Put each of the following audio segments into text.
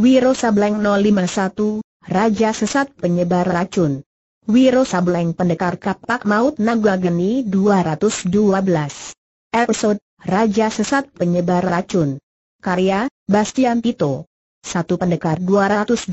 Wiro Sableng 051, Raja Sesat Penyebar Racun. Wiro Sableng Pendekar Kapak Maut Naga Geni 212. Episode, Raja Sesat Penyebar Racun. Karya, Bastian Pito. Satu pendekar 212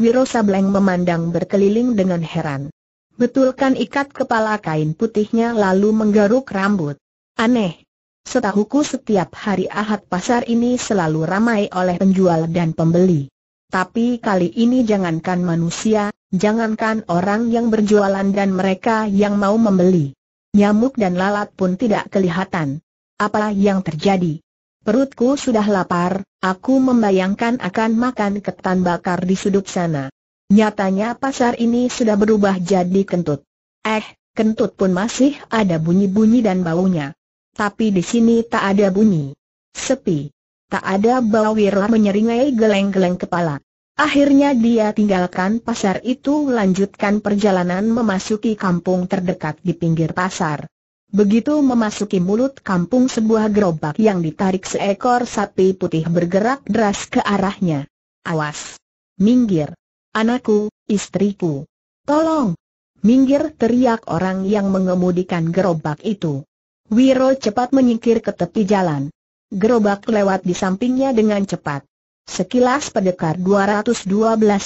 Wiro Sableng memandang berkeliling dengan heran. Betulkan ikat kepala kain putihnya lalu menggaruk rambut. Aneh, Setahuku setiap hari Ahad pasar ini selalu ramai oleh penjual dan pembeli. Tapi kali ini jangankan manusia, jangankan orang yang berjualan dan mereka yang mau membeli. Nyamuk dan lalat pun tidak kelihatan. Apalah yang terjadi? Perutku sudah lapar, aku membayangkan akan makan ketan bakar di sudut sana. Nyatanya pasar ini sudah berubah jadi kentut. Eh, kentut pun masih ada bunyi-bunyi dan baunya. Tapi di sini tak ada bunyi. Sepi. Tak ada bawirlah menyeringai geleng-geleng kepala. Akhirnya dia tinggalkan pasar itu lanjutkan perjalanan memasuki kampung terdekat di pinggir pasar. Begitu memasuki mulut kampung sebuah gerobak yang ditarik seekor sapi putih bergerak deras ke arahnya. Awas! Minggir! Anakku, istriku! Tolong! Minggir teriak orang yang mengemudikan gerobak itu. Wiro cepat menyingkir ke tepi jalan. Gerobak lewat di sampingnya dengan cepat. Sekilas pendekar 212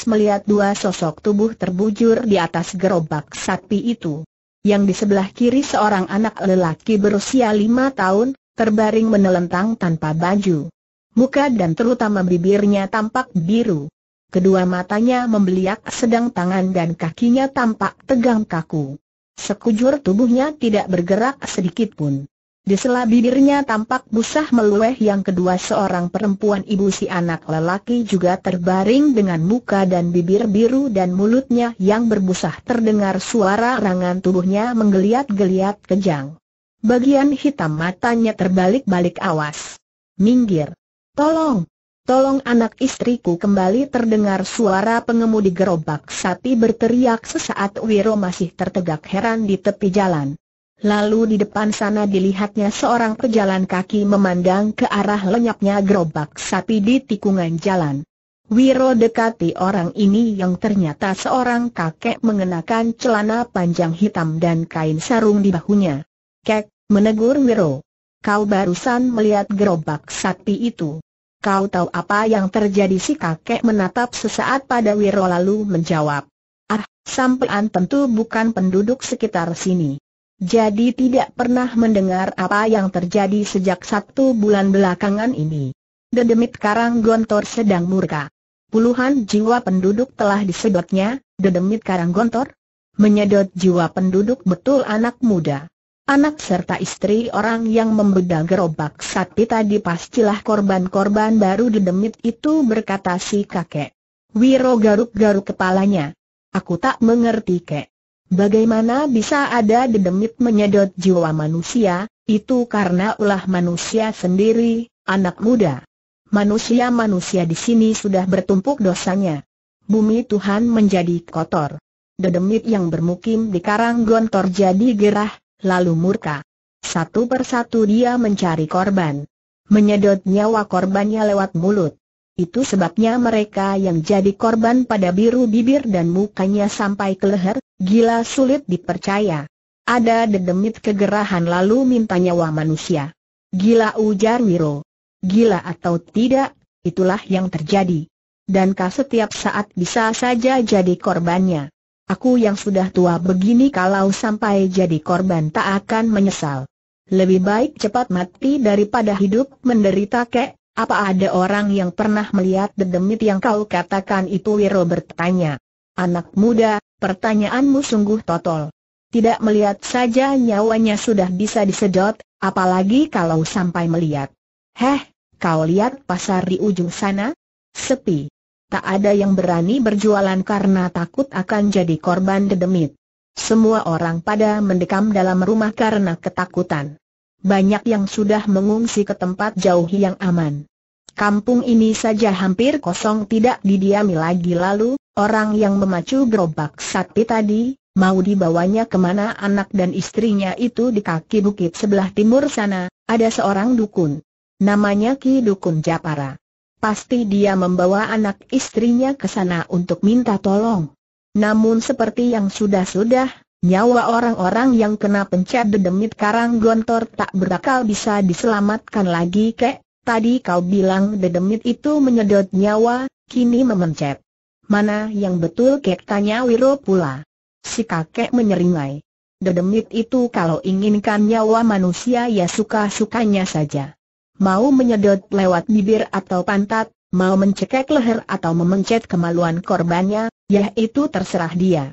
melihat dua sosok tubuh terbujur di atas gerobak sapi itu. Yang di sebelah kiri seorang anak lelaki berusia lima tahun, terbaring menelentang tanpa baju. Muka dan terutama bibirnya tampak biru. Kedua matanya membeliak sedang tangan dan kakinya tampak tegang kaku. Sekujur tubuhnya tidak bergerak sedikit pun. Di sela bibirnya tampak busah meluweh yang kedua seorang perempuan ibu si anak lelaki juga terbaring dengan muka dan bibir biru dan mulutnya yang berbusah terdengar suara rangan tubuhnya menggeliat-geliat kejang. Bagian hitam matanya terbalik-balik awas. Minggir. Tolong, Tolong anak istriku kembali terdengar suara pengemudi gerobak sapi berteriak sesaat Wiro masih tertegak heran di tepi jalan. Lalu di depan sana dilihatnya seorang pejalan kaki memandang ke arah lenyapnya gerobak sapi di tikungan jalan. Wiro dekati orang ini yang ternyata seorang kakek mengenakan celana panjang hitam dan kain sarung di bahunya. Kek, menegur Wiro. Kau barusan melihat gerobak sapi itu. Kau tahu apa yang terjadi si kakek menatap sesaat pada Wiro lalu menjawab. Ah, sampean tentu bukan penduduk sekitar sini. Jadi tidak pernah mendengar apa yang terjadi sejak satu bulan belakangan ini. Dedemit Karang Gontor sedang murka. Puluhan jiwa penduduk telah disedotnya, dedemit Karang Gontor. Menyedot jiwa penduduk betul anak muda. Anak serta istri orang yang membedal gerobak sapi tadi pastilah korban-korban baru di demit itu berkata si kakek. Wiro garuk-garuk kepalanya. Aku tak mengerti kek. Bagaimana bisa ada di demit menyedot jiwa manusia, itu karena ulah manusia sendiri, anak muda. Manusia-manusia di sini sudah bertumpuk dosanya. Bumi Tuhan menjadi kotor. Dedemit yang bermukim di karang gontor jadi gerah, lalu murka. Satu persatu dia mencari korban. Menyedot nyawa korbannya lewat mulut. Itu sebabnya mereka yang jadi korban pada biru bibir dan mukanya sampai ke leher, gila sulit dipercaya. Ada dedemit kegerahan lalu minta nyawa manusia. Gila ujar Wiro. Gila atau tidak, itulah yang terjadi. Dan kau setiap saat bisa saja jadi korbannya. Aku yang sudah tua begini kalau sampai jadi korban tak akan menyesal. Lebih baik cepat mati daripada hidup menderita kek. Apa ada orang yang pernah melihat dedemit yang kau katakan itu Wiro bertanya. Anak muda, pertanyaanmu sungguh totol. Tidak melihat saja nyawanya sudah bisa disedot, apalagi kalau sampai melihat. Heh, kau lihat pasar di ujung sana? Sepi. Tak ada yang berani berjualan karena takut akan jadi korban dedemit. Semua orang pada mendekam dalam rumah karena ketakutan. Banyak yang sudah mengungsi ke tempat jauh yang aman. Kampung ini saja hampir kosong tidak didiami lagi lalu, orang yang memacu gerobak sapi tadi, mau dibawanya kemana anak dan istrinya itu di kaki bukit sebelah timur sana, ada seorang dukun. Namanya Ki Dukun Japara. Pasti dia membawa anak istrinya ke sana untuk minta tolong. Namun seperti yang sudah-sudah, nyawa orang-orang yang kena pencet dedemit karang gontor tak berakal bisa diselamatkan lagi kek. Tadi kau bilang dedemit itu menyedot nyawa, kini memencet. Mana yang betul kek tanya Wiro pula. Si kakek menyeringai. Dedemit itu kalau inginkan nyawa manusia ya suka-sukanya saja mau menyedot lewat bibir atau pantat, mau mencekek leher atau memencet kemaluan korbannya, yaitu terserah dia.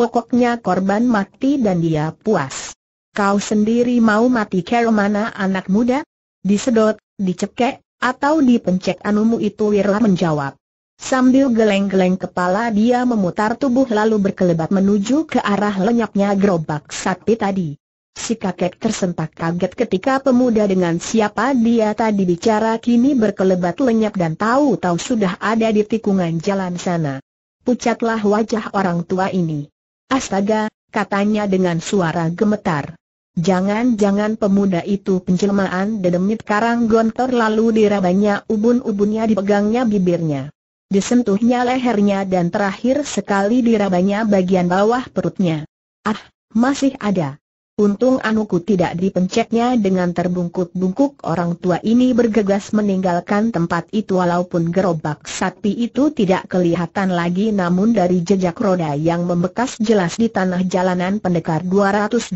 Pokoknya korban mati dan dia puas. Kau sendiri mau mati ke mana anak muda? Disedot, dicekek, atau dipencet anumu itu Wirla menjawab. Sambil geleng-geleng kepala dia memutar tubuh lalu berkelebat menuju ke arah lenyapnya gerobak sapi tadi. Si kakek tersentak kaget ketika pemuda dengan siapa dia tadi bicara kini berkelebat lenyap dan tahu-tahu sudah ada di tikungan jalan sana. Pucatlah wajah orang tua ini. Astaga, katanya dengan suara gemetar. Jangan-jangan pemuda itu penjelmaan dedemit karang gontor lalu dirabanya ubun-ubunnya dipegangnya bibirnya. Disentuhnya lehernya dan terakhir sekali dirabanya bagian bawah perutnya. Ah, masih ada. Untung anuku tidak dipenceknya dengan terbungkuk-bungkuk orang tua ini bergegas meninggalkan tempat itu walaupun gerobak sapi itu tidak kelihatan lagi namun dari jejak roda yang membekas jelas di tanah jalanan pendekar 212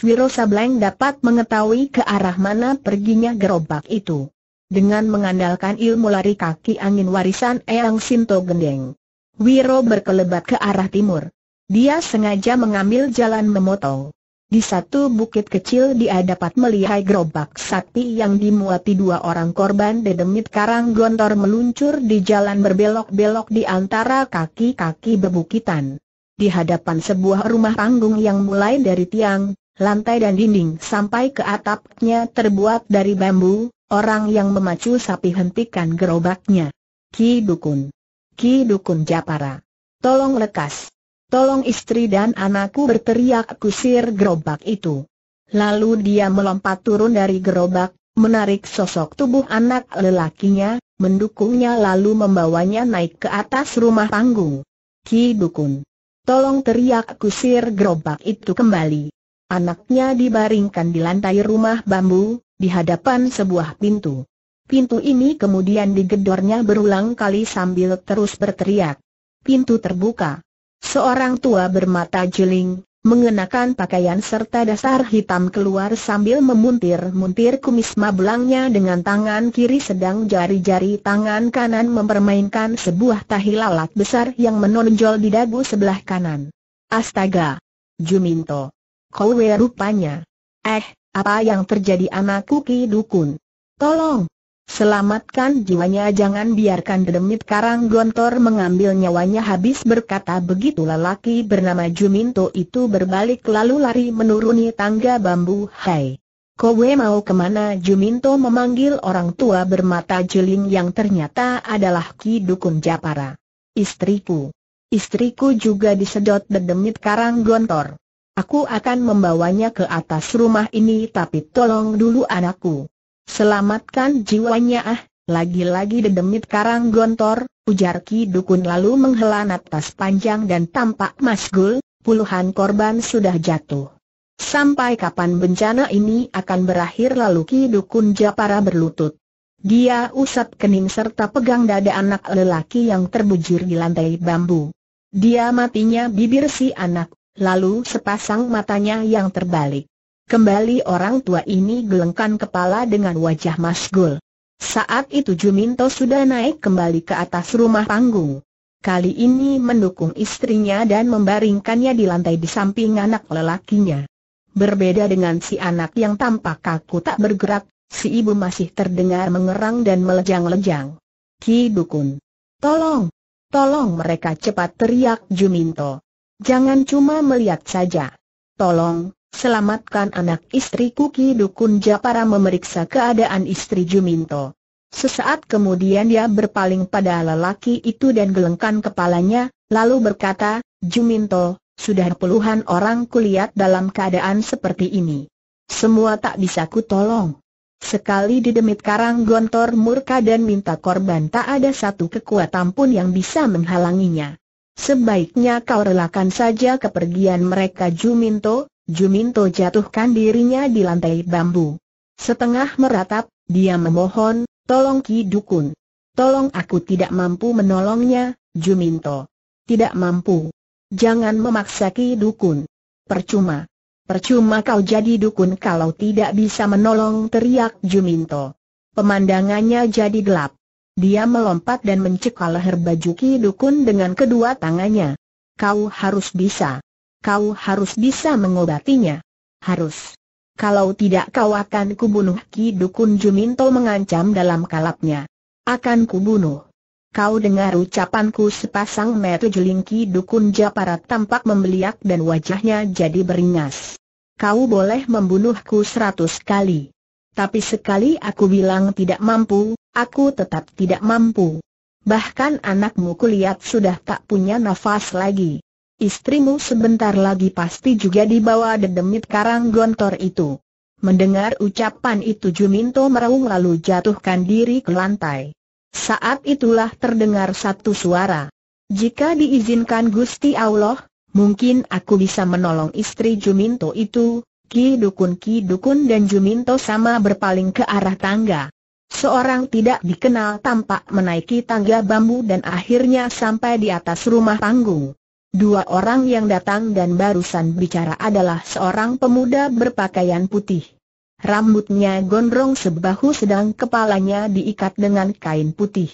Wiro Sableng dapat mengetahui ke arah mana perginya gerobak itu. Dengan mengandalkan ilmu lari kaki angin warisan Eyang Sinto Gendeng. Wiro berkelebat ke arah timur. Dia sengaja mengambil jalan memotong. Di satu bukit kecil dia dapat melihat gerobak sapi yang dimuati dua orang korban dedemit karang gontor meluncur di jalan berbelok-belok di antara kaki-kaki bebukitan. Di hadapan sebuah rumah panggung yang mulai dari tiang, lantai dan dinding sampai ke atapnya terbuat dari bambu, orang yang memacu sapi hentikan gerobaknya. Ki Dukun. Ki Dukun Japara. Tolong lekas. Tolong istri dan anakku berteriak kusir gerobak itu. Lalu dia melompat turun dari gerobak, menarik sosok tubuh anak lelakinya, mendukungnya lalu membawanya naik ke atas rumah panggung. Ki Dukun. Tolong teriak kusir gerobak itu kembali. Anaknya dibaringkan di lantai rumah bambu, di hadapan sebuah pintu. Pintu ini kemudian digedornya berulang kali sambil terus berteriak. Pintu terbuka. Seorang tua bermata juling, mengenakan pakaian serta dasar hitam keluar sambil memuntir-muntir kumis mablangnya dengan tangan kiri sedang jari-jari tangan kanan mempermainkan sebuah tahi lalat besar yang menonjol di dagu sebelah kanan. Astaga! Juminto! Kowe rupanya! Eh, apa yang terjadi anakku Ki Dukun? Tolong! Selamatkan jiwanya jangan biarkan demit karang gontor mengambil nyawanya habis berkata begitu lelaki bernama Juminto itu berbalik lalu lari menuruni tangga bambu Hai. Kowe mau kemana Juminto memanggil orang tua bermata jeling yang ternyata adalah Ki Dukun Japara. Istriku. Istriku juga disedot dedemit karang gontor. Aku akan membawanya ke atas rumah ini tapi tolong dulu anakku. Selamatkan jiwanya ah, lagi-lagi dedemit karang gontor, ujar Ki Dukun lalu menghela nafas panjang dan tampak masgul, puluhan korban sudah jatuh. Sampai kapan bencana ini akan berakhir lalu Ki Dukun Japara berlutut. Dia usap kening serta pegang dada anak lelaki yang terbujur di lantai bambu. Dia matinya bibir si anak, lalu sepasang matanya yang terbalik. Kembali orang tua ini gelengkan kepala dengan wajah masgul. Saat itu Juminto sudah naik kembali ke atas rumah panggung. Kali ini mendukung istrinya dan membaringkannya di lantai di samping anak lelakinya. Berbeda dengan si anak yang tampak kaku tak bergerak, si ibu masih terdengar mengerang dan melejang-lejang. Ki Dukun. Tolong! Tolong mereka cepat teriak Juminto. Jangan cuma melihat saja. Tolong, Selamatkan anak istri Kuki Dukun Japara memeriksa keadaan istri Juminto. Sesaat kemudian dia berpaling pada lelaki itu dan gelengkan kepalanya, lalu berkata, Juminto, sudah puluhan orang kulihat dalam keadaan seperti ini. Semua tak bisa kutolong. Sekali di demit karang gontor murka dan minta korban tak ada satu kekuatan pun yang bisa menghalanginya. Sebaiknya kau relakan saja kepergian mereka Juminto, Juminto jatuhkan dirinya di lantai bambu. Setengah meratap, dia memohon, tolong Ki Dukun. Tolong aku tidak mampu menolongnya, Juminto. Tidak mampu. Jangan memaksa Ki Dukun. Percuma. Percuma kau jadi dukun kalau tidak bisa menolong teriak Juminto. Pemandangannya jadi gelap. Dia melompat dan mencekal leher baju Ki Dukun dengan kedua tangannya. Kau harus bisa kau harus bisa mengobatinya. Harus. Kalau tidak kau akan kubunuh Ki Dukun Juminto mengancam dalam kalapnya. Akan kubunuh. Kau dengar ucapanku sepasang metu juling Ki Dukun Japara tampak membeliak dan wajahnya jadi beringas. Kau boleh membunuhku seratus kali. Tapi sekali aku bilang tidak mampu, aku tetap tidak mampu. Bahkan anakmu kulihat sudah tak punya nafas lagi. Istrimu sebentar lagi pasti juga dibawa dedemit karang gontor itu. Mendengar ucapan itu Juminto meraung lalu jatuhkan diri ke lantai. Saat itulah terdengar satu suara. Jika diizinkan Gusti Allah, mungkin aku bisa menolong istri Juminto itu. Ki Dukun Ki Dukun dan Juminto sama berpaling ke arah tangga. Seorang tidak dikenal tampak menaiki tangga bambu dan akhirnya sampai di atas rumah panggung. Dua orang yang datang dan barusan bicara adalah seorang pemuda berpakaian putih. Rambutnya gondrong sebahu sedang kepalanya diikat dengan kain putih.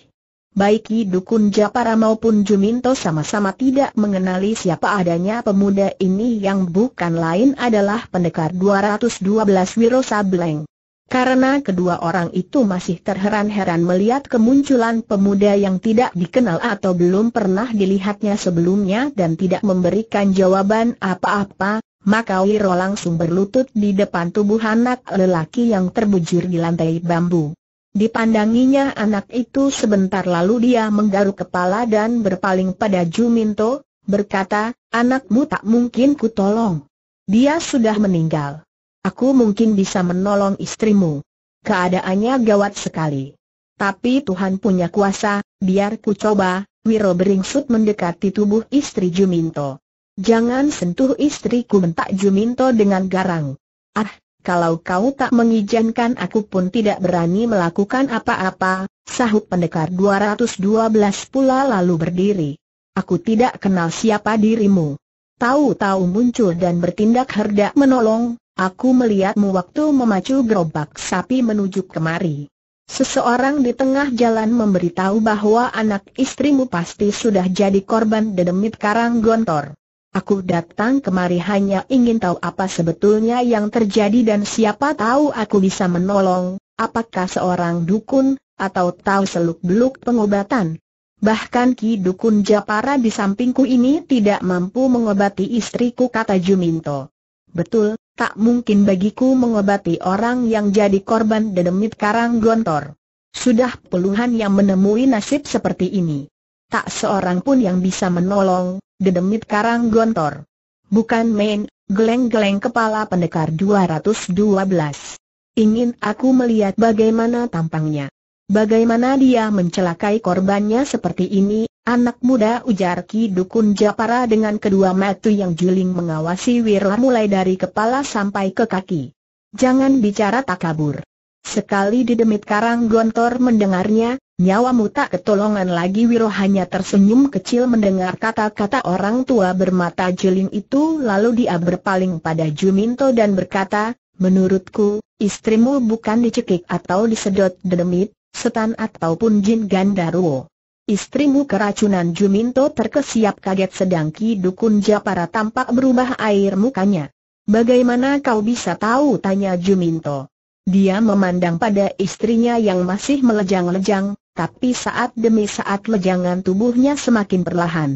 Baik Ki Dukun Japara maupun Juminto sama-sama tidak mengenali siapa adanya pemuda ini yang bukan lain adalah pendekar 212 Wiro Sableng. Karena kedua orang itu masih terheran-heran melihat kemunculan pemuda yang tidak dikenal atau belum pernah dilihatnya sebelumnya dan tidak memberikan jawaban apa-apa, maka Wiro langsung berlutut di depan tubuh anak lelaki yang terbujur di lantai bambu. Dipandanginya anak itu sebentar lalu dia menggaruk kepala dan berpaling pada Juminto, berkata, anakmu tak mungkin kutolong. Dia sudah meninggal. Aku mungkin bisa menolong istrimu. Keadaannya gawat sekali. Tapi Tuhan punya kuasa, biar ku coba, Wiro beringsut mendekati tubuh istri Juminto. Jangan sentuh istriku mentak Juminto dengan garang. Ah, kalau kau tak mengizinkan aku pun tidak berani melakukan apa-apa, sahut pendekar 212 pula lalu berdiri. Aku tidak kenal siapa dirimu. Tahu-tahu muncul dan bertindak herda menolong, Aku melihatmu waktu memacu gerobak sapi menuju kemari. Seseorang di tengah jalan memberitahu bahwa anak istrimu pasti sudah jadi korban dedemit karang gontor. Aku datang kemari hanya ingin tahu apa sebetulnya yang terjadi dan siapa tahu aku bisa menolong, apakah seorang dukun, atau tahu seluk-beluk pengobatan. Bahkan Ki Dukun Japara di sampingku ini tidak mampu mengobati istriku kata Juminto. Betul, tak mungkin bagiku mengobati orang yang jadi korban dedemit karang gontor. Sudah puluhan yang menemui nasib seperti ini. Tak seorang pun yang bisa menolong, dedemit karang gontor. Bukan main, geleng-geleng kepala pendekar 212. Ingin aku melihat bagaimana tampangnya. Bagaimana dia mencelakai korbannya seperti ini, anak muda ujar Ki Dukun Japara dengan kedua mata yang juling mengawasi Wirla mulai dari kepala sampai ke kaki. Jangan bicara takabur. Sekali di demit karang gontor mendengarnya, nyawamu tak ketolongan lagi Wiro hanya tersenyum kecil mendengar kata-kata orang tua bermata juling itu lalu dia berpaling pada Juminto dan berkata, Menurutku, istrimu bukan dicekik atau disedot demit, setan ataupun jin Gandarwo. Istrimu keracunan Juminto terkesiap kaget sedang Ki Dukun Japara tampak berubah air mukanya. Bagaimana kau bisa tahu tanya Juminto. Dia memandang pada istrinya yang masih melejang-lejang, tapi saat demi saat lejangan tubuhnya semakin perlahan.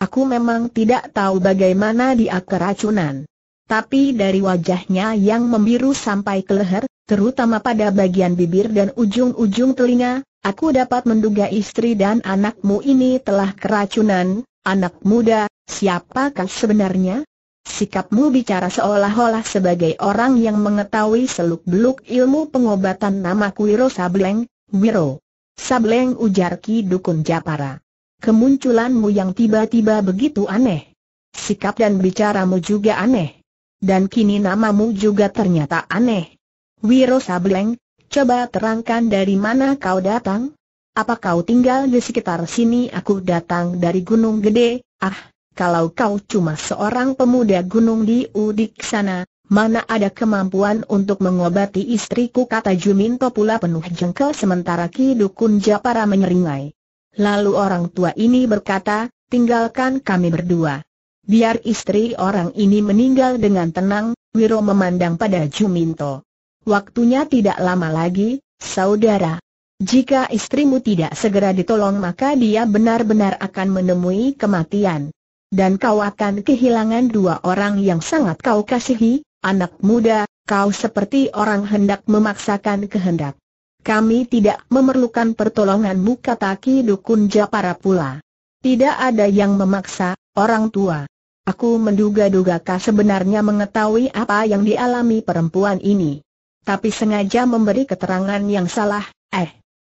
Aku memang tidak tahu bagaimana dia keracunan. Tapi dari wajahnya yang membiru sampai ke leher, terutama pada bagian bibir dan ujung-ujung telinga, aku dapat menduga istri dan anakmu ini telah keracunan, anak muda, siapakah sebenarnya? Sikapmu bicara seolah-olah sebagai orang yang mengetahui seluk-beluk ilmu pengobatan nama Wiro Sableng, Wiro. Sableng ujar Ki Dukun Japara. Kemunculanmu yang tiba-tiba begitu aneh. Sikap dan bicaramu juga aneh. Dan kini namamu juga ternyata aneh. Wiro Sableng, coba terangkan dari mana kau datang? Apa kau tinggal di sekitar sini? Aku datang dari Gunung Gede, ah, kalau kau cuma seorang pemuda gunung di Udik sana, mana ada kemampuan untuk mengobati istriku kata Juminto pula penuh jengkel sementara Ki Dukun Japara menyeringai. Lalu orang tua ini berkata, tinggalkan kami berdua. Biar istri orang ini meninggal dengan tenang, Wiro memandang pada Juminto. Waktunya tidak lama lagi, saudara. Jika istrimu tidak segera ditolong maka dia benar-benar akan menemui kematian. Dan kau akan kehilangan dua orang yang sangat kau kasihi, anak muda, kau seperti orang hendak memaksakan kehendak. Kami tidak memerlukan pertolonganmu kata Ki Dukun Japara pula. Tidak ada yang memaksa, orang tua. Aku menduga-duga kau sebenarnya mengetahui apa yang dialami perempuan ini tapi sengaja memberi keterangan yang salah, eh.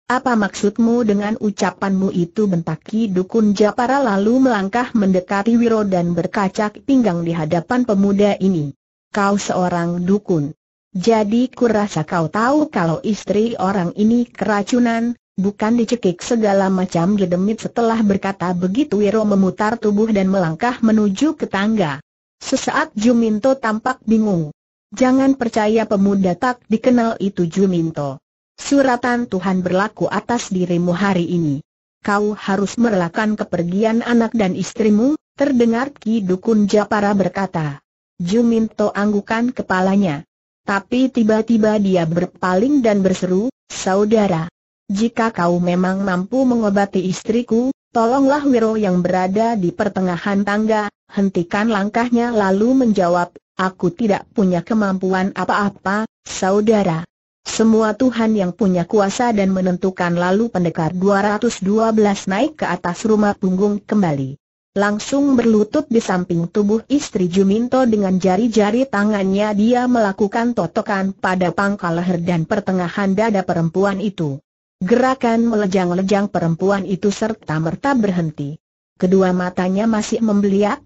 Apa maksudmu dengan ucapanmu itu bentaki dukun Japara lalu melangkah mendekati Wiro dan berkacak pinggang di hadapan pemuda ini. Kau seorang dukun. Jadi kurasa kau tahu kalau istri orang ini keracunan, bukan dicekik segala macam gedemit setelah berkata begitu Wiro memutar tubuh dan melangkah menuju ke tangga. Sesaat Juminto tampak bingung. Jangan percaya pemuda tak dikenal itu Juminto. Suratan Tuhan berlaku atas dirimu hari ini. Kau harus merelakan kepergian anak dan istrimu, terdengar Ki Dukun Japara berkata. Juminto anggukan kepalanya. Tapi tiba-tiba dia berpaling dan berseru, Saudara, jika kau memang mampu mengobati istriku, tolonglah Wiro yang berada di pertengahan tangga, hentikan langkahnya lalu menjawab, Aku tidak punya kemampuan apa-apa, saudara. Semua Tuhan yang punya kuasa dan menentukan lalu pendekar 212 naik ke atas rumah punggung kembali. Langsung berlutut di samping tubuh istri Juminto dengan jari-jari tangannya dia melakukan totokan pada pangkal leher dan pertengahan dada perempuan itu. Gerakan melejang-lejang perempuan itu serta merta berhenti. Kedua matanya masih membeliak,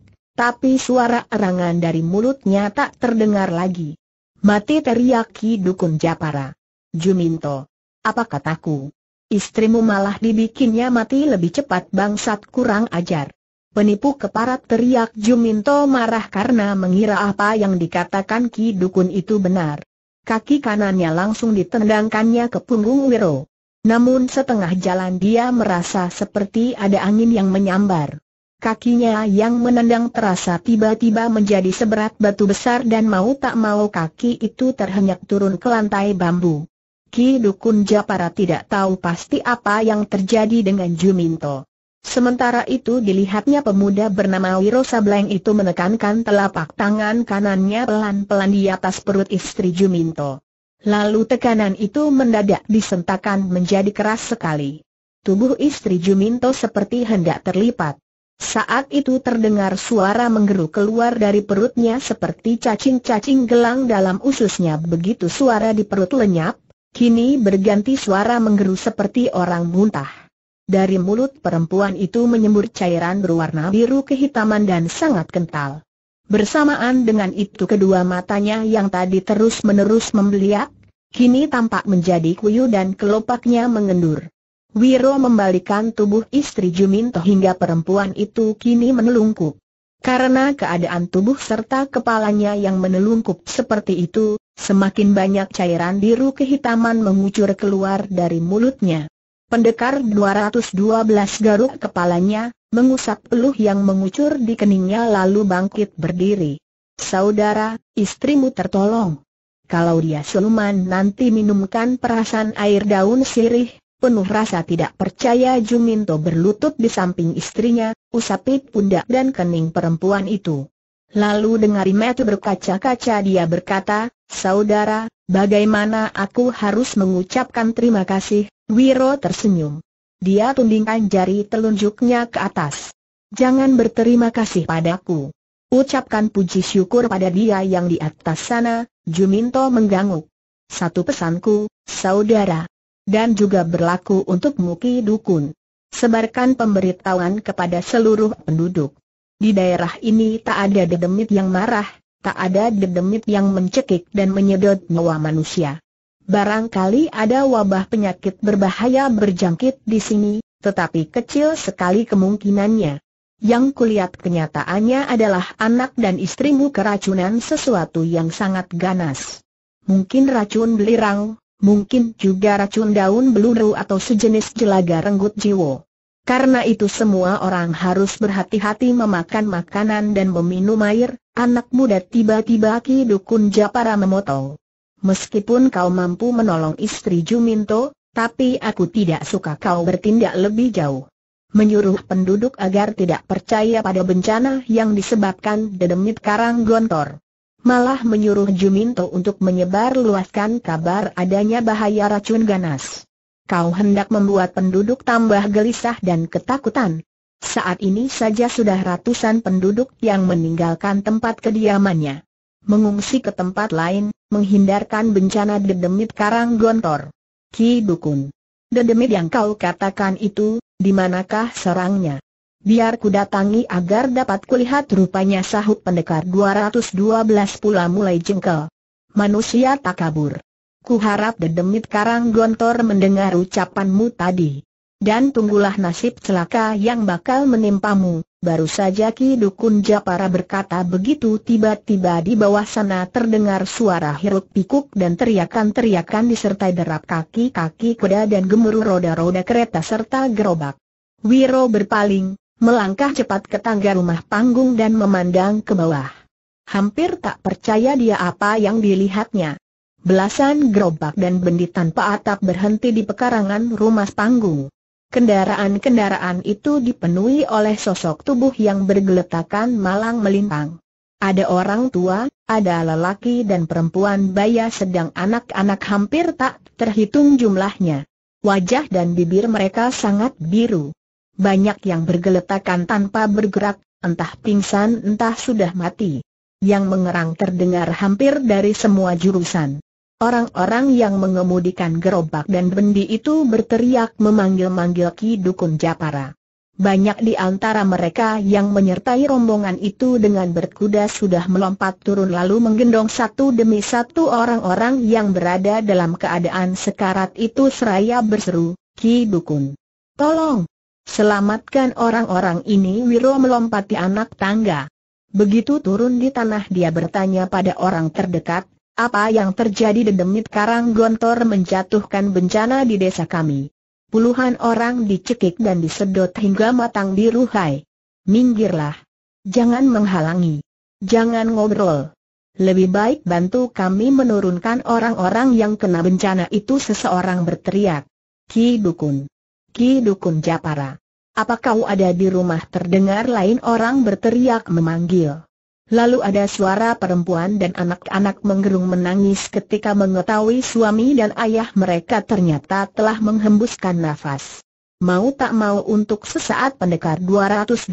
tapi suara erangan dari mulutnya tak terdengar lagi. Mati teriaki Dukun Japara. Juminto. Apa kataku? Istrimu malah dibikinnya mati lebih cepat bangsat kurang ajar. Penipu keparat teriak Juminto marah karena mengira apa yang dikatakan Ki Dukun itu benar. Kaki kanannya langsung ditendangkannya ke punggung Wiro. Namun setengah jalan dia merasa seperti ada angin yang menyambar. Kakinya yang menendang terasa tiba-tiba menjadi seberat batu besar dan mau tak mau kaki itu terhenyak turun ke lantai bambu. Ki Dukun Japara tidak tahu pasti apa yang terjadi dengan Juminto. Sementara itu dilihatnya pemuda bernama Wiro Sableng itu menekankan telapak tangan kanannya pelan-pelan di atas perut istri Juminto. Lalu tekanan itu mendadak disentakan menjadi keras sekali. Tubuh istri Juminto seperti hendak terlipat. Saat itu terdengar suara menggeru keluar dari perutnya seperti cacing-cacing gelang dalam ususnya begitu suara di perut lenyap, kini berganti suara menggeru seperti orang muntah. Dari mulut perempuan itu menyembur cairan berwarna biru kehitaman dan sangat kental. Bersamaan dengan itu kedua matanya yang tadi terus-menerus membeliak, kini tampak menjadi kuyu dan kelopaknya mengendur. Wiro membalikan tubuh istri Juminto hingga perempuan itu kini menelungkup. Karena keadaan tubuh serta kepalanya yang menelungkup seperti itu, semakin banyak cairan biru kehitaman mengucur keluar dari mulutnya. Pendekar 212 garuk kepalanya, mengusap peluh yang mengucur di keningnya lalu bangkit berdiri. Saudara, istrimu tertolong. Kalau dia siluman nanti minumkan perasan air daun sirih, Penuh rasa tidak percaya Juminto berlutut di samping istrinya, usapi pundak dan kening perempuan itu. Lalu dengari metu berkaca-kaca dia berkata, Saudara, bagaimana aku harus mengucapkan terima kasih? Wiro tersenyum. Dia tundingkan jari telunjuknya ke atas. Jangan berterima kasih padaku. Ucapkan puji syukur pada dia yang di atas sana, Juminto mengganggu. Satu pesanku, saudara dan juga berlaku untuk Muki Dukun. Sebarkan pemberitahuan kepada seluruh penduduk. Di daerah ini tak ada dedemit yang marah, tak ada dedemit yang mencekik dan menyedot nyawa manusia. Barangkali ada wabah penyakit berbahaya berjangkit di sini, tetapi kecil sekali kemungkinannya. Yang kulihat kenyataannya adalah anak dan istrimu keracunan sesuatu yang sangat ganas. Mungkin racun belirang, mungkin juga racun daun beluru atau sejenis jelaga renggut jiwo. Karena itu semua orang harus berhati-hati memakan makanan dan meminum air, anak muda tiba-tiba Ki Dukun Japara memotong. Meskipun kau mampu menolong istri Juminto, tapi aku tidak suka kau bertindak lebih jauh. Menyuruh penduduk agar tidak percaya pada bencana yang disebabkan dedemit karang gontor malah menyuruh Juminto untuk menyebar luaskan kabar adanya bahaya racun ganas. Kau hendak membuat penduduk tambah gelisah dan ketakutan. Saat ini saja sudah ratusan penduduk yang meninggalkan tempat kediamannya. Mengungsi ke tempat lain, menghindarkan bencana dedemit karang gontor. Ki Dukun. Dedemit yang kau katakan itu, di manakah sarangnya? Biar ku datangi agar dapat kulihat rupanya sahut pendekar 212 pula mulai jengkel. Manusia tak kabur. Ku harap dedemit karang gontor mendengar ucapanmu tadi. Dan tunggulah nasib celaka yang bakal menimpamu. Baru saja Ki Dukun Japara berkata begitu tiba-tiba di bawah sana terdengar suara hiruk pikuk dan teriakan-teriakan disertai derap kaki-kaki kuda dan gemuruh roda-roda kereta serta gerobak. Wiro berpaling, melangkah cepat ke tangga rumah panggung dan memandang ke bawah. Hampir tak percaya dia apa yang dilihatnya. Belasan gerobak dan bendi tanpa atap berhenti di pekarangan rumah panggung. Kendaraan-kendaraan itu dipenuhi oleh sosok tubuh yang bergeletakan malang melintang. Ada orang tua, ada lelaki dan perempuan baya sedang anak-anak hampir tak terhitung jumlahnya. Wajah dan bibir mereka sangat biru banyak yang bergeletakan tanpa bergerak, entah pingsan entah sudah mati. Yang mengerang terdengar hampir dari semua jurusan. Orang-orang yang mengemudikan gerobak dan bendi itu berteriak memanggil-manggil Ki Dukun Japara. Banyak di antara mereka yang menyertai rombongan itu dengan berkuda sudah melompat turun lalu menggendong satu demi satu orang-orang yang berada dalam keadaan sekarat itu seraya berseru, Ki Dukun. Tolong, Selamatkan orang-orang ini Wiro melompati anak tangga. Begitu turun di tanah dia bertanya pada orang terdekat, apa yang terjadi dendemit karang gontor menjatuhkan bencana di desa kami. Puluhan orang dicekik dan disedot hingga matang diruhai. Minggirlah. Jangan menghalangi. Jangan ngobrol. Lebih baik bantu kami menurunkan orang-orang yang kena bencana itu seseorang berteriak. Ki Dukun. Ki Dukun Japara. Apa kau ada di rumah terdengar lain orang berteriak memanggil. Lalu ada suara perempuan dan anak-anak menggerung menangis ketika mengetahui suami dan ayah mereka ternyata telah menghembuskan nafas. Mau tak mau untuk sesaat pendekar 212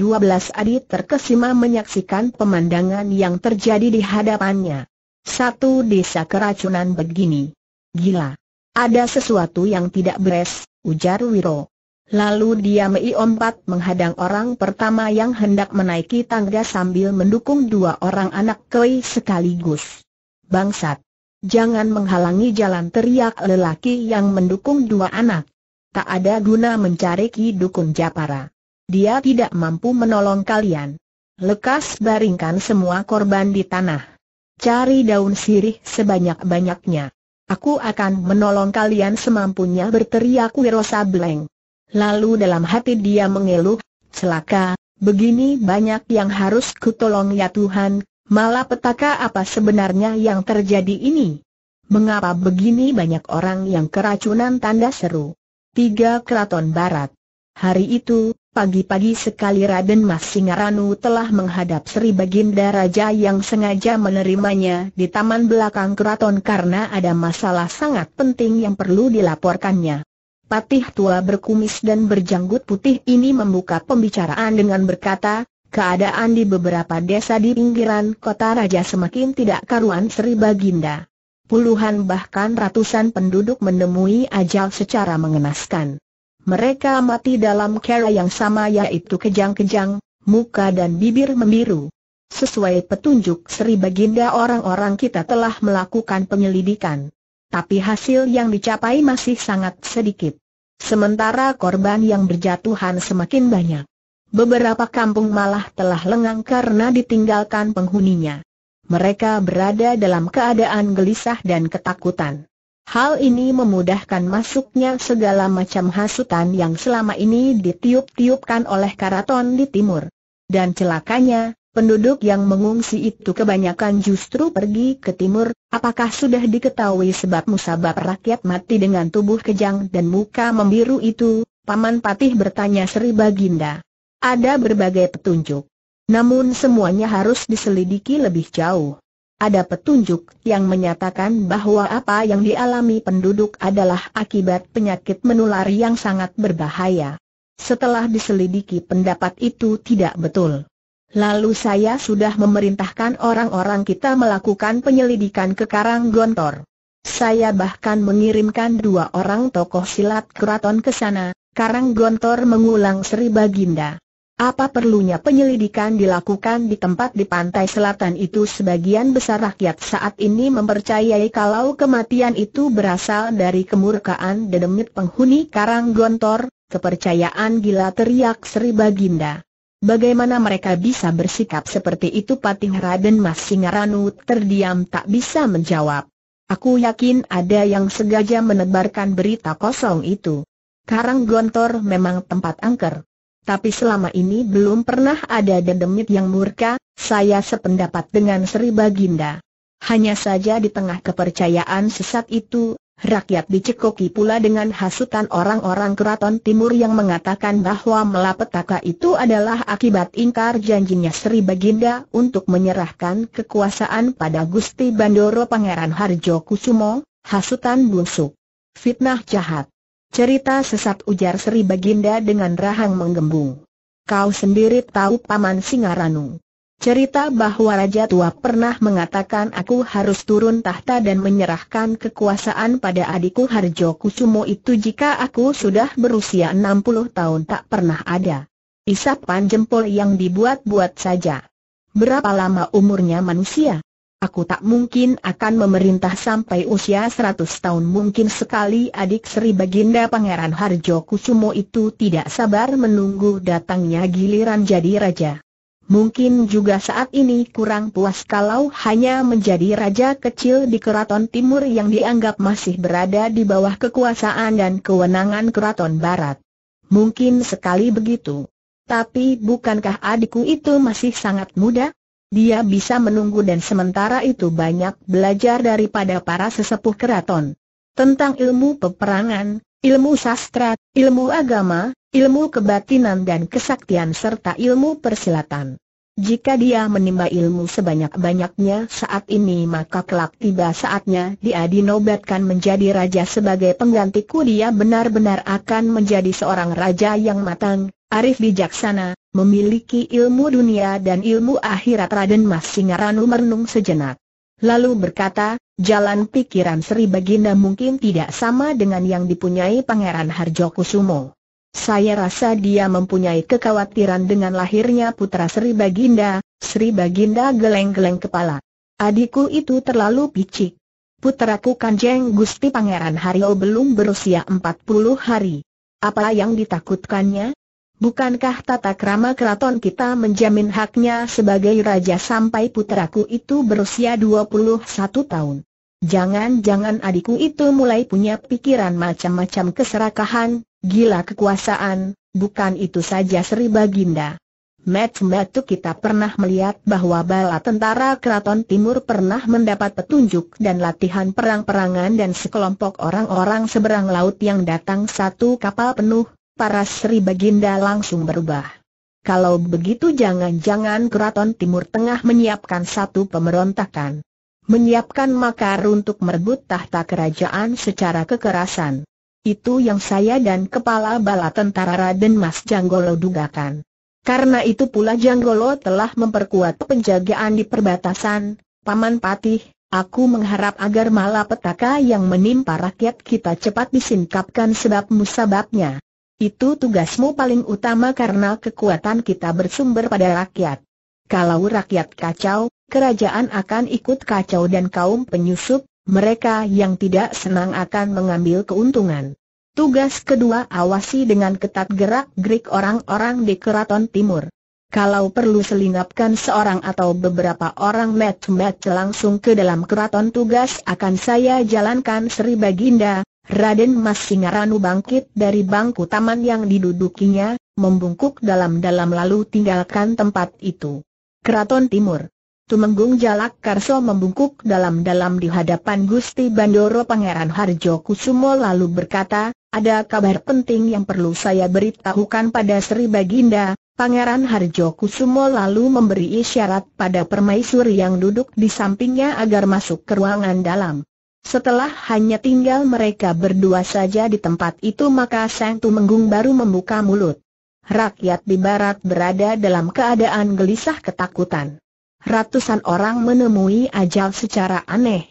adit terkesima menyaksikan pemandangan yang terjadi di hadapannya. Satu desa keracunan begini. Gila. Ada sesuatu yang tidak beres, ujar Wiro. Lalu dia meiompat menghadang orang pertama yang hendak menaiki tangga sambil mendukung dua orang anak koi sekaligus. Bangsat! Jangan menghalangi jalan teriak lelaki yang mendukung dua anak. Tak ada guna mencari Ki Dukun Japara. Dia tidak mampu menolong kalian. Lekas baringkan semua korban di tanah. Cari daun sirih sebanyak-banyaknya. Aku akan menolong kalian semampunya berteriak Wiro Sableng. Lalu dalam hati dia mengeluh, celaka, begini banyak yang harus kutolong ya Tuhan, malah petaka apa sebenarnya yang terjadi ini? Mengapa begini banyak orang yang keracunan tanda seru? Tiga Keraton Barat Hari itu, Pagi-pagi sekali Raden Mas Singaranu telah menghadap Sri Baginda Raja yang sengaja menerimanya di taman belakang keraton karena ada masalah sangat penting yang perlu dilaporkannya. Patih tua berkumis dan berjanggut putih ini membuka pembicaraan dengan berkata, keadaan di beberapa desa di pinggiran kota Raja semakin tidak karuan Sri Baginda. Puluhan bahkan ratusan penduduk menemui ajal secara mengenaskan. Mereka mati dalam cara yang sama yaitu kejang-kejang, muka dan bibir membiru. Sesuai petunjuk Sri Baginda orang-orang kita telah melakukan penyelidikan. Tapi hasil yang dicapai masih sangat sedikit. Sementara korban yang berjatuhan semakin banyak. Beberapa kampung malah telah lengang karena ditinggalkan penghuninya. Mereka berada dalam keadaan gelisah dan ketakutan. Hal ini memudahkan masuknya segala macam hasutan yang selama ini ditiup-tiupkan oleh karaton di timur. Dan celakanya, penduduk yang mengungsi itu kebanyakan justru pergi ke timur, apakah sudah diketahui sebab musabab rakyat mati dengan tubuh kejang dan muka membiru itu? Paman Patih bertanya Sri Baginda. Ada berbagai petunjuk. Namun semuanya harus diselidiki lebih jauh ada petunjuk yang menyatakan bahwa apa yang dialami penduduk adalah akibat penyakit menular yang sangat berbahaya. Setelah diselidiki pendapat itu tidak betul. Lalu saya sudah memerintahkan orang-orang kita melakukan penyelidikan ke Karang Gontor. Saya bahkan mengirimkan dua orang tokoh silat keraton ke sana, Karang Gontor mengulang Sri Baginda. Apa perlunya penyelidikan dilakukan di tempat di pantai selatan itu sebagian besar rakyat saat ini mempercayai kalau kematian itu berasal dari kemurkaan dedemit penghuni Karang Gontor, kepercayaan gila teriak Sri Baginda. Bagaimana mereka bisa bersikap seperti itu Patih Raden Mas Singaranu terdiam tak bisa menjawab. Aku yakin ada yang sengaja menebarkan berita kosong itu. Karang Gontor memang tempat angker tapi selama ini belum pernah ada dedemit yang murka, saya sependapat dengan Sri Baginda. Hanya saja di tengah kepercayaan sesat itu, rakyat dicekoki pula dengan hasutan orang-orang keraton timur yang mengatakan bahwa melapetaka itu adalah akibat ingkar janjinya Sri Baginda untuk menyerahkan kekuasaan pada Gusti Bandoro Pangeran Harjo Kusumo, hasutan busuk. Fitnah jahat. Cerita sesat ujar Sri Baginda dengan rahang menggembung. Kau sendiri tahu Paman Singaranu. Cerita bahwa Raja Tua pernah mengatakan aku harus turun tahta dan menyerahkan kekuasaan pada adikku Harjo Kusumo itu jika aku sudah berusia 60 tahun tak pernah ada. Isapan jempol yang dibuat-buat saja. Berapa lama umurnya manusia? Aku tak mungkin akan memerintah sampai usia seratus tahun mungkin sekali adik Sri Baginda Pangeran Harjo Kusumo itu tidak sabar menunggu datangnya giliran jadi raja. Mungkin juga saat ini kurang puas kalau hanya menjadi raja kecil di keraton timur yang dianggap masih berada di bawah kekuasaan dan kewenangan keraton barat. Mungkin sekali begitu. Tapi bukankah adikku itu masih sangat muda? Dia bisa menunggu dan sementara itu banyak belajar daripada para sesepuh keraton. Tentang ilmu peperangan, ilmu sastra, ilmu agama, ilmu kebatinan dan kesaktian serta ilmu persilatan. Jika dia menimba ilmu sebanyak-banyaknya saat ini maka kelak tiba saatnya dia dinobatkan menjadi raja sebagai penggantiku dia benar-benar akan menjadi seorang raja yang matang, Arif bijaksana, memiliki ilmu dunia dan ilmu akhirat Raden Mas Singaranu merenung sejenak. Lalu berkata, jalan pikiran Sri Baginda mungkin tidak sama dengan yang dipunyai Pangeran Harjokusumo. Saya rasa dia mempunyai kekhawatiran dengan lahirnya putra Sri Baginda, Sri Baginda geleng-geleng kepala. Adikku itu terlalu picik. Putraku Kanjeng Gusti Pangeran Haryo belum berusia 40 hari. Apa yang ditakutkannya? Bukankah tata krama keraton kita menjamin haknya sebagai raja sampai puteraku itu berusia 21 tahun? Jangan-jangan adikku itu mulai punya pikiran macam-macam keserakahan, gila kekuasaan, bukan itu saja Sri Baginda. Match-match kita pernah melihat bahwa bala tentara keraton timur pernah mendapat petunjuk dan latihan perang-perangan dan sekelompok orang-orang seberang laut yang datang satu kapal penuh para Sri Baginda langsung berubah. Kalau begitu jangan-jangan Keraton Timur Tengah menyiapkan satu pemberontakan. Menyiapkan makar untuk merebut tahta kerajaan secara kekerasan. Itu yang saya dan Kepala Bala Tentara Raden Mas Janggolo dugakan. Karena itu pula Janggolo telah memperkuat penjagaan di perbatasan, Paman Patih, Aku mengharap agar malapetaka yang menimpa rakyat kita cepat disingkapkan sebab musababnya. Itu tugasmu paling utama karena kekuatan kita bersumber pada rakyat. Kalau rakyat kacau, kerajaan akan ikut kacau dan kaum penyusup, mereka yang tidak senang akan mengambil keuntungan. Tugas kedua awasi dengan ketat gerak-gerik orang-orang di keraton timur. Kalau perlu selingapkan seorang atau beberapa orang match-match langsung ke dalam keraton tugas akan saya jalankan Sri Baginda, Raden Mas Singaranu bangkit dari bangku taman yang didudukinya, membungkuk dalam-dalam lalu tinggalkan tempat itu. Keraton Timur Tumenggung Jalak Karso membungkuk dalam-dalam di hadapan Gusti Bandoro Pangeran Harjo Kusumo lalu berkata, ada kabar penting yang perlu saya beritahukan pada Sri Baginda, Pangeran Harjo Kusumo lalu memberi isyarat pada permaisuri yang duduk di sampingnya agar masuk ke ruangan dalam. Setelah hanya tinggal mereka berdua saja di tempat itu maka Sang Tumenggung baru membuka mulut. Rakyat di barat berada dalam keadaan gelisah ketakutan. Ratusan orang menemui ajal secara aneh.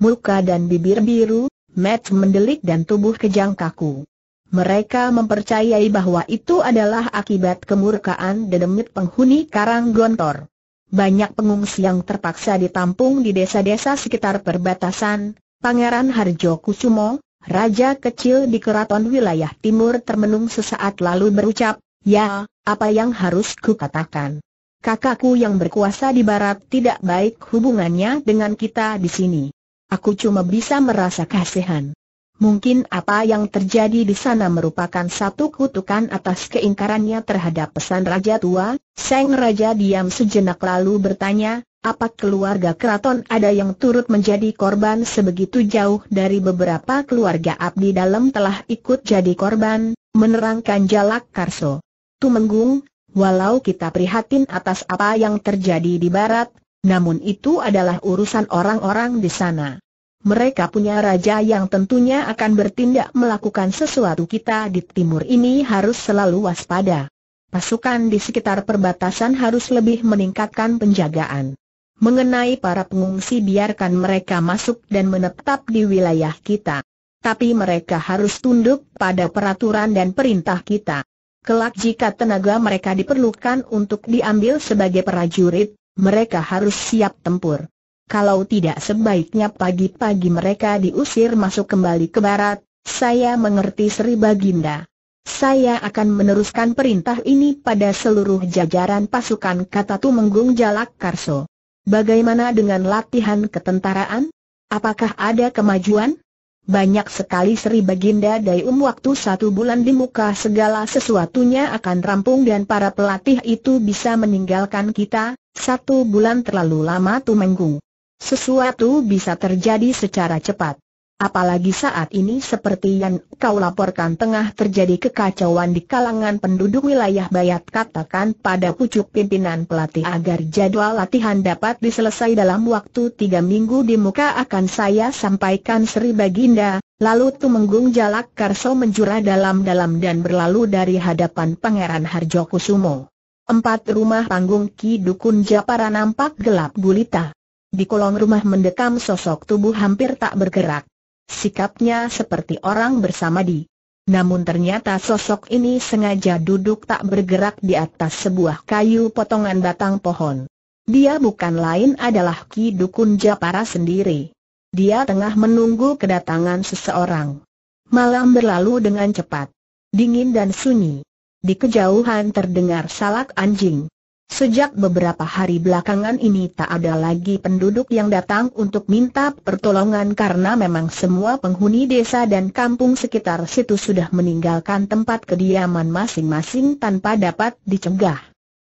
Muka dan bibir biru, mat mendelik dan tubuh kejang kaku. Mereka mempercayai bahwa itu adalah akibat kemurkaan dedemit penghuni Karang Gontor. Banyak pengungsi yang terpaksa ditampung di desa-desa sekitar perbatasan, Pangeran Harjo Kusumo, raja kecil di keraton wilayah timur termenung sesaat lalu berucap, Ya, apa yang harus kukatakan? Kakakku yang berkuasa di barat tidak baik hubungannya dengan kita di sini. Aku cuma bisa merasa kasihan. Mungkin apa yang terjadi di sana merupakan satu kutukan atas keingkarannya terhadap pesan Raja Tua, Seng Raja diam sejenak lalu bertanya, apa keluarga keraton ada yang turut menjadi korban sebegitu jauh dari beberapa keluarga abdi dalam telah ikut jadi korban, menerangkan Jalak Karso. Tumenggung, walau kita prihatin atas apa yang terjadi di barat, namun itu adalah urusan orang-orang di sana. Mereka punya raja yang tentunya akan bertindak melakukan sesuatu kita di timur ini harus selalu waspada. Pasukan di sekitar perbatasan harus lebih meningkatkan penjagaan. Mengenai para pengungsi biarkan mereka masuk dan menetap di wilayah kita. Tapi mereka harus tunduk pada peraturan dan perintah kita. Kelak jika tenaga mereka diperlukan untuk diambil sebagai prajurit, mereka harus siap tempur. Kalau tidak sebaiknya pagi-pagi mereka diusir masuk kembali ke barat, saya mengerti Sri Baginda. Saya akan meneruskan perintah ini pada seluruh jajaran pasukan kata Tumenggung Jalak Karso. Bagaimana dengan latihan ketentaraan? Apakah ada kemajuan? Banyak sekali Sri Baginda Dayum waktu satu bulan di muka segala sesuatunya akan rampung dan para pelatih itu bisa meninggalkan kita, satu bulan terlalu lama tumenggung. Sesuatu bisa terjadi secara cepat. Apalagi saat ini seperti yang kau laporkan tengah terjadi kekacauan di kalangan penduduk wilayah Bayat katakan pada pucuk pimpinan pelatih agar jadwal latihan dapat diselesai dalam waktu tiga minggu di muka akan saya sampaikan Sri Baginda, lalu Tumenggung Jalak Karso menjura dalam-dalam dan berlalu dari hadapan Pangeran Harjo Kusumo. Empat rumah panggung Ki Dukun Japara nampak gelap gulita. Di kolong rumah mendekam sosok tubuh hampir tak bergerak. Sikapnya seperti orang bersama di. Namun ternyata sosok ini sengaja duduk tak bergerak di atas sebuah kayu potongan batang pohon. Dia bukan lain adalah Ki Dukun Japara sendiri. Dia tengah menunggu kedatangan seseorang. Malam berlalu dengan cepat. Dingin dan sunyi. Di kejauhan terdengar salak anjing. Sejak beberapa hari belakangan ini tak ada lagi penduduk yang datang untuk minta pertolongan karena memang semua penghuni desa dan kampung sekitar situ sudah meninggalkan tempat kediaman masing-masing tanpa dapat dicegah.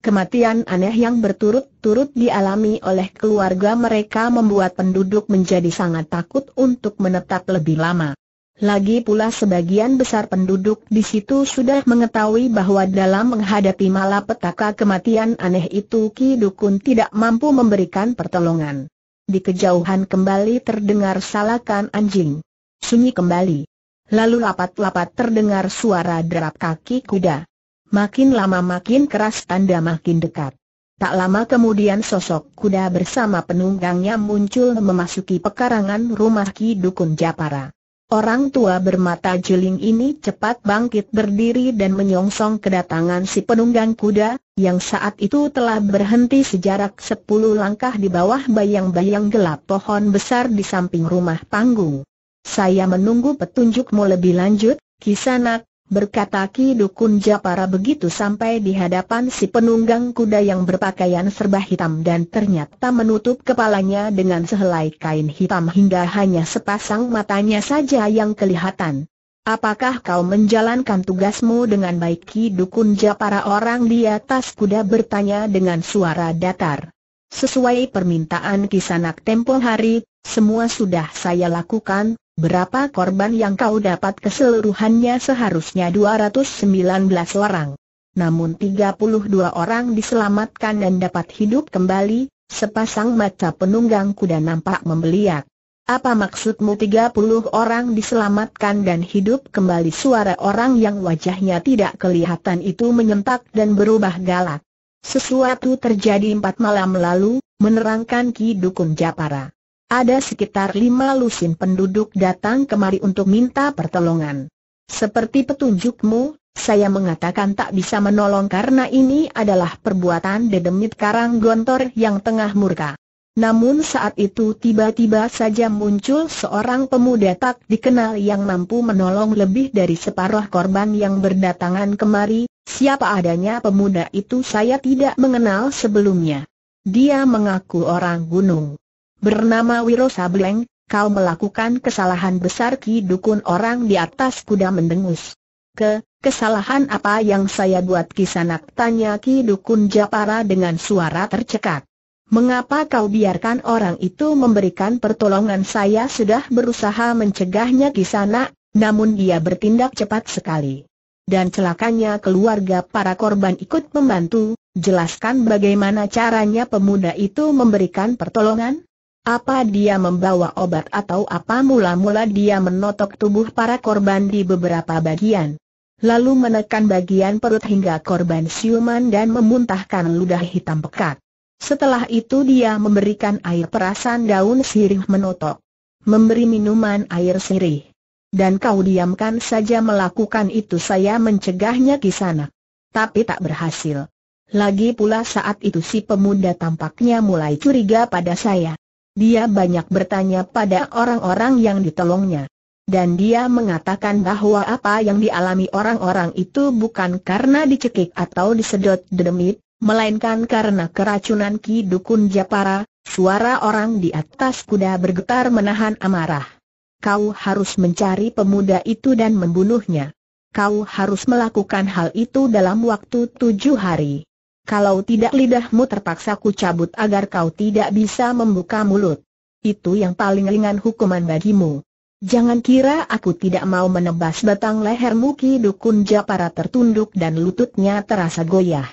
Kematian aneh yang berturut-turut dialami oleh keluarga mereka membuat penduduk menjadi sangat takut untuk menetap lebih lama. Lagi pula sebagian besar penduduk di situ sudah mengetahui bahwa dalam menghadapi malapetaka kematian aneh itu Ki Dukun tidak mampu memberikan pertolongan. Di kejauhan kembali terdengar salakan anjing. Sunyi kembali. Lalu lapat-lapat terdengar suara derap kaki kuda. Makin lama makin keras tanda makin dekat. Tak lama kemudian sosok kuda bersama penunggangnya muncul memasuki pekarangan rumah Ki Dukun Japara. Orang tua bermata juling ini cepat bangkit berdiri dan menyongsong kedatangan si penunggang kuda, yang saat itu telah berhenti sejarak sepuluh langkah di bawah bayang-bayang gelap pohon besar di samping rumah panggung. Saya menunggu petunjukmu lebih lanjut, Kisanak, Berkata Ki Dukun Japara begitu sampai di hadapan si penunggang kuda yang berpakaian serba hitam dan ternyata menutup kepalanya dengan sehelai kain hitam hingga hanya sepasang matanya saja yang kelihatan. Apakah kau menjalankan tugasmu dengan baik Ki Dukun Japara orang di atas kuda bertanya dengan suara datar. Sesuai permintaan kisanak tempo hari, semua sudah saya lakukan, Berapa korban yang kau dapat keseluruhannya seharusnya 219 orang. Namun 32 orang diselamatkan dan dapat hidup kembali, sepasang mata penunggang kuda nampak membeliak. Apa maksudmu 30 orang diselamatkan dan hidup kembali suara orang yang wajahnya tidak kelihatan itu menyentak dan berubah galak. Sesuatu terjadi empat malam lalu, menerangkan Ki Dukun Japara. Ada sekitar lima lusin penduduk datang kemari untuk minta pertolongan. Seperti petunjukmu, saya mengatakan tak bisa menolong karena ini adalah perbuatan dedemit karang gontor yang tengah murka. Namun saat itu tiba-tiba saja muncul seorang pemuda tak dikenal yang mampu menolong lebih dari separuh korban yang berdatangan kemari, siapa adanya pemuda itu saya tidak mengenal sebelumnya. Dia mengaku orang gunung bernama Wiro Sableng, kau melakukan kesalahan besar Ki Dukun orang di atas kuda mendengus. Ke, kesalahan apa yang saya buat kisanak tanya Ki Dukun Japara dengan suara tercekat. Mengapa kau biarkan orang itu memberikan pertolongan saya sudah berusaha mencegahnya kisanak, namun dia bertindak cepat sekali. Dan celakanya keluarga para korban ikut membantu, jelaskan bagaimana caranya pemuda itu memberikan pertolongan? Apa dia membawa obat atau apa mula-mula dia menotok tubuh para korban di beberapa bagian. Lalu menekan bagian perut hingga korban siuman dan memuntahkan ludah hitam pekat. Setelah itu dia memberikan air perasan daun sirih menotok. Memberi minuman air sirih. Dan kau diamkan saja melakukan itu saya mencegahnya sana, Tapi tak berhasil. Lagi pula saat itu si pemuda tampaknya mulai curiga pada saya. Dia banyak bertanya pada orang-orang yang ditolongnya. Dan dia mengatakan bahwa apa yang dialami orang-orang itu bukan karena dicekik atau disedot demi, melainkan karena keracunan Ki Dukun Japara, suara orang di atas kuda bergetar menahan amarah. Kau harus mencari pemuda itu dan membunuhnya. Kau harus melakukan hal itu dalam waktu tujuh hari kalau tidak lidahmu terpaksa ku cabut agar kau tidak bisa membuka mulut. Itu yang paling ringan hukuman bagimu. Jangan kira aku tidak mau menebas batang lehermu Ki Dukun Japara tertunduk dan lututnya terasa goyah.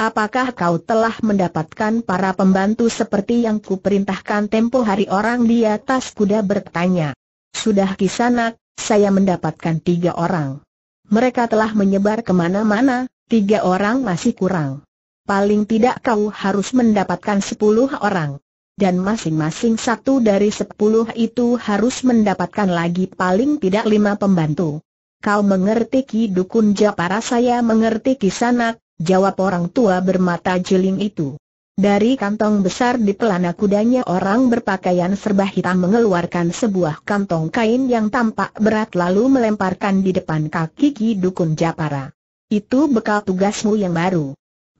Apakah kau telah mendapatkan para pembantu seperti yang kuperintahkan tempo hari orang di atas kuda bertanya? Sudah kisanak, saya mendapatkan tiga orang. Mereka telah menyebar kemana-mana, tiga orang masih kurang paling tidak kau harus mendapatkan sepuluh orang. Dan masing-masing satu dari sepuluh itu harus mendapatkan lagi paling tidak lima pembantu. Kau mengerti Ki Dukun Japara saya mengerti Kisanak, jawab orang tua bermata jeling itu. Dari kantong besar di pelana kudanya orang berpakaian serba hitam mengeluarkan sebuah kantong kain yang tampak berat lalu melemparkan di depan kaki Ki Dukun Japara. Itu bekal tugasmu yang baru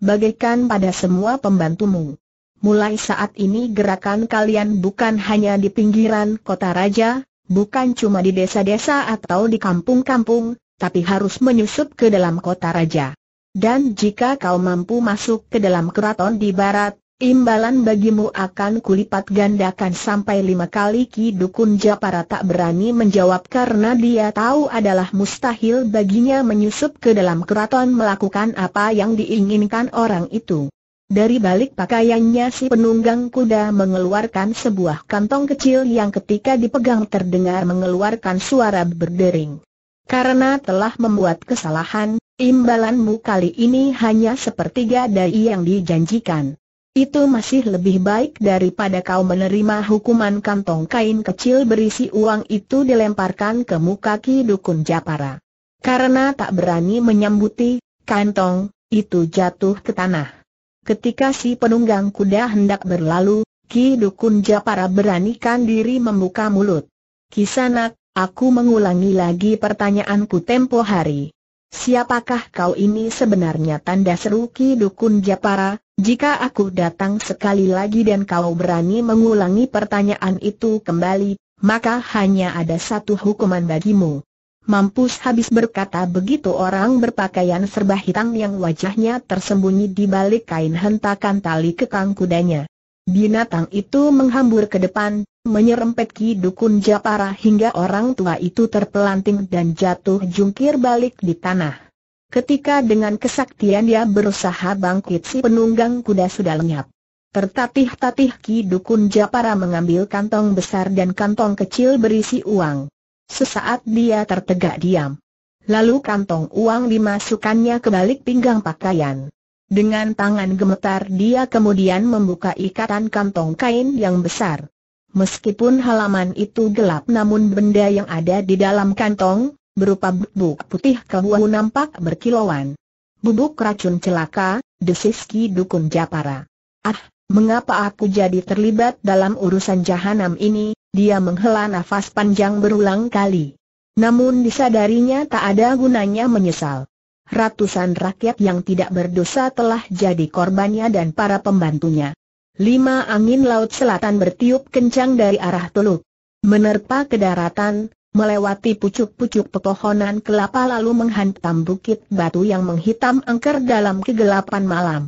bagaikan pada semua pembantumu. Mulai saat ini gerakan kalian bukan hanya di pinggiran kota raja, bukan cuma di desa-desa atau di kampung-kampung, tapi harus menyusup ke dalam kota raja. Dan jika kau mampu masuk ke dalam keraton di barat, Imbalan bagimu akan kulipat gandakan sampai lima kali Ki Dukun Japara tak berani menjawab karena dia tahu adalah mustahil baginya menyusup ke dalam keraton melakukan apa yang diinginkan orang itu. Dari balik pakaiannya si penunggang kuda mengeluarkan sebuah kantong kecil yang ketika dipegang terdengar mengeluarkan suara berdering. Karena telah membuat kesalahan, imbalanmu kali ini hanya sepertiga dari yang dijanjikan. Itu masih lebih baik daripada kau menerima hukuman kantong kain kecil berisi uang itu dilemparkan ke muka Ki Dukun Japara. Karena tak berani menyambuti, kantong itu jatuh ke tanah. Ketika si penunggang kuda hendak berlalu, Ki Dukun Japara beranikan diri membuka mulut. Kisanak, aku mengulangi lagi pertanyaanku tempo hari. Siapakah kau ini sebenarnya tanda seru Ki Dukun Japara, jika aku datang sekali lagi dan kau berani mengulangi pertanyaan itu kembali, maka hanya ada satu hukuman bagimu. Mampus habis berkata begitu orang berpakaian serba hitam yang wajahnya tersembunyi di balik kain hentakan tali kekang kudanya. Binatang itu menghambur ke depan, menyerempet Ki Dukun Japara hingga orang tua itu terpelanting dan jatuh jungkir balik di tanah. Ketika dengan kesaktian dia berusaha bangkit si penunggang kuda sudah lenyap. Tertatih-tatih Ki Dukun Japara mengambil kantong besar dan kantong kecil berisi uang. Sesaat dia tertegak diam. Lalu kantong uang dimasukkannya ke balik pinggang pakaian. Dengan tangan gemetar dia kemudian membuka ikatan kantong kain yang besar. Meskipun halaman itu gelap namun benda yang ada di dalam kantong, berupa bubuk putih kehuahu nampak berkilauan. Bubuk racun celaka, desis Dukun Japara. Ah, mengapa aku jadi terlibat dalam urusan jahanam ini? Dia menghela nafas panjang berulang kali. Namun disadarinya tak ada gunanya menyesal. Ratusan rakyat yang tidak berdosa telah jadi korbannya dan para pembantunya lima angin laut selatan bertiup kencang dari arah Teluk. Menerpa ke daratan, melewati pucuk-pucuk pepohonan kelapa lalu menghantam bukit batu yang menghitam angker dalam kegelapan malam.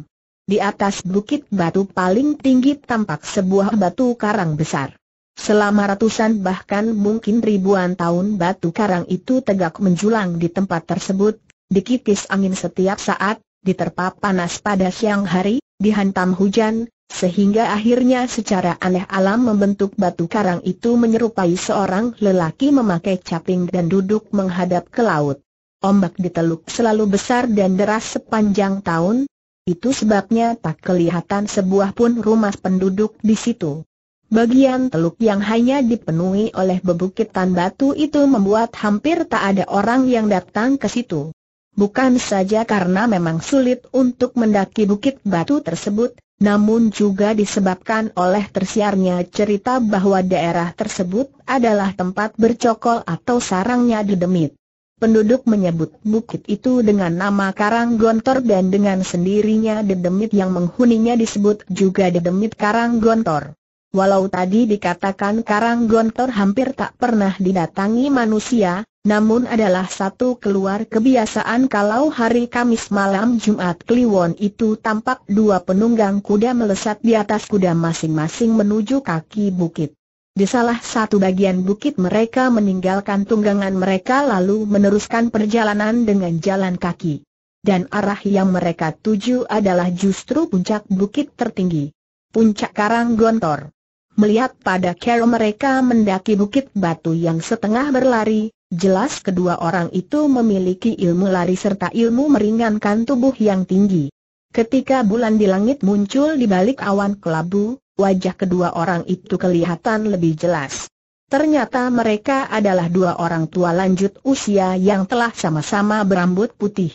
Di atas bukit batu paling tinggi tampak sebuah batu karang besar. Selama ratusan bahkan mungkin ribuan tahun batu karang itu tegak menjulang di tempat tersebut, dikikis angin setiap saat, diterpa panas pada siang hari, dihantam hujan, sehingga akhirnya secara aneh alam membentuk batu karang itu menyerupai seorang lelaki memakai caping dan duduk menghadap ke laut. Ombak di teluk selalu besar dan deras sepanjang tahun, itu sebabnya tak kelihatan sebuah pun rumah penduduk di situ. Bagian teluk yang hanya dipenuhi oleh bebukitan batu itu membuat hampir tak ada orang yang datang ke situ. Bukan saja karena memang sulit untuk mendaki bukit batu tersebut, namun juga disebabkan oleh tersiarnya cerita bahwa daerah tersebut adalah tempat bercokol atau sarangnya dedemit. Penduduk menyebut bukit itu dengan nama Karang Gontor dan dengan sendirinya dedemit yang menghuninya disebut juga dedemit Karang Gontor. Walau tadi dikatakan Karang Gontor hampir tak pernah didatangi manusia, namun adalah satu keluar kebiasaan kalau hari Kamis malam Jumat Kliwon itu tampak dua penunggang kuda melesat di atas kuda masing-masing menuju kaki bukit. Di salah satu bagian bukit mereka meninggalkan tunggangan mereka lalu meneruskan perjalanan dengan jalan kaki. Dan arah yang mereka tuju adalah justru puncak bukit tertinggi. Puncak Karang Gontor Melihat pada cara mereka mendaki bukit batu yang setengah berlari, jelas kedua orang itu memiliki ilmu lari serta ilmu meringankan tubuh yang tinggi. Ketika bulan di langit muncul di balik awan kelabu, wajah kedua orang itu kelihatan lebih jelas. Ternyata mereka adalah dua orang tua lanjut usia yang telah sama-sama berambut putih.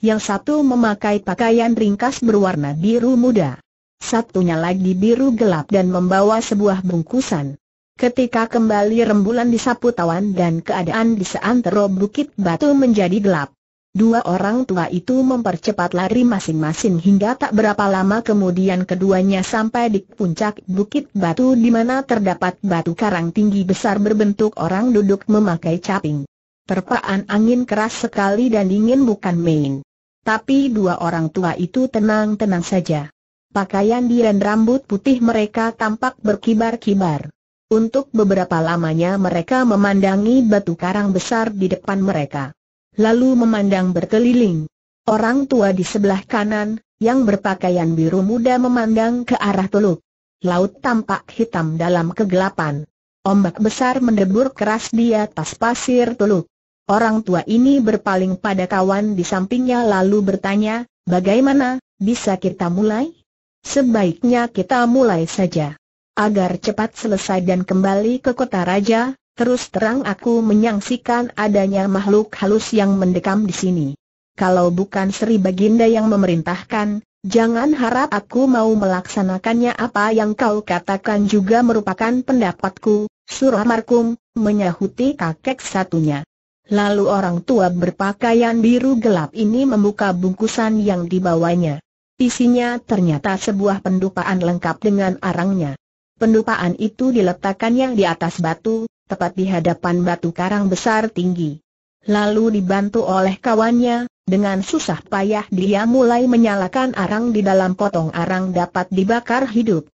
Yang satu memakai pakaian ringkas berwarna biru muda satunya lagi biru gelap dan membawa sebuah bungkusan. Ketika kembali rembulan disapu tawan dan keadaan di seantero bukit batu menjadi gelap. Dua orang tua itu mempercepat lari masing-masing hingga tak berapa lama kemudian keduanya sampai di puncak bukit batu di mana terdapat batu karang tinggi besar berbentuk orang duduk memakai caping. Terpaan angin keras sekali dan dingin bukan main. Tapi dua orang tua itu tenang-tenang saja. Pakaian dan rambut putih mereka tampak berkibar-kibar. Untuk beberapa lamanya mereka memandangi batu karang besar di depan mereka. Lalu memandang berkeliling. Orang tua di sebelah kanan, yang berpakaian biru muda memandang ke arah teluk. Laut tampak hitam dalam kegelapan. Ombak besar mendebur keras di atas pasir teluk. Orang tua ini berpaling pada kawan di sampingnya lalu bertanya, bagaimana, bisa kita mulai? Sebaiknya kita mulai saja. Agar cepat selesai dan kembali ke kota raja, terus terang aku menyaksikan adanya makhluk halus yang mendekam di sini. Kalau bukan Sri Baginda yang memerintahkan, jangan harap aku mau melaksanakannya apa yang kau katakan juga merupakan pendapatku, Suramarkum, menyahuti kakek satunya. Lalu orang tua berpakaian biru gelap ini membuka bungkusan yang dibawanya. Isinya ternyata sebuah pendupaan lengkap dengan arangnya. Pendupaan itu diletakkannya di atas batu, tepat di hadapan batu karang besar tinggi. Lalu dibantu oleh kawannya, dengan susah payah dia mulai menyalakan arang di dalam potong arang dapat dibakar hidup.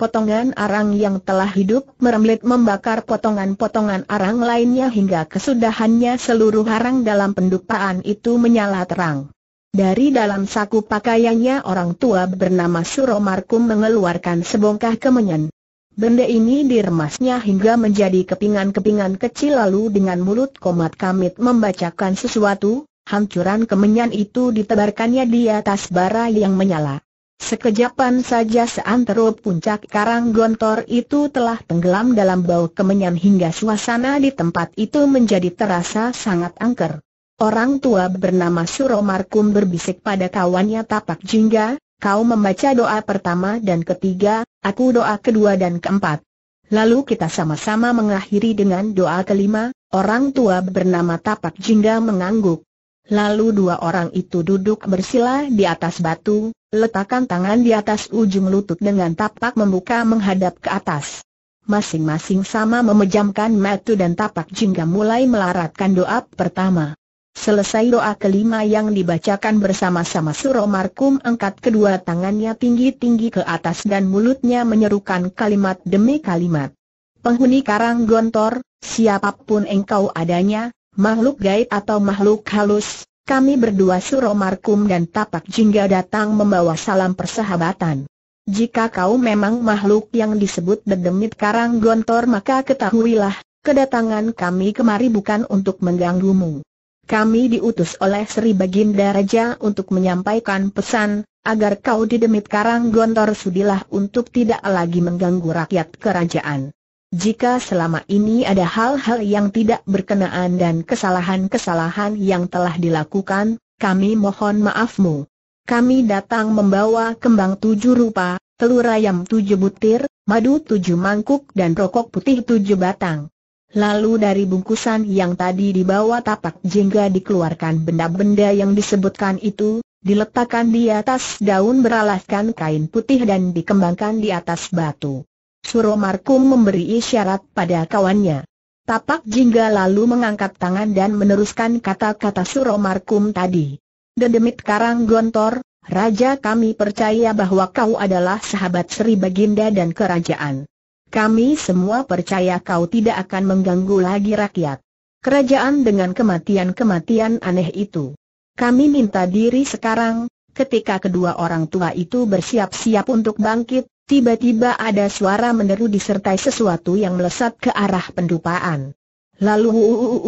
Potongan arang yang telah hidup merembet membakar potongan-potongan arang lainnya hingga kesudahannya seluruh arang dalam pendupaan itu menyala terang. Dari dalam saku pakaiannya orang tua bernama Suro Markum mengeluarkan sebongkah kemenyan. Benda ini diremasnya hingga menjadi kepingan-kepingan kecil lalu dengan mulut komat kamit membacakan sesuatu, hancuran kemenyan itu ditebarkannya di atas bara yang menyala. Sekejapan saja seantero puncak karang gontor itu telah tenggelam dalam bau kemenyan hingga suasana di tempat itu menjadi terasa sangat angker. Orang tua bernama Suro Markum berbisik pada kawannya tapak jingga, kau membaca doa pertama dan ketiga, aku doa kedua dan keempat. Lalu kita sama-sama mengakhiri dengan doa kelima, orang tua bernama tapak jingga mengangguk. Lalu dua orang itu duduk bersila di atas batu, letakkan tangan di atas ujung lutut dengan tapak membuka menghadap ke atas. Masing-masing sama memejamkan mata dan tapak jingga mulai melaratkan doa pertama. Selesai doa kelima yang dibacakan bersama-sama Suro Markum angkat kedua tangannya tinggi-tinggi ke atas dan mulutnya menyerukan kalimat demi kalimat. Penghuni karang gontor, siapapun engkau adanya, makhluk gaib atau makhluk halus, kami berdua Suro Markum dan Tapak Jingga datang membawa salam persahabatan. Jika kau memang makhluk yang disebut dedemit karang gontor maka ketahuilah, kedatangan kami kemari bukan untuk mengganggumu. Kami diutus oleh Sri Baginda Raja untuk menyampaikan pesan, agar kau di demit karang gontor sudilah untuk tidak lagi mengganggu rakyat kerajaan. Jika selama ini ada hal-hal yang tidak berkenaan dan kesalahan-kesalahan yang telah dilakukan, kami mohon maafmu. Kami datang membawa kembang tujuh rupa, telur ayam tujuh butir, madu tujuh mangkuk dan rokok putih tujuh batang. Lalu dari bungkusan yang tadi dibawa tapak jingga dikeluarkan benda-benda yang disebutkan itu, diletakkan di atas daun beralaskan kain putih dan dikembangkan di atas batu. Suro Markum memberi isyarat pada kawannya. Tapak jingga lalu mengangkat tangan dan meneruskan kata-kata Suro Markum tadi. Dedemit Karang Gontor, Raja kami percaya bahwa kau adalah sahabat Sri Baginda dan kerajaan. Kami semua percaya kau tidak akan mengganggu lagi rakyat. Kerajaan dengan kematian-kematian aneh itu. Kami minta diri sekarang, ketika kedua orang tua itu bersiap-siap untuk bangkit, tiba-tiba ada suara meneru disertai sesuatu yang melesat ke arah pendupaan. Lalu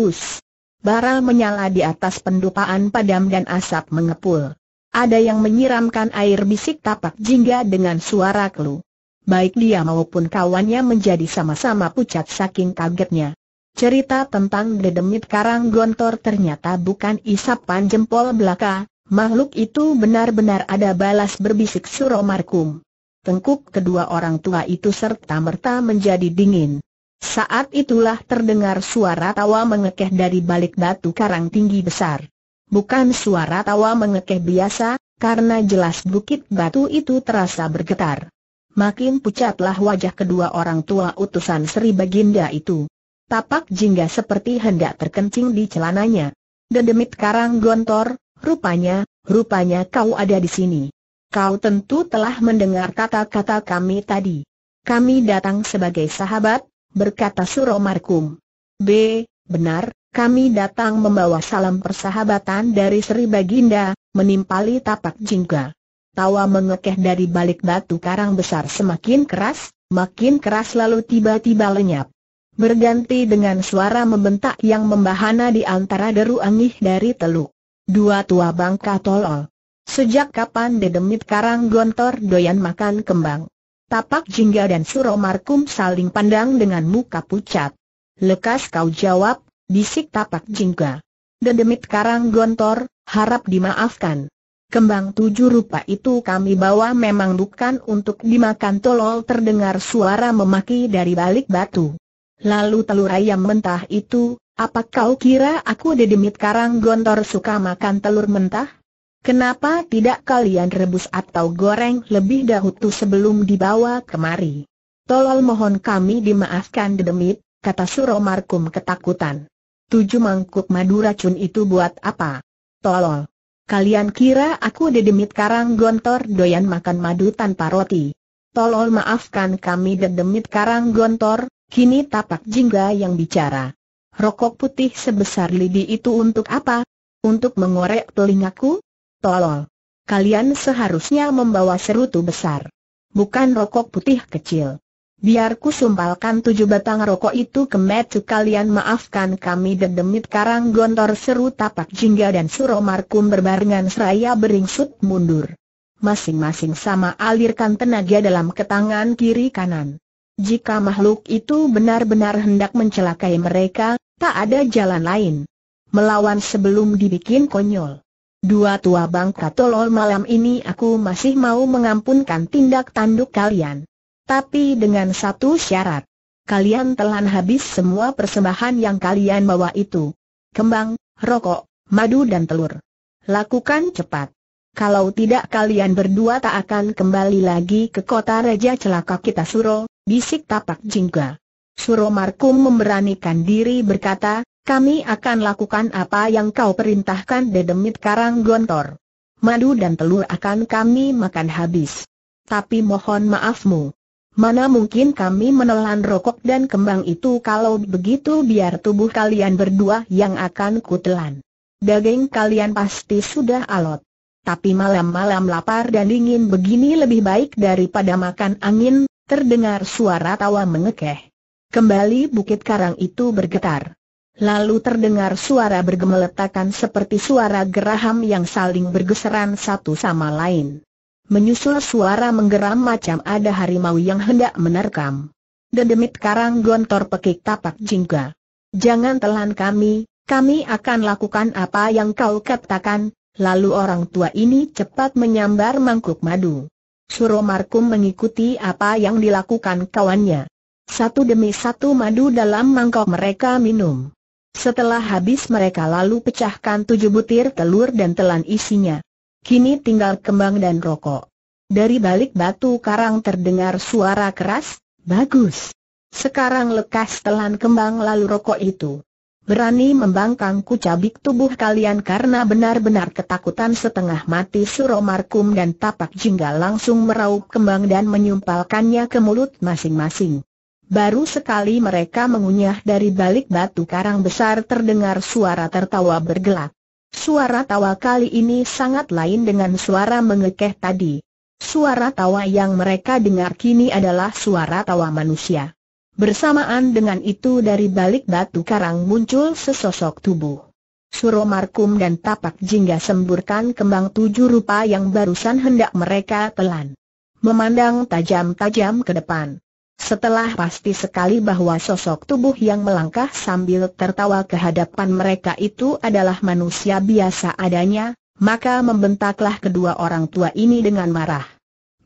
uus. Bara menyala di atas pendupaan padam dan asap mengepul. Ada yang menyiramkan air bisik tapak jingga dengan suara keluh baik dia maupun kawannya menjadi sama-sama pucat saking kagetnya. Cerita tentang dedemit karang gontor ternyata bukan isapan jempol belaka, makhluk itu benar-benar ada balas berbisik markum. Tengkuk kedua orang tua itu serta-merta menjadi dingin. Saat itulah terdengar suara tawa mengekeh dari balik batu karang tinggi besar. Bukan suara tawa mengekeh biasa, karena jelas bukit batu itu terasa bergetar makin pucatlah wajah kedua orang tua utusan Sri Baginda itu. Tapak jingga seperti hendak terkencing di celananya. Dedemit karang gontor, rupanya, rupanya kau ada di sini. Kau tentu telah mendengar kata-kata kami tadi. Kami datang sebagai sahabat, berkata Suro Markum. B, benar, kami datang membawa salam persahabatan dari Sri Baginda, menimpali tapak jingga. Tawa mengekeh dari balik batu karang besar semakin keras, makin keras lalu tiba-tiba lenyap. Berganti dengan suara membentak yang membahana di antara deru angih dari teluk. Dua tua bangka tolol. Sejak kapan dedemit karang gontor doyan makan kembang? Tapak Jingga dan Suro Markum saling pandang dengan muka pucat. Lekas kau jawab, bisik tapak Jingga. Dedemit karang gontor, harap dimaafkan. Kembang tujuh rupa itu kami bawa memang bukan untuk dimakan tolol terdengar suara memaki dari balik batu. Lalu telur ayam mentah itu, apa kau kira aku dedemit karang gontor suka makan telur mentah? Kenapa tidak kalian rebus atau goreng lebih dahulu sebelum dibawa kemari? Tolol mohon kami dimaafkan dedemit, kata Suro Markum ketakutan. Tujuh mangkuk madu racun itu buat apa? Tolol. Kalian kira aku dedemit karang gontor doyan makan madu tanpa roti. Tolol maafkan kami dedemit karang gontor, kini tapak jingga yang bicara. Rokok putih sebesar lidi itu untuk apa? Untuk mengorek telingaku? Tolol. Kalian seharusnya membawa serutu besar. Bukan rokok putih kecil. Biar ku sumpalkan tujuh batang rokok itu ke metu kalian maafkan kami dan dedemit karang gontor seru tapak jingga dan Suro Markum berbarengan seraya beringsut mundur. Masing-masing sama alirkan tenaga dalam ketangan kiri kanan. Jika makhluk itu benar-benar hendak mencelakai mereka, tak ada jalan lain. Melawan sebelum dibikin konyol. Dua tua bangka tolol malam ini aku masih mau mengampunkan tindak tanduk kalian tapi dengan satu syarat. Kalian telan habis semua persembahan yang kalian bawa itu. Kembang, rokok, madu dan telur. Lakukan cepat. Kalau tidak kalian berdua tak akan kembali lagi ke kota Raja Celaka kita Suro, bisik tapak jingga. Suro Markum memberanikan diri berkata, kami akan lakukan apa yang kau perintahkan dedemit karang gontor. Madu dan telur akan kami makan habis. Tapi mohon maafmu. Mana mungkin kami menelan rokok dan kembang itu kalau begitu biar tubuh kalian berdua yang akan kutelan. Daging kalian pasti sudah alot. Tapi malam-malam lapar dan dingin begini lebih baik daripada makan angin, terdengar suara tawa mengekeh. Kembali bukit karang itu bergetar. Lalu terdengar suara bergemeletakan seperti suara geraham yang saling bergeseran satu sama lain. Menyusul suara menggeram macam ada harimau yang hendak menerkam. Dan Dedemit karang gontor pekik tapak jingga. Jangan telan kami, kami akan lakukan apa yang kau katakan. Lalu orang tua ini cepat menyambar mangkuk madu. Suro Markum mengikuti apa yang dilakukan kawannya. Satu demi satu madu dalam mangkok mereka minum. Setelah habis mereka lalu pecahkan tujuh butir telur dan telan isinya. Kini tinggal kembang dan rokok. Dari balik batu karang terdengar suara keras, bagus. Sekarang lekas telan kembang lalu rokok itu. Berani membangkang ku cabik tubuh kalian karena benar-benar ketakutan setengah mati Suro Markum dan Tapak Jingga langsung meraup kembang dan menyumpalkannya ke mulut masing-masing. Baru sekali mereka mengunyah dari balik batu karang besar terdengar suara tertawa bergelak. Suara tawa kali ini sangat lain dengan suara mengekeh tadi. Suara tawa yang mereka dengar kini adalah suara tawa manusia. Bersamaan dengan itu dari balik batu karang muncul sesosok tubuh. Markum dan tapak jingga semburkan kembang tujuh rupa yang barusan hendak mereka telan. Memandang tajam-tajam ke depan. Setelah pasti sekali bahwa sosok tubuh yang melangkah sambil tertawa ke hadapan mereka itu adalah manusia biasa adanya, maka membentaklah kedua orang tua ini dengan marah.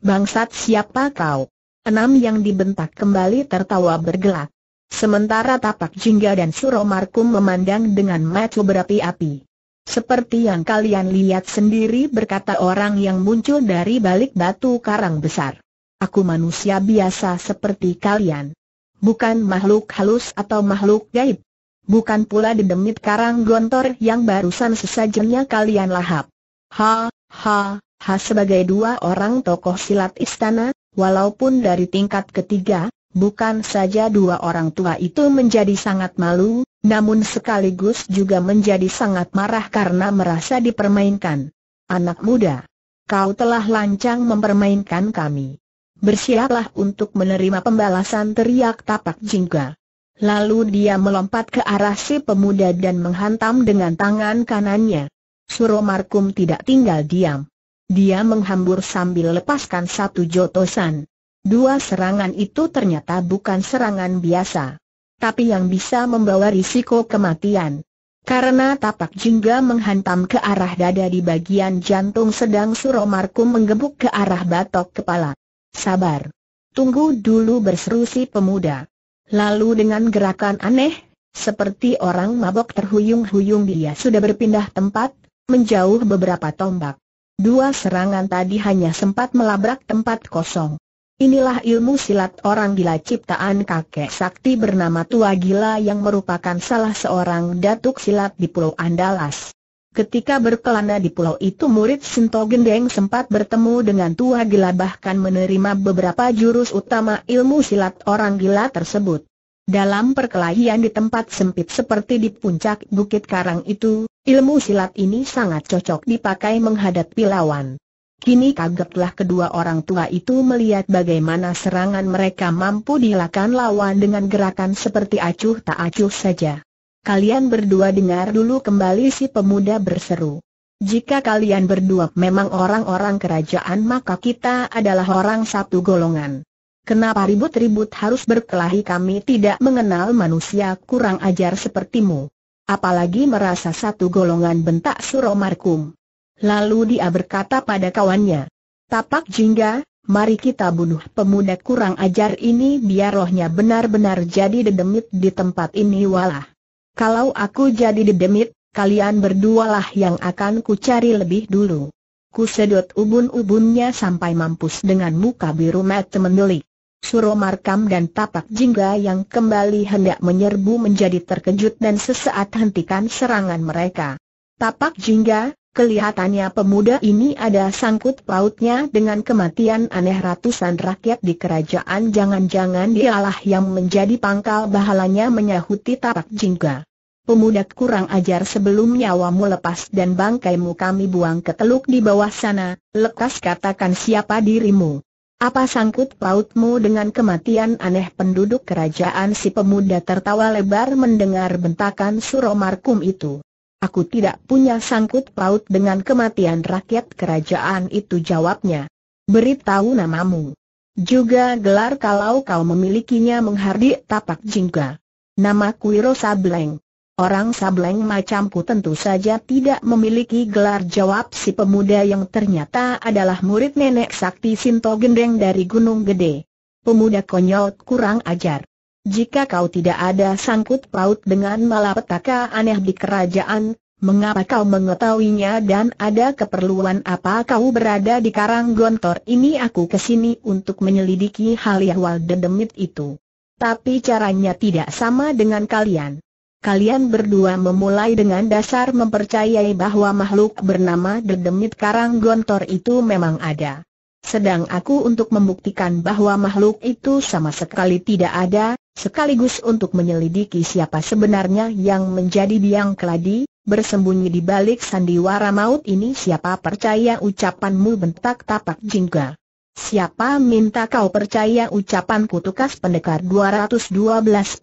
Bangsat siapa kau? Enam yang dibentak kembali tertawa bergelak. Sementara tapak jingga dan suro markum memandang dengan mata berapi-api. Seperti yang kalian lihat sendiri berkata orang yang muncul dari balik batu karang besar. Aku manusia biasa seperti kalian. Bukan makhluk halus atau makhluk gaib. Bukan pula dedemit karang gontor yang barusan sesajennya kalian lahap. Ha, ha, ha sebagai dua orang tokoh silat istana, walaupun dari tingkat ketiga, bukan saja dua orang tua itu menjadi sangat malu, namun sekaligus juga menjadi sangat marah karena merasa dipermainkan. Anak muda, kau telah lancang mempermainkan kami bersiaplah untuk menerima pembalasan teriak tapak jingga. Lalu dia melompat ke arah si pemuda dan menghantam dengan tangan kanannya. Suromarkum tidak tinggal diam. Dia menghambur sambil lepaskan satu jotosan. Dua serangan itu ternyata bukan serangan biasa. Tapi yang bisa membawa risiko kematian. Karena tapak jingga menghantam ke arah dada di bagian jantung sedang Suromarkum menggebuk ke arah batok kepala. Sabar. Tunggu dulu berseru si pemuda. Lalu dengan gerakan aneh, seperti orang mabok terhuyung-huyung dia sudah berpindah tempat, menjauh beberapa tombak. Dua serangan tadi hanya sempat melabrak tempat kosong. Inilah ilmu silat orang gila ciptaan kakek sakti bernama Tua Gila yang merupakan salah seorang datuk silat di Pulau Andalas. Ketika berkelana di pulau itu murid Sinto Gendeng sempat bertemu dengan Tua Gila bahkan menerima beberapa jurus utama ilmu silat orang gila tersebut. Dalam perkelahian di tempat sempit seperti di puncak Bukit Karang itu, ilmu silat ini sangat cocok dipakai menghadapi lawan. Kini kagetlah kedua orang tua itu melihat bagaimana serangan mereka mampu dilakukan lawan dengan gerakan seperti acuh tak acuh saja kalian berdua dengar dulu kembali si pemuda berseru. Jika kalian berdua memang orang-orang kerajaan maka kita adalah orang satu golongan. Kenapa ribut-ribut harus berkelahi kami tidak mengenal manusia kurang ajar sepertimu. Apalagi merasa satu golongan bentak Suromarkum. Lalu dia berkata pada kawannya, Tapak jingga, mari kita bunuh pemuda kurang ajar ini biar rohnya benar-benar jadi dedemit di tempat ini walah. Kalau aku jadi dedemit, kalian berdualah yang akan kucari lebih dulu. Ku Kusedot ubun-ubunnya sampai mampus dengan muka biru mata mendelik. Suro Markam dan Tapak Jingga yang kembali hendak menyerbu menjadi terkejut dan sesaat hentikan serangan mereka. Tapak Jingga, Kelihatannya pemuda ini ada sangkut pautnya dengan kematian aneh ratusan rakyat di kerajaan Jangan-jangan dialah yang menjadi pangkal bahalanya menyahuti tapak jingga Pemuda kurang ajar sebelum nyawamu lepas dan bangkaimu kami buang ke teluk di bawah sana Lekas katakan siapa dirimu Apa sangkut pautmu dengan kematian aneh penduduk kerajaan si pemuda tertawa lebar mendengar bentakan suro markum itu Aku tidak punya sangkut paut dengan kematian rakyat kerajaan itu jawabnya. Beritahu namamu. Juga gelar kalau kau memilikinya menghardik tapak jingga. Nama Kuiro Sableng. Orang Sableng macamku tentu saja tidak memiliki gelar jawab si pemuda yang ternyata adalah murid nenek sakti Sinto Gendeng dari Gunung Gede. Pemuda konyol kurang ajar. Jika kau tidak ada sangkut paut dengan malapetaka aneh di kerajaan, mengapa kau mengetahuinya dan ada keperluan apa kau berada di karang gontor ini aku kesini untuk menyelidiki hal yang yahwal dedemit itu. Tapi caranya tidak sama dengan kalian. Kalian berdua memulai dengan dasar mempercayai bahwa makhluk bernama dedemit karang gontor itu memang ada. Sedang aku untuk membuktikan bahwa makhluk itu sama sekali tidak ada, sekaligus untuk menyelidiki siapa sebenarnya yang menjadi biang keladi, bersembunyi di balik sandiwara maut ini siapa percaya ucapanmu bentak tapak jingga. Siapa minta kau percaya ucapan kutukas pendekar 212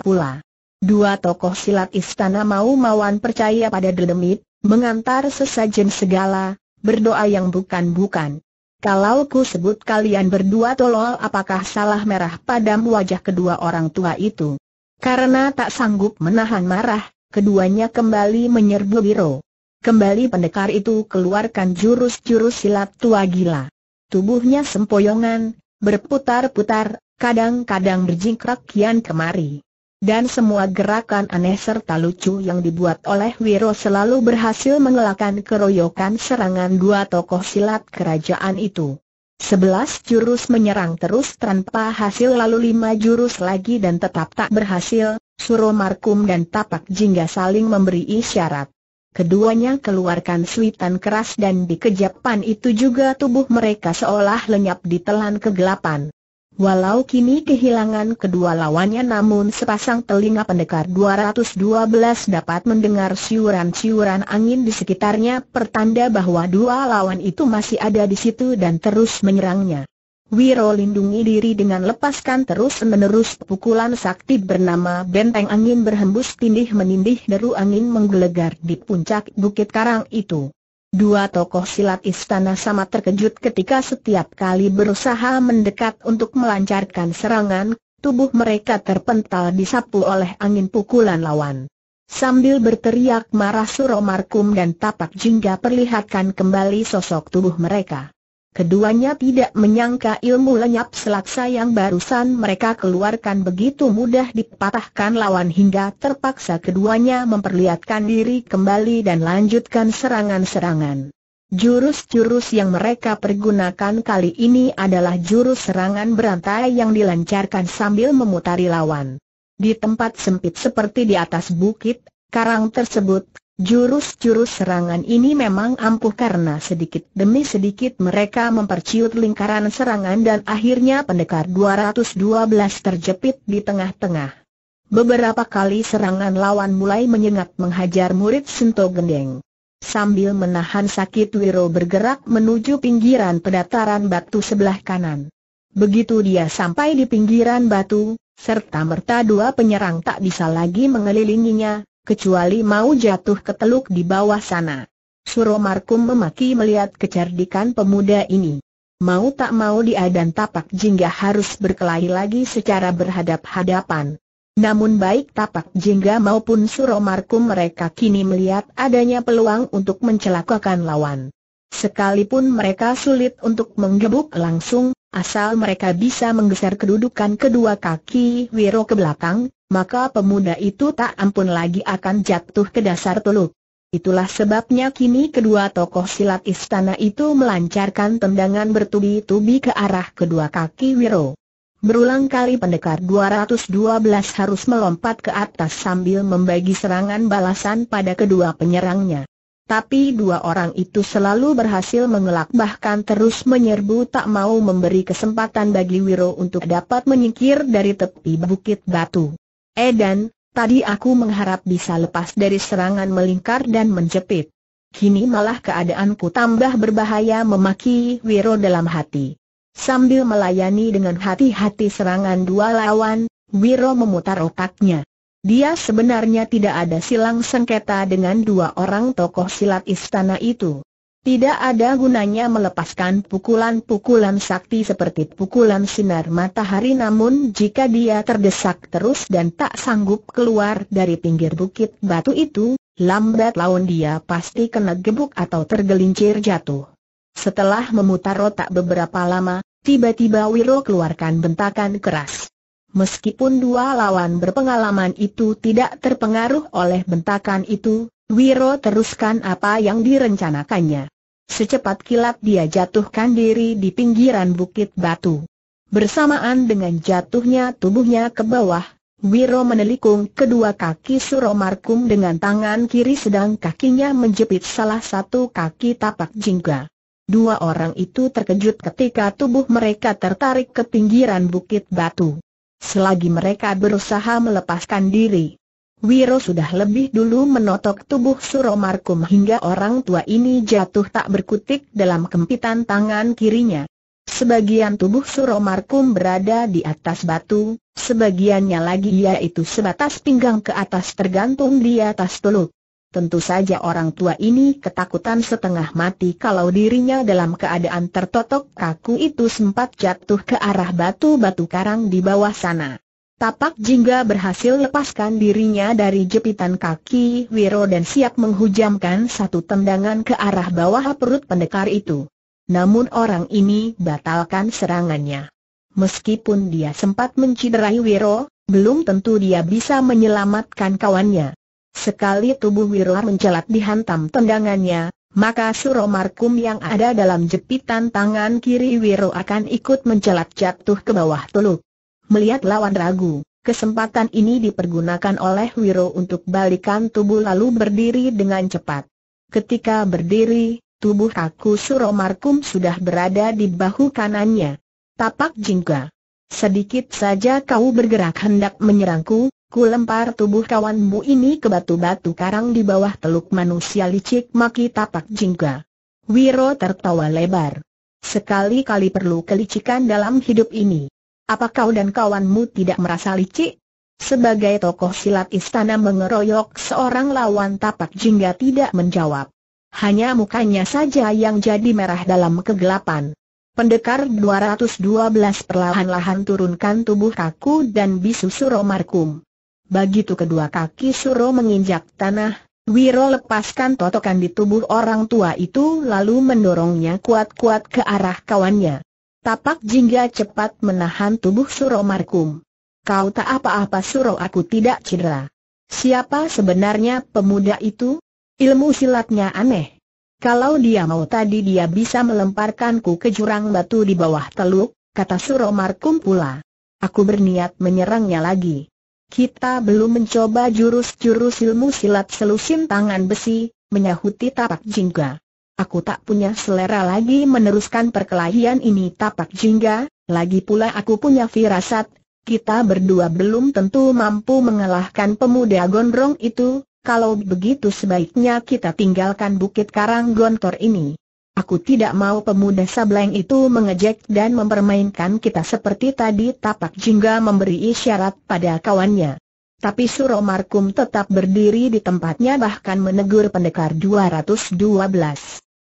pula. Dua tokoh silat istana mau mawan percaya pada dedemit, mengantar sesajen segala, berdoa yang bukan-bukan. Kalau ku sebut kalian berdua tolol apakah salah merah padam wajah kedua orang tua itu? Karena tak sanggup menahan marah, keduanya kembali menyerbu biro. Kembali pendekar itu keluarkan jurus-jurus silat tua gila. Tubuhnya sempoyongan, berputar-putar, kadang-kadang berjingkrak kian kemari. Dan semua gerakan aneh serta lucu yang dibuat oleh Wiro selalu berhasil mengelakkan keroyokan serangan dua tokoh silat kerajaan itu. Sebelas jurus menyerang terus tanpa hasil lalu lima jurus lagi dan tetap tak berhasil, Suro Markum dan Tapak Jingga saling memberi isyarat. Keduanya keluarkan suitan keras dan di kejapan itu juga tubuh mereka seolah lenyap ditelan kegelapan. Walau kini kehilangan kedua lawannya namun sepasang telinga pendekar 212 dapat mendengar siuran-siuran angin di sekitarnya pertanda bahwa dua lawan itu masih ada di situ dan terus menyerangnya. Wiro lindungi diri dengan lepaskan terus-menerus pukulan sakti bernama benteng angin berhembus tindih menindih deru angin menggelegar di puncak bukit karang itu. Dua tokoh silat istana sama terkejut ketika setiap kali berusaha mendekat untuk melancarkan serangan, tubuh mereka terpental disapu oleh angin pukulan lawan. Sambil berteriak marah Markum dan Tapak Jingga perlihatkan kembali sosok tubuh mereka. Keduanya tidak menyangka ilmu lenyap selaksa yang barusan mereka keluarkan begitu mudah dipatahkan lawan hingga terpaksa keduanya memperlihatkan diri kembali dan lanjutkan serangan-serangan. Jurus-jurus yang mereka pergunakan kali ini adalah jurus serangan berantai yang dilancarkan sambil memutari lawan. Di tempat sempit seperti di atas bukit, karang tersebut, Jurus-jurus serangan ini memang ampuh karena sedikit demi sedikit mereka memperciut lingkaran serangan dan akhirnya pendekar 212 terjepit di tengah-tengah. Beberapa kali serangan lawan mulai menyengat menghajar murid Sento Gendeng. Sambil menahan sakit Wiro bergerak menuju pinggiran pedataran batu sebelah kanan. Begitu dia sampai di pinggiran batu, serta merta dua penyerang tak bisa lagi mengelilinginya, kecuali mau jatuh ke teluk di bawah sana. Markum memaki melihat kecerdikan pemuda ini. Mau tak mau dia dan tapak jingga harus berkelahi lagi secara berhadap-hadapan. Namun baik tapak jingga maupun Markum mereka kini melihat adanya peluang untuk mencelakakan lawan. Sekalipun mereka sulit untuk menggebuk langsung, asal mereka bisa menggeser kedudukan kedua kaki Wiro ke belakang, maka pemuda itu tak ampun lagi akan jatuh ke dasar teluk. Itulah sebabnya kini kedua tokoh silat istana itu melancarkan tendangan bertubi-tubi ke arah kedua kaki Wiro. Berulang kali pendekar 212 harus melompat ke atas sambil membagi serangan balasan pada kedua penyerangnya. Tapi dua orang itu selalu berhasil mengelak bahkan terus menyerbu tak mau memberi kesempatan bagi Wiro untuk dapat menyingkir dari tepi bukit batu. Edan, eh, tadi aku mengharap bisa lepas dari serangan melingkar dan menjepit. Kini malah keadaanku tambah berbahaya memaki Wiro dalam hati. Sambil melayani dengan hati-hati serangan dua lawan, Wiro memutar otaknya. Dia sebenarnya tidak ada silang sengketa dengan dua orang tokoh silat istana itu. Tidak ada gunanya melepaskan pukulan-pukulan sakti seperti pukulan sinar matahari namun jika dia terdesak terus dan tak sanggup keluar dari pinggir bukit batu itu, lambat laun dia pasti kena gebuk atau tergelincir jatuh. Setelah memutar otak beberapa lama, tiba-tiba Wiro keluarkan bentakan keras. Meskipun dua lawan berpengalaman itu tidak terpengaruh oleh bentakan itu, Wiro teruskan apa yang direncanakannya. Secepat kilat dia jatuhkan diri di pinggiran bukit batu. Bersamaan dengan jatuhnya tubuhnya ke bawah, Wiro menelikung kedua kaki Suromarkum dengan tangan kiri sedang kakinya menjepit salah satu kaki tapak jingga. Dua orang itu terkejut ketika tubuh mereka tertarik ke pinggiran bukit batu selagi mereka berusaha melepaskan diri. Wiro sudah lebih dulu menotok tubuh Suro Markum hingga orang tua ini jatuh tak berkutik dalam kempitan tangan kirinya. Sebagian tubuh Suro Markum berada di atas batu, sebagiannya lagi yaitu sebatas pinggang ke atas tergantung di atas teluk. Tentu saja orang tua ini ketakutan setengah mati kalau dirinya dalam keadaan tertotok kaku itu sempat jatuh ke arah batu-batu karang di bawah sana. Tapak Jingga berhasil lepaskan dirinya dari jepitan kaki Wiro dan siap menghujamkan satu tendangan ke arah bawah perut pendekar itu. Namun orang ini batalkan serangannya. Meskipun dia sempat menciderai Wiro, belum tentu dia bisa menyelamatkan kawannya. Sekali tubuh Wirla mencelat dihantam tendangannya, maka Suro Markum yang ada dalam jepitan tangan kiri Wiro akan ikut mencelat jatuh ke bawah teluk. Melihat lawan ragu, kesempatan ini dipergunakan oleh Wiro untuk balikan tubuh lalu berdiri dengan cepat. Ketika berdiri, tubuh aku Suro Markum sudah berada di bahu kanannya. Tapak jingga. Sedikit saja kau bergerak hendak menyerangku, Ku lempar tubuh kawanmu ini ke batu-batu karang di bawah teluk manusia licik maki tapak jingga. Wiro tertawa lebar. Sekali-kali perlu kelicikan dalam hidup ini. Apa kau dan kawanmu tidak merasa licik? Sebagai tokoh silat istana mengeroyok seorang lawan tapak jingga tidak menjawab. Hanya mukanya saja yang jadi merah dalam kegelapan. Pendekar 212 perlahan-lahan turunkan tubuh kaku dan bisu suromarkum. Begitu kedua kaki Suro menginjak tanah, Wiro lepaskan totokan di tubuh orang tua itu lalu mendorongnya kuat-kuat ke arah kawannya. Tapak jingga cepat menahan tubuh Suro Markum. Kau tak apa-apa Suro aku tidak cedera. Siapa sebenarnya pemuda itu? Ilmu silatnya aneh. Kalau dia mau tadi dia bisa melemparkanku ke jurang batu di bawah teluk, kata Suro Markum pula. Aku berniat menyerangnya lagi kita belum mencoba jurus-jurus ilmu silat selusin tangan besi, menyahuti tapak jingga. Aku tak punya selera lagi meneruskan perkelahian ini tapak jingga, lagi pula aku punya firasat, kita berdua belum tentu mampu mengalahkan pemuda gondrong itu, kalau begitu sebaiknya kita tinggalkan Bukit Karang Gontor ini. Aku tidak mau pemuda sableng itu mengejek dan mempermainkan kita seperti tadi tapak jingga memberi isyarat pada kawannya. Tapi Suro Markum tetap berdiri di tempatnya bahkan menegur pendekar 212.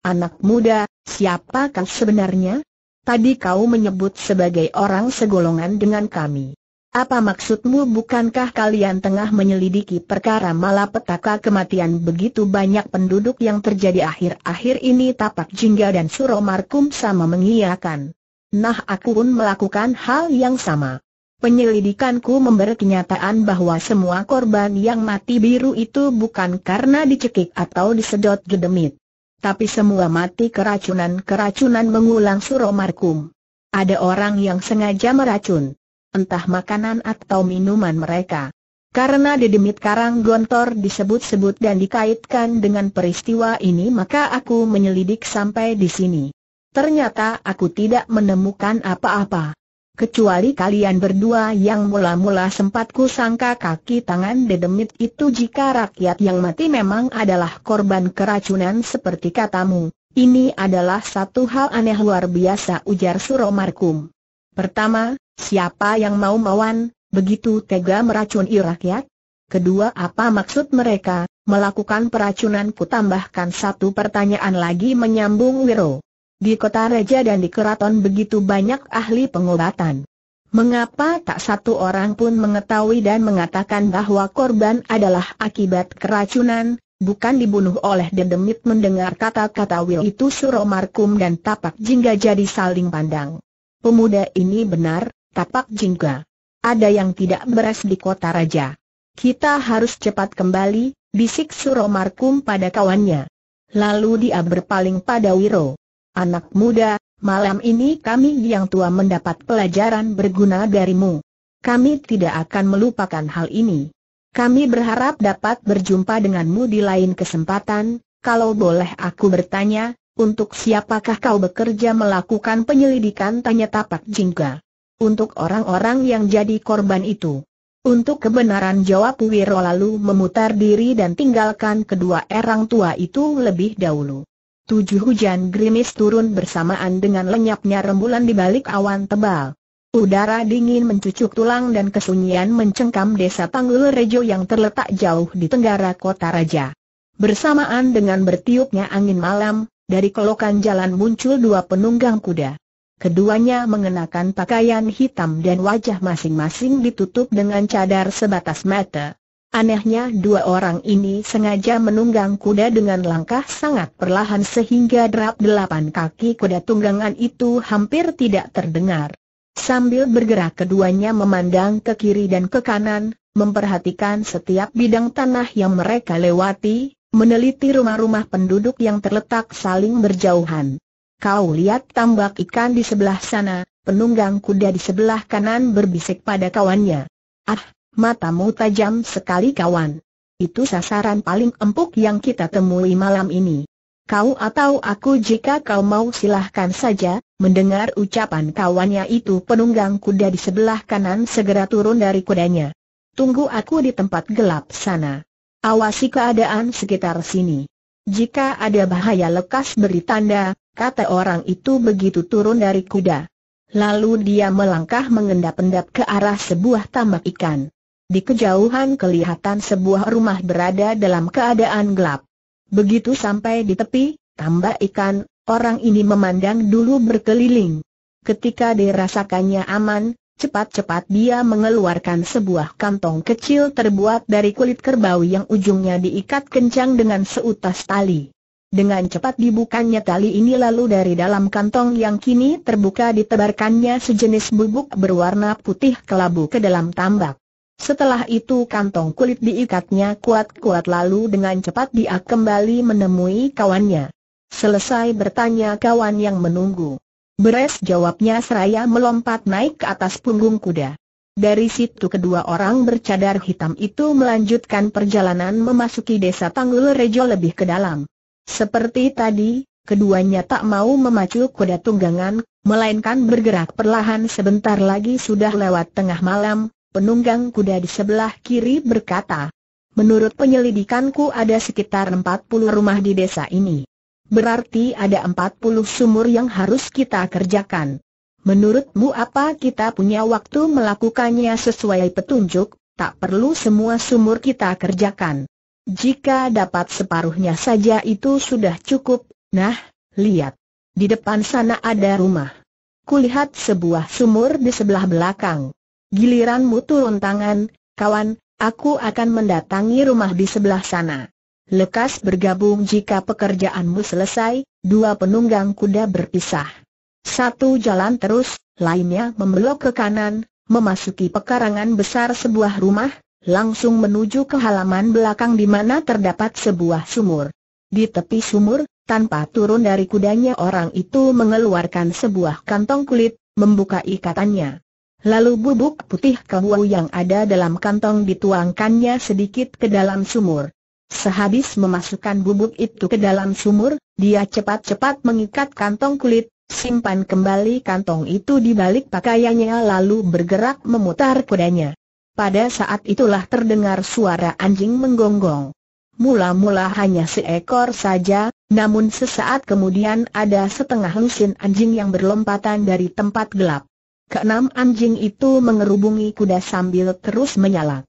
Anak muda, siapakah sebenarnya? Tadi kau menyebut sebagai orang segolongan dengan kami. Apa maksudmu bukankah kalian tengah menyelidiki perkara malapetaka kematian begitu banyak penduduk yang terjadi akhir-akhir ini tapak jingga dan suro markum sama mengiyakan. Nah aku pun melakukan hal yang sama. Penyelidikanku memberi kenyataan bahwa semua korban yang mati biru itu bukan karena dicekik atau disedot gedemit. Tapi semua mati keracunan-keracunan mengulang suro markum. Ada orang yang sengaja meracun entah makanan atau minuman mereka. Karena dedemit karang gontor disebut-sebut dan dikaitkan dengan peristiwa ini maka aku menyelidik sampai di sini. Ternyata aku tidak menemukan apa-apa. Kecuali kalian berdua yang mula-mula sempat sangka kaki tangan dedemit itu jika rakyat yang mati memang adalah korban keracunan seperti katamu. Ini adalah satu hal aneh luar biasa ujar Suro Markum. Pertama, siapa yang mau mawan, begitu tega meracuni rakyat? Kedua apa maksud mereka, melakukan peracunan? Kutambahkan satu pertanyaan lagi menyambung Wiro. Di kota Reja dan di keraton begitu banyak ahli pengobatan. Mengapa tak satu orang pun mengetahui dan mengatakan bahwa korban adalah akibat keracunan, bukan dibunuh oleh dedemit mendengar kata-kata Wiro itu markum dan Tapak Jingga jadi saling pandang. Pemuda ini benar, tapak jingga. Ada yang tidak beres di kota raja. Kita harus cepat kembali, bisik Markum pada kawannya. Lalu dia berpaling pada Wiro. Anak muda, malam ini kami yang tua mendapat pelajaran berguna darimu. Kami tidak akan melupakan hal ini. Kami berharap dapat berjumpa denganmu di lain kesempatan, kalau boleh aku bertanya, untuk siapakah kau bekerja melakukan penyelidikan tanya tapak jingga? Untuk orang-orang yang jadi korban itu. Untuk kebenaran jawab Wiro lalu memutar diri dan tinggalkan kedua erang tua itu lebih dahulu. Tujuh hujan gerimis turun bersamaan dengan lenyapnya rembulan di balik awan tebal. Udara dingin mencucuk tulang dan kesunyian mencengkam desa Panggul Rejo yang terletak jauh di tenggara kota raja. Bersamaan dengan bertiupnya angin malam, dari kelokan jalan muncul dua penunggang kuda. Keduanya mengenakan pakaian hitam dan wajah masing-masing ditutup dengan cadar sebatas mata. Anehnya dua orang ini sengaja menunggang kuda dengan langkah sangat perlahan sehingga derap delapan kaki kuda tunggangan itu hampir tidak terdengar. Sambil bergerak keduanya memandang ke kiri dan ke kanan, memperhatikan setiap bidang tanah yang mereka lewati, meneliti rumah-rumah penduduk yang terletak saling berjauhan. Kau lihat tambak ikan di sebelah sana, penunggang kuda di sebelah kanan berbisik pada kawannya. Ah, matamu tajam sekali kawan. Itu sasaran paling empuk yang kita temui malam ini. Kau atau aku jika kau mau silahkan saja, mendengar ucapan kawannya itu penunggang kuda di sebelah kanan segera turun dari kudanya. Tunggu aku di tempat gelap sana. Awasi keadaan sekitar sini. Jika ada bahaya lekas beri tanda, kata orang itu begitu turun dari kuda. Lalu dia melangkah mengendap-endap ke arah sebuah tambak ikan. Di kejauhan kelihatan sebuah rumah berada dalam keadaan gelap. Begitu sampai di tepi, tambak ikan, orang ini memandang dulu berkeliling. Ketika dirasakannya aman, Cepat-cepat dia mengeluarkan sebuah kantong kecil terbuat dari kulit kerbau yang ujungnya diikat kencang dengan seutas tali. Dengan cepat dibukanya tali ini lalu dari dalam kantong yang kini terbuka ditebarkannya sejenis bubuk berwarna putih kelabu ke dalam tambak. Setelah itu kantong kulit diikatnya kuat-kuat lalu dengan cepat dia kembali menemui kawannya. Selesai bertanya kawan yang menunggu. Beres jawabnya seraya melompat naik ke atas punggung kuda. Dari situ kedua orang bercadar hitam itu melanjutkan perjalanan memasuki desa Tanggul Rejo lebih ke dalam. Seperti tadi, keduanya tak mau memacu kuda tunggangan, melainkan bergerak perlahan sebentar lagi sudah lewat tengah malam, penunggang kuda di sebelah kiri berkata. Menurut penyelidikanku ada sekitar 40 rumah di desa ini. Berarti ada empat puluh sumur yang harus kita kerjakan. Menurutmu apa kita punya waktu melakukannya sesuai petunjuk, tak perlu semua sumur kita kerjakan. Jika dapat separuhnya saja itu sudah cukup, nah, lihat. Di depan sana ada rumah. Kulihat sebuah sumur di sebelah belakang. Giliranmu turun tangan, kawan, aku akan mendatangi rumah di sebelah sana lekas bergabung jika pekerjaanmu selesai, dua penunggang kuda berpisah. Satu jalan terus, lainnya membelok ke kanan, memasuki pekarangan besar sebuah rumah, langsung menuju ke halaman belakang di mana terdapat sebuah sumur. Di tepi sumur, tanpa turun dari kudanya orang itu mengeluarkan sebuah kantong kulit, membuka ikatannya. Lalu bubuk putih kewu yang ada dalam kantong dituangkannya sedikit ke dalam sumur. Sehabis memasukkan bubuk itu ke dalam sumur, dia cepat-cepat mengikat kantong kulit, simpan kembali kantong itu di balik pakaiannya lalu bergerak memutar kudanya. Pada saat itulah terdengar suara anjing menggonggong. Mula-mula hanya seekor saja, namun sesaat kemudian ada setengah lusin anjing yang berlompatan dari tempat gelap. Keenam anjing itu mengerubungi kuda sambil terus menyala.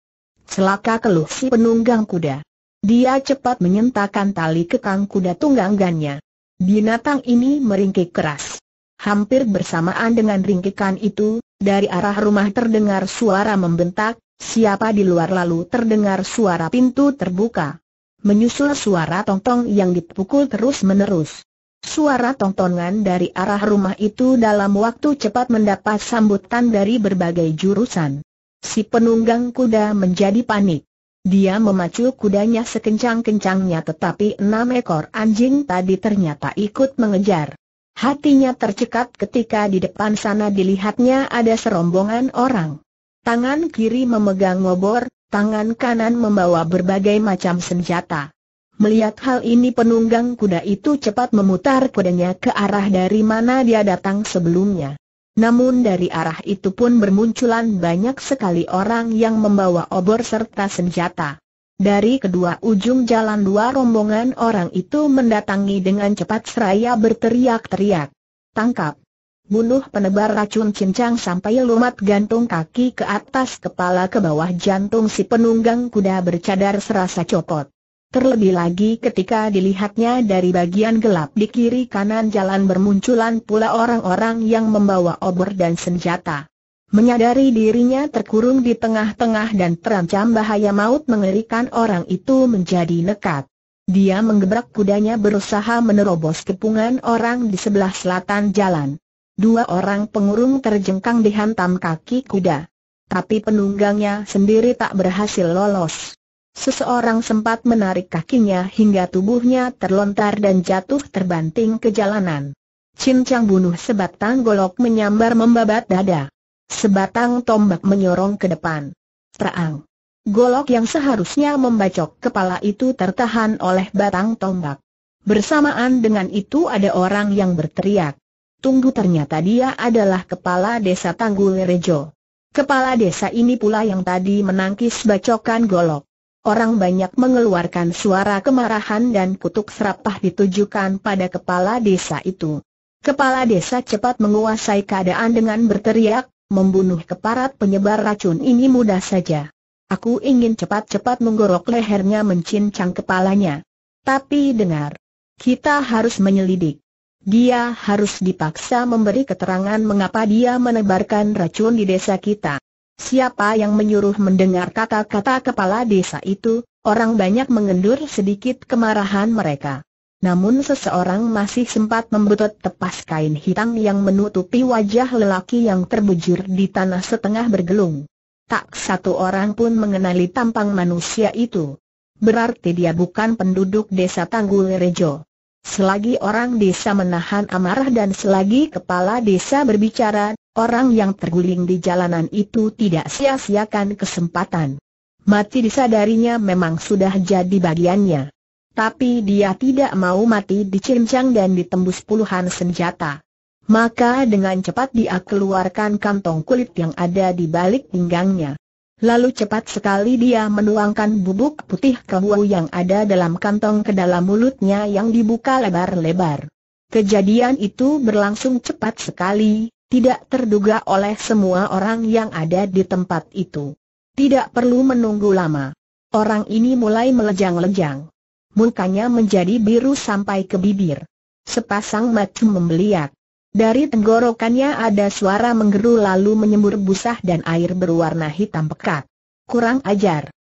Celaka keluh si penunggang kuda. Dia cepat menyentakan tali kekang kuda tunggangannya. Binatang ini meringkik keras. Hampir bersamaan dengan ringkikan itu, dari arah rumah terdengar suara membentak, siapa di luar lalu terdengar suara pintu terbuka. Menyusul suara tongtong yang dipukul terus-menerus. Suara tongtongan dari arah rumah itu dalam waktu cepat mendapat sambutan dari berbagai jurusan. Si penunggang kuda menjadi panik. Dia memacu kudanya sekencang-kencangnya tetapi enam ekor anjing tadi ternyata ikut mengejar. Hatinya tercekat ketika di depan sana dilihatnya ada serombongan orang. Tangan kiri memegang ngobor, tangan kanan membawa berbagai macam senjata. Melihat hal ini penunggang kuda itu cepat memutar kudanya ke arah dari mana dia datang sebelumnya. Namun dari arah itu pun bermunculan banyak sekali orang yang membawa obor serta senjata. Dari kedua ujung jalan dua rombongan orang itu mendatangi dengan cepat seraya berteriak-teriak. Tangkap! Bunuh penebar racun cincang sampai lumat gantung kaki ke atas kepala ke bawah jantung si penunggang kuda bercadar serasa copot. Terlebih lagi ketika dilihatnya dari bagian gelap di kiri kanan jalan bermunculan pula orang-orang yang membawa obor dan senjata. Menyadari dirinya terkurung di tengah-tengah dan terancam bahaya maut mengerikan orang itu menjadi nekat. Dia menggebrak kudanya berusaha menerobos kepungan orang di sebelah selatan jalan. Dua orang pengurung terjengkang dihantam kaki kuda. Tapi penunggangnya sendiri tak berhasil lolos. Seseorang sempat menarik kakinya hingga tubuhnya terlontar dan jatuh terbanting ke jalanan. Cincang bunuh sebatang golok menyambar membabat dada. Sebatang tombak menyorong ke depan. Terang. Golok yang seharusnya membacok kepala itu tertahan oleh batang tombak. Bersamaan dengan itu ada orang yang berteriak. Tunggu ternyata dia adalah kepala desa Tanggul Rejo. Kepala desa ini pula yang tadi menangkis bacokan golok. Orang banyak mengeluarkan suara kemarahan dan kutuk serapah ditujukan pada kepala desa itu. Kepala desa cepat menguasai keadaan dengan berteriak, membunuh keparat penyebar racun ini mudah saja. Aku ingin cepat-cepat menggorok lehernya mencincang kepalanya. Tapi dengar, kita harus menyelidik. Dia harus dipaksa memberi keterangan mengapa dia menebarkan racun di desa kita. Siapa yang menyuruh mendengar kata-kata kepala desa itu, orang banyak mengendur sedikit kemarahan mereka. Namun seseorang masih sempat membutut tepas kain hitam yang menutupi wajah lelaki yang terbujur di tanah setengah bergelung. Tak satu orang pun mengenali tampang manusia itu. Berarti dia bukan penduduk desa Tanggul Rejo. Selagi orang desa menahan amarah dan selagi kepala desa berbicara, Orang yang terguling di jalanan itu tidak sia-siakan kesempatan. Mati disadarinya memang sudah jadi bagiannya. Tapi dia tidak mau mati dicincang dan ditembus puluhan senjata. Maka dengan cepat dia keluarkan kantong kulit yang ada di balik pinggangnya. Lalu cepat sekali dia menuangkan bubuk putih kebuah yang ada dalam kantong ke dalam mulutnya yang dibuka lebar-lebar. Kejadian itu berlangsung cepat sekali, tidak terduga oleh semua orang yang ada di tempat itu. Tidak perlu menunggu lama. Orang ini mulai melejang-lejang. Mukanya menjadi biru sampai ke bibir. Sepasang mata membeliak. Dari tenggorokannya ada suara menggeru lalu menyembur busah dan air berwarna hitam pekat. Kurang ajar.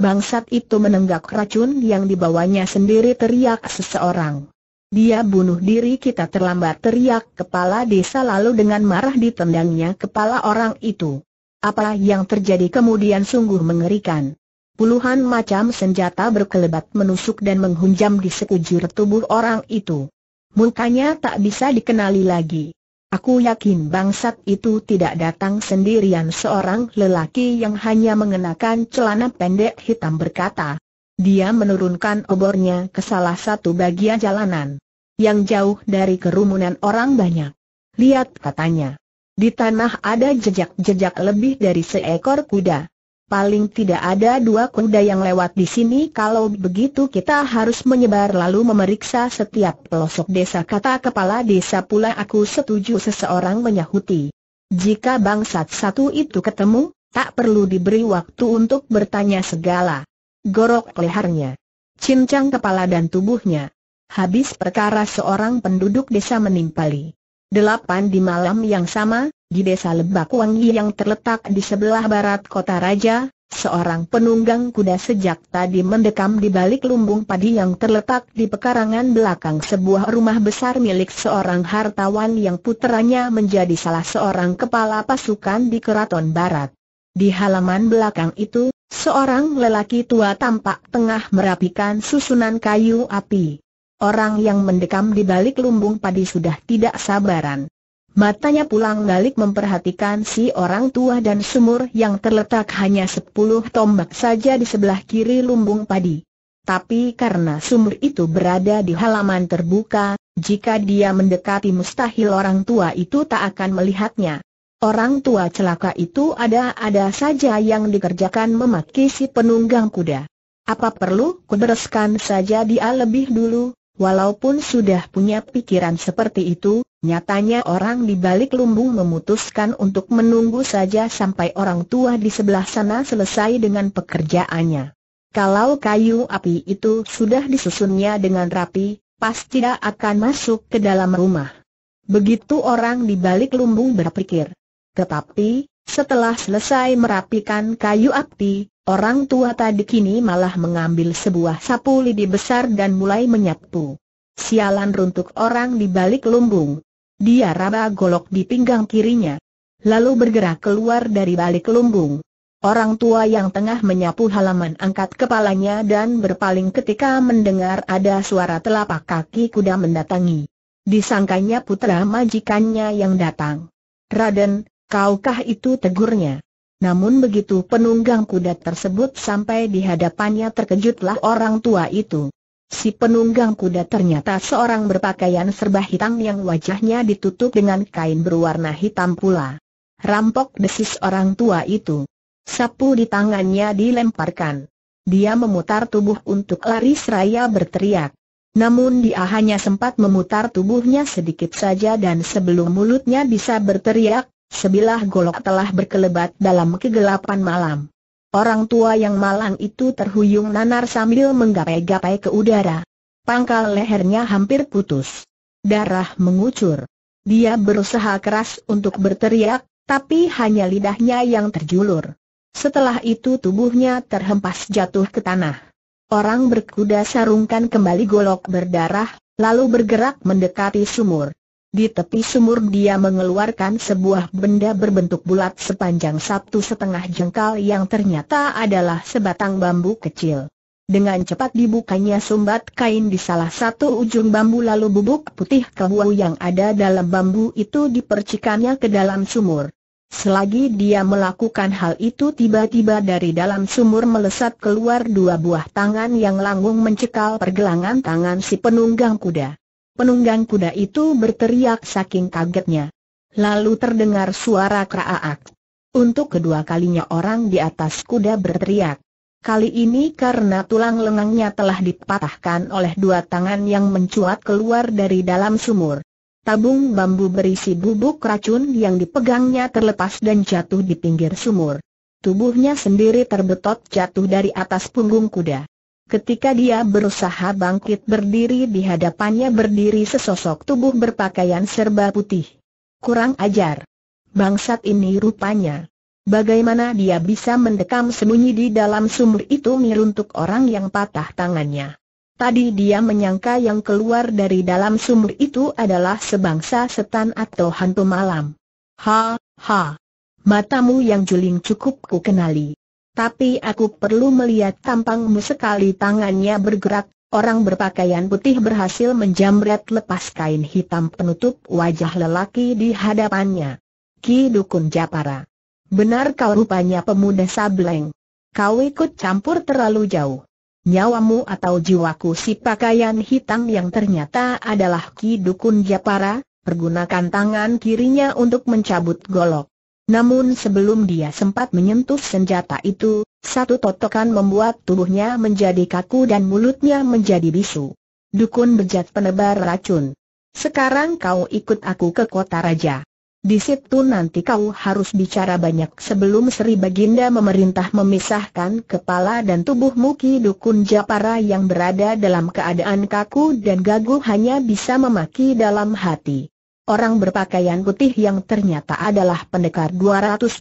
Bangsat itu menenggak racun yang dibawanya sendiri teriak seseorang. Dia bunuh diri kita terlambat teriak kepala desa lalu dengan marah ditendangnya kepala orang itu. Apa yang terjadi kemudian sungguh mengerikan. Puluhan macam senjata berkelebat menusuk dan menghunjam di sekujur tubuh orang itu. Mukanya tak bisa dikenali lagi. Aku yakin bangsat itu tidak datang sendirian seorang lelaki yang hanya mengenakan celana pendek hitam berkata. Dia menurunkan obornya ke salah satu bagian jalanan yang jauh dari kerumunan orang banyak. Lihat katanya. Di tanah ada jejak-jejak lebih dari seekor kuda. Paling tidak ada dua kuda yang lewat di sini kalau begitu kita harus menyebar lalu memeriksa setiap pelosok desa kata kepala desa pula aku setuju seseorang menyahuti. Jika bangsat satu itu ketemu, tak perlu diberi waktu untuk bertanya segala. Gorok lehernya. Cincang kepala dan tubuhnya. Habis perkara seorang penduduk desa menimpali. Delapan di malam yang sama, di desa Lebak Wangi yang terletak di sebelah barat kota Raja, seorang penunggang kuda sejak tadi mendekam di balik lumbung padi yang terletak di pekarangan belakang sebuah rumah besar milik seorang hartawan yang putranya menjadi salah seorang kepala pasukan di Keraton Barat. Di halaman belakang itu, seorang lelaki tua tampak tengah merapikan susunan kayu api. Orang yang mendekam di balik lumbung padi sudah tidak sabaran. Matanya pulang balik memperhatikan si orang tua dan sumur yang terletak hanya sepuluh tombak saja di sebelah kiri lumbung padi. Tapi karena sumur itu berada di halaman terbuka, jika dia mendekati mustahil orang tua itu tak akan melihatnya. Orang tua celaka itu ada-ada saja yang dikerjakan memaki si penunggang kuda. Apa perlu kubereskan saja dia lebih dulu, Walaupun sudah punya pikiran seperti itu, nyatanya orang di balik lumbung memutuskan untuk menunggu saja sampai orang tua di sebelah sana selesai dengan pekerjaannya. Kalau kayu api itu sudah disusunnya dengan rapi, pasti tidak akan masuk ke dalam rumah. Begitu orang di balik lumbung berpikir. Tetapi, setelah selesai merapikan kayu api, Orang tua tadi kini malah mengambil sebuah sapu lidi besar dan mulai menyapu. Sialan runtuk orang di balik lumbung. Dia raba golok di pinggang kirinya. Lalu bergerak keluar dari balik lumbung. Orang tua yang tengah menyapu halaman angkat kepalanya dan berpaling ketika mendengar ada suara telapak kaki kuda mendatangi. Disangkanya putra majikannya yang datang. Raden, kaukah itu tegurnya? Namun begitu penunggang kuda tersebut sampai di hadapannya terkejutlah orang tua itu. Si penunggang kuda ternyata seorang berpakaian serba hitam yang wajahnya ditutup dengan kain berwarna hitam pula. Rampok desis orang tua itu. Sapu di tangannya dilemparkan. Dia memutar tubuh untuk lari seraya berteriak. Namun dia hanya sempat memutar tubuhnya sedikit saja dan sebelum mulutnya bisa berteriak, Sebilah golok telah berkelebat dalam kegelapan malam. Orang tua yang malang itu terhuyung nanar sambil menggapai-gapai ke udara. Pangkal lehernya hampir putus. Darah mengucur. Dia berusaha keras untuk berteriak, tapi hanya lidahnya yang terjulur. Setelah itu tubuhnya terhempas jatuh ke tanah. Orang berkuda sarungkan kembali golok berdarah, lalu bergerak mendekati sumur. Di tepi sumur dia mengeluarkan sebuah benda berbentuk bulat sepanjang satu setengah jengkal yang ternyata adalah sebatang bambu kecil. Dengan cepat dibukanya sumbat kain di salah satu ujung bambu lalu bubuk putih kebuah yang ada dalam bambu itu dipercikannya ke dalam sumur. Selagi dia melakukan hal itu tiba-tiba dari dalam sumur melesat keluar dua buah tangan yang langung mencekal pergelangan tangan si penunggang kuda. Penunggang kuda itu berteriak saking kagetnya. Lalu terdengar suara keraak. Untuk kedua kalinya orang di atas kuda berteriak. Kali ini karena tulang lengannya telah dipatahkan oleh dua tangan yang mencuat keluar dari dalam sumur. Tabung bambu berisi bubuk racun yang dipegangnya terlepas dan jatuh di pinggir sumur. Tubuhnya sendiri terbetot jatuh dari atas punggung kuda. Ketika dia berusaha bangkit berdiri di hadapannya berdiri sesosok tubuh berpakaian serba putih. Kurang ajar. Bangsat ini rupanya. Bagaimana dia bisa mendekam sembunyi di dalam sumur itu miruntuk orang yang patah tangannya. Tadi dia menyangka yang keluar dari dalam sumur itu adalah sebangsa setan atau hantu malam. Ha, ha. Matamu yang juling cukup ku kenali. Tapi aku perlu melihat tampangmu sekali tangannya bergerak, orang berpakaian putih berhasil menjamret lepas kain hitam penutup wajah lelaki di hadapannya. Ki Dukun Japara. Benar kau rupanya pemuda sableng. Kau ikut campur terlalu jauh. Nyawamu atau jiwaku si pakaian hitam yang ternyata adalah Ki Dukun Japara, pergunakan tangan kirinya untuk mencabut golok. Namun sebelum dia sempat menyentuh senjata itu, satu totokan membuat tubuhnya menjadi kaku dan mulutnya menjadi bisu. Dukun bejat penebar racun. Sekarang kau ikut aku ke kota raja. Di situ nanti kau harus bicara banyak sebelum Sri Baginda memerintah memisahkan kepala dan tubuh Muki Dukun Japara yang berada dalam keadaan kaku dan gagu hanya bisa memaki dalam hati. Orang berpakaian putih yang ternyata adalah pendekar 212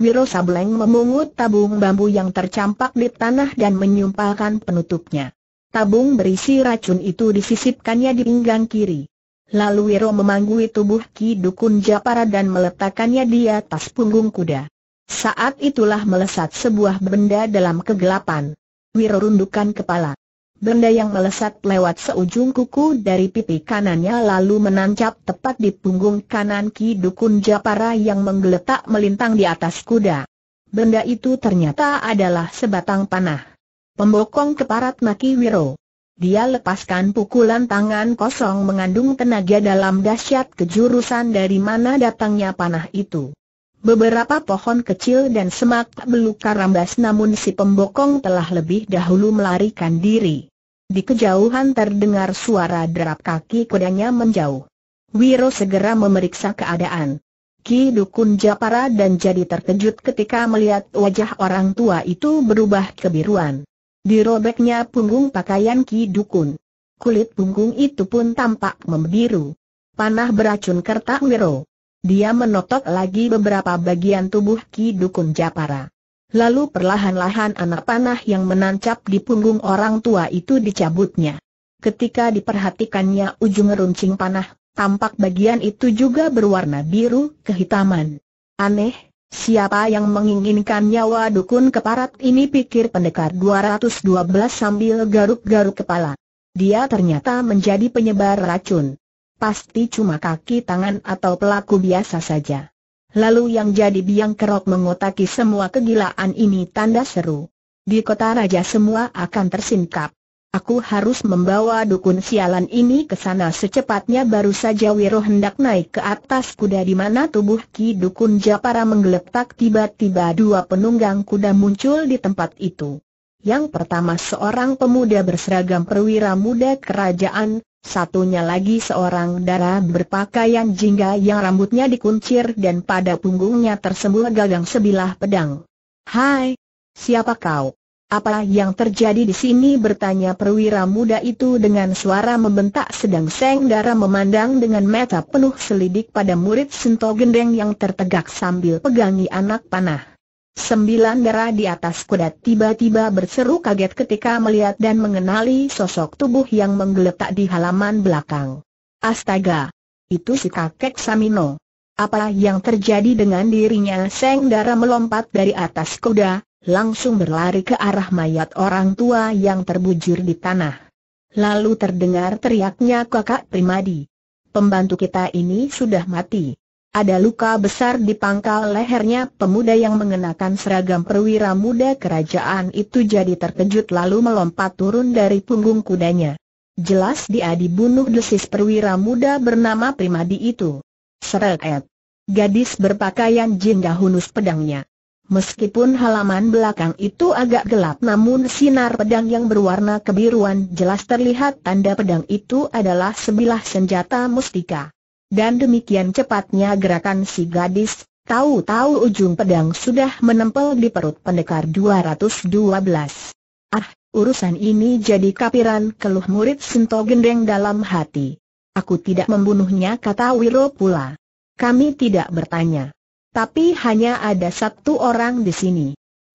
Wiro Sableng memungut tabung bambu yang tercampak di tanah dan menyumpalkan penutupnya. Tabung berisi racun itu disisipkannya di pinggang kiri. Lalu Wiro memanggui tubuh Ki Dukun Japara dan meletakkannya di atas punggung kuda. Saat itulah melesat sebuah benda dalam kegelapan. Wiro rundukan kepala. Benda yang melesat lewat seujung kuku dari pipi kanannya lalu menancap tepat di punggung kanan Ki Dukun Japara yang menggeletak melintang di atas kuda. Benda itu ternyata adalah sebatang panah. Pembokong keparat Maki Wiro. Dia lepaskan pukulan tangan kosong mengandung tenaga dalam dahsyat kejurusan dari mana datangnya panah itu. Beberapa pohon kecil dan semak belukar rambas namun si pembokong telah lebih dahulu melarikan diri. Di kejauhan terdengar suara derap kaki kudanya menjauh. Wiro segera memeriksa keadaan. Ki Dukun Japara dan jadi terkejut ketika melihat wajah orang tua itu berubah kebiruan. Dirobeknya punggung pakaian Ki Dukun. Kulit punggung itu pun tampak membiru. Panah beracun kerta Wiro. Dia menotok lagi beberapa bagian tubuh Ki Dukun Japara. Lalu perlahan-lahan anak panah yang menancap di punggung orang tua itu dicabutnya. Ketika diperhatikannya ujung runcing panah, tampak bagian itu juga berwarna biru kehitaman. Aneh, siapa yang menginginkan nyawa dukun keparat ini pikir pendekar 212 sambil garuk-garuk kepala. Dia ternyata menjadi penyebar racun. Pasti cuma kaki tangan atau pelaku biasa saja. Lalu yang jadi biang kerok mengotaki semua kegilaan ini tanda seru. Di kota raja semua akan tersingkap. Aku harus membawa dukun sialan ini ke sana secepatnya baru saja Wiro hendak naik ke atas kuda di mana tubuh Ki Dukun Japara menggeletak tiba-tiba dua penunggang kuda muncul di tempat itu. Yang pertama seorang pemuda berseragam perwira muda kerajaan, Satunya lagi seorang darah berpakaian jingga yang rambutnya dikuncir dan pada punggungnya tersembul gagang sebilah pedang. Hai, siapa kau? Apa yang terjadi di sini bertanya perwira muda itu dengan suara membentak sedang Seng darah memandang dengan mata penuh selidik pada murid Sento Gendeng yang tertegak sambil pegangi anak panah. Sembilan darah di atas kuda tiba-tiba berseru kaget ketika melihat dan mengenali sosok tubuh yang menggeletak di halaman belakang. Astaga! Itu si kakek Samino. Apa yang terjadi dengan dirinya? Seng Dara melompat dari atas kuda, langsung berlari ke arah mayat orang tua yang terbujur di tanah. Lalu terdengar teriaknya kakak Primadi. Pembantu kita ini sudah mati. Ada luka besar di pangkal lehernya pemuda yang mengenakan seragam perwira muda kerajaan itu jadi terkejut lalu melompat turun dari punggung kudanya. Jelas dia dibunuh desis perwira muda bernama Primadi itu. Seret. Gadis berpakaian jin dahunus pedangnya. Meskipun halaman belakang itu agak gelap namun sinar pedang yang berwarna kebiruan jelas terlihat tanda pedang itu adalah sebilah senjata mustika. Dan demikian cepatnya gerakan si gadis, tahu-tahu ujung pedang sudah menempel di perut pendekar 212. Ah, urusan ini jadi kapiran keluh murid sento Gendeng dalam hati. Aku tidak membunuhnya kata Wiro pula. Kami tidak bertanya. Tapi hanya ada satu orang di sini.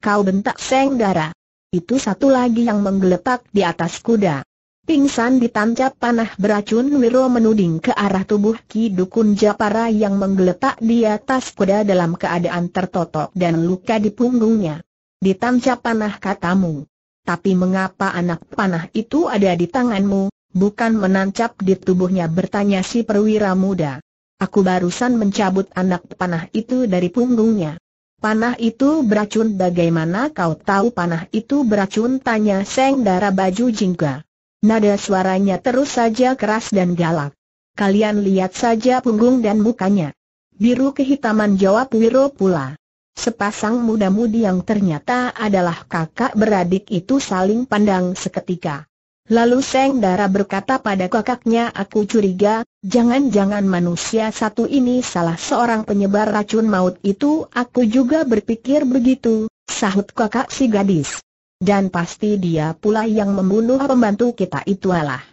Kau bentak Seng Dara. Itu satu lagi yang menggeletak di atas kuda. Pingsan ditancap panah beracun Wiro menuding ke arah tubuh Ki Dukun Japara yang menggeletak di atas kuda dalam keadaan tertotok dan luka di punggungnya. Ditancap panah katamu. Tapi mengapa anak panah itu ada di tanganmu, bukan menancap di tubuhnya bertanya si perwira muda. Aku barusan mencabut anak panah itu dari punggungnya. Panah itu beracun bagaimana kau tahu panah itu beracun tanya Seng Dara Baju Jingga. Nada suaranya terus saja keras dan galak. Kalian lihat saja punggung dan mukanya. Biru kehitaman jawab Wiro pula. Sepasang muda-mudi yang ternyata adalah kakak beradik itu saling pandang seketika. Lalu Seng Dara berkata pada kakaknya aku curiga, jangan-jangan manusia satu ini salah seorang penyebar racun maut itu Aku juga berpikir begitu, sahut kakak si gadis dan pasti dia pula yang membunuh pembantu kita itulah.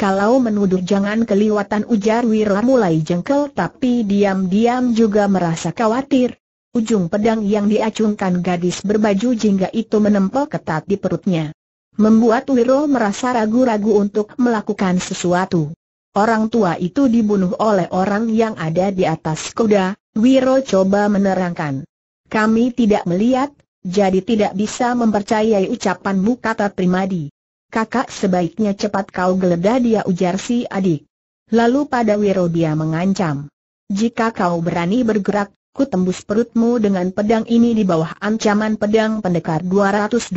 Kalau menuduh jangan keliwatan ujar Wira mulai jengkel tapi diam-diam juga merasa khawatir. Ujung pedang yang diacungkan gadis berbaju jingga itu menempel ketat di perutnya. Membuat Wiro merasa ragu-ragu untuk melakukan sesuatu. Orang tua itu dibunuh oleh orang yang ada di atas kuda, Wiro coba menerangkan. Kami tidak melihat, jadi tidak bisa mempercayai ucapanmu kata Primadi. Kakak sebaiknya cepat kau geledah dia ujar si adik. Lalu pada Wirobia mengancam. Jika kau berani bergerak, ku tembus perutmu dengan pedang ini di bawah ancaman pedang pendekar 212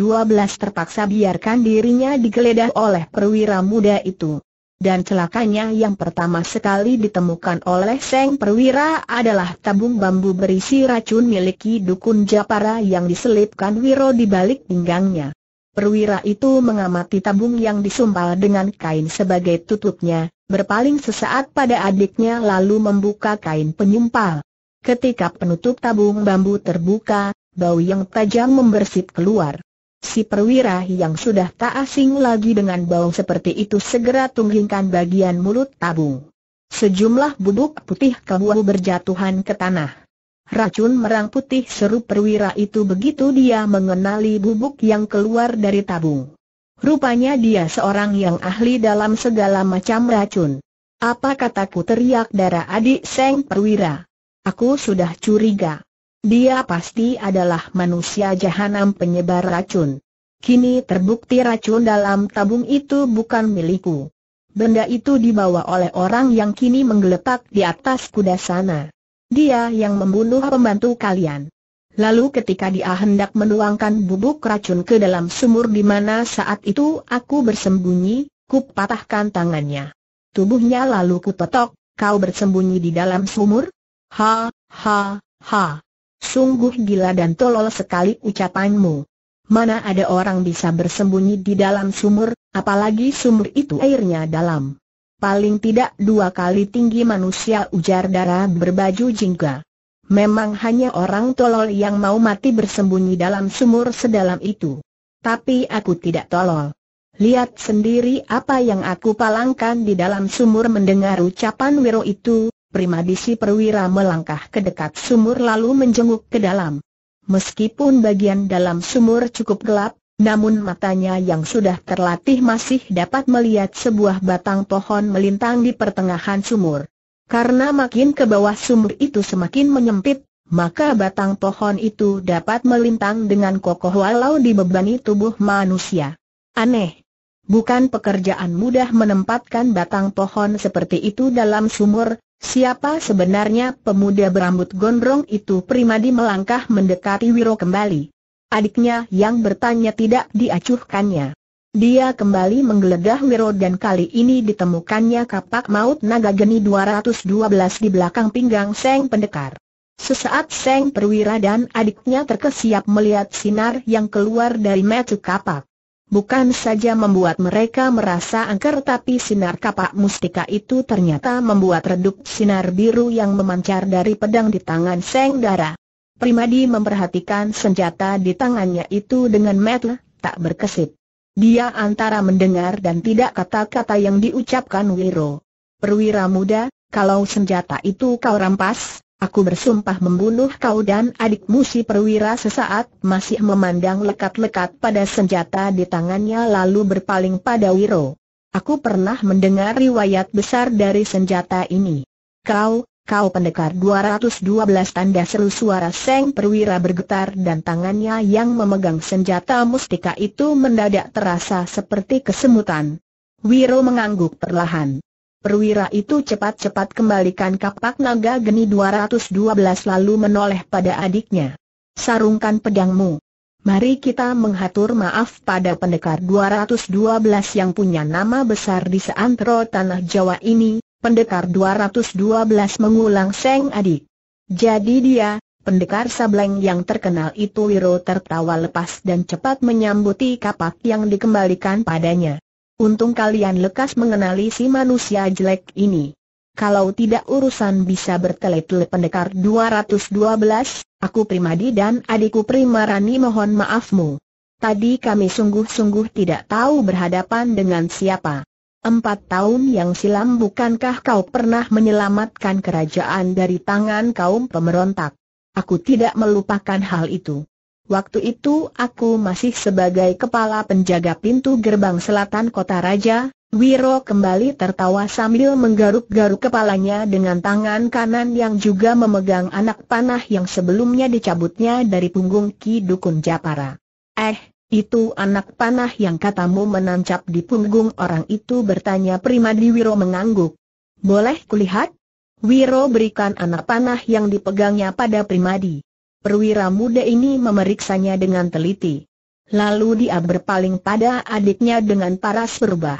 terpaksa biarkan dirinya digeledah oleh perwira muda itu dan celakanya yang pertama sekali ditemukan oleh Seng Perwira adalah tabung bambu berisi racun miliki Dukun Japara yang diselipkan Wiro di balik pinggangnya. Perwira itu mengamati tabung yang disumpal dengan kain sebagai tutupnya, berpaling sesaat pada adiknya lalu membuka kain penyumpal. Ketika penutup tabung bambu terbuka, bau yang tajam membersit keluar. Si perwira yang sudah tak asing lagi dengan bau seperti itu segera tunggingkan bagian mulut tabung. Sejumlah bubuk putih keluar berjatuhan ke tanah. Racun merang putih seru perwira itu begitu dia mengenali bubuk yang keluar dari tabung. Rupanya dia seorang yang ahli dalam segala macam racun. Apa kataku teriak darah adik Seng Perwira. Aku sudah curiga. Dia pasti adalah manusia jahanam penyebar racun. Kini terbukti racun dalam tabung itu bukan milikku. Benda itu dibawa oleh orang yang kini menggeletak di atas kuda sana. Dia yang membunuh pembantu kalian. Lalu ketika dia hendak menuangkan bubuk racun ke dalam sumur di mana saat itu aku bersembunyi, ku patahkan tangannya. Tubuhnya lalu ku totok, kau bersembunyi di dalam sumur? Ha, ha, ha. Sungguh gila dan tolol sekali ucapanmu. Mana ada orang bisa bersembunyi di dalam sumur, apalagi sumur itu airnya dalam. Paling tidak dua kali tinggi manusia ujar darah berbaju jingga. Memang hanya orang tolol yang mau mati bersembunyi dalam sumur sedalam itu. Tapi aku tidak tolol. Lihat sendiri apa yang aku palangkan di dalam sumur mendengar ucapan Wiro itu, primadisi perwira melangkah ke dekat sumur lalu menjenguk ke dalam. Meskipun bagian dalam sumur cukup gelap, namun matanya yang sudah terlatih masih dapat melihat sebuah batang pohon melintang di pertengahan sumur. Karena makin ke bawah sumur itu semakin menyempit, maka batang pohon itu dapat melintang dengan kokoh walau dibebani tubuh manusia. Aneh. Bukan pekerjaan mudah menempatkan batang pohon seperti itu dalam sumur, Siapa sebenarnya pemuda berambut gondrong itu? Primadi melangkah mendekati Wiro kembali. Adiknya yang bertanya tidak diacuhkannya. Dia kembali menggeledah Wiro dan kali ini ditemukannya kapak maut naga geni 212 di belakang pinggang Seng Pendekar. Sesaat Seng Perwira dan adiknya terkesiap melihat sinar yang keluar dari metu kapak. Bukan saja membuat mereka merasa angker tapi sinar kapak mustika itu ternyata membuat redup sinar biru yang memancar dari pedang di tangan Seng Dara. Primadi memperhatikan senjata di tangannya itu dengan metel, tak berkesip. Dia antara mendengar dan tidak kata-kata yang diucapkan Wiro. Perwira muda, kalau senjata itu kau rampas, Aku bersumpah membunuh kau dan adikmu si perwira sesaat masih memandang lekat-lekat pada senjata di tangannya lalu berpaling pada Wiro. Aku pernah mendengar riwayat besar dari senjata ini. Kau, kau pendekar 212 tanda seru suara Seng perwira bergetar dan tangannya yang memegang senjata mustika itu mendadak terasa seperti kesemutan. Wiro mengangguk perlahan perwira itu cepat-cepat kembalikan kapak naga geni 212 lalu menoleh pada adiknya. Sarungkan pedangmu. Mari kita menghatur maaf pada pendekar 212 yang punya nama besar di seantero tanah Jawa ini, pendekar 212 mengulang Seng Adik. Jadi dia, pendekar Sableng yang terkenal itu Wiro tertawa lepas dan cepat menyambuti kapak yang dikembalikan padanya. Untung kalian lekas mengenali si manusia jelek ini. Kalau tidak urusan bisa bertele-tele pendekar 212, aku Primadi dan adikku Primarani mohon maafmu. Tadi kami sungguh-sungguh tidak tahu berhadapan dengan siapa. Empat tahun yang silam bukankah kau pernah menyelamatkan kerajaan dari tangan kaum pemberontak? Aku tidak melupakan hal itu. Waktu itu aku masih sebagai kepala penjaga pintu gerbang selatan kota raja, Wiro kembali tertawa sambil menggaruk-garuk kepalanya dengan tangan kanan yang juga memegang anak panah yang sebelumnya dicabutnya dari punggung Ki Dukun Japara. Eh, itu anak panah yang katamu menancap di punggung orang itu bertanya Primadi Wiro mengangguk. Boleh kulihat? Wiro berikan anak panah yang dipegangnya pada Primadi perwira muda ini memeriksanya dengan teliti. Lalu dia berpaling pada adiknya dengan paras berubah.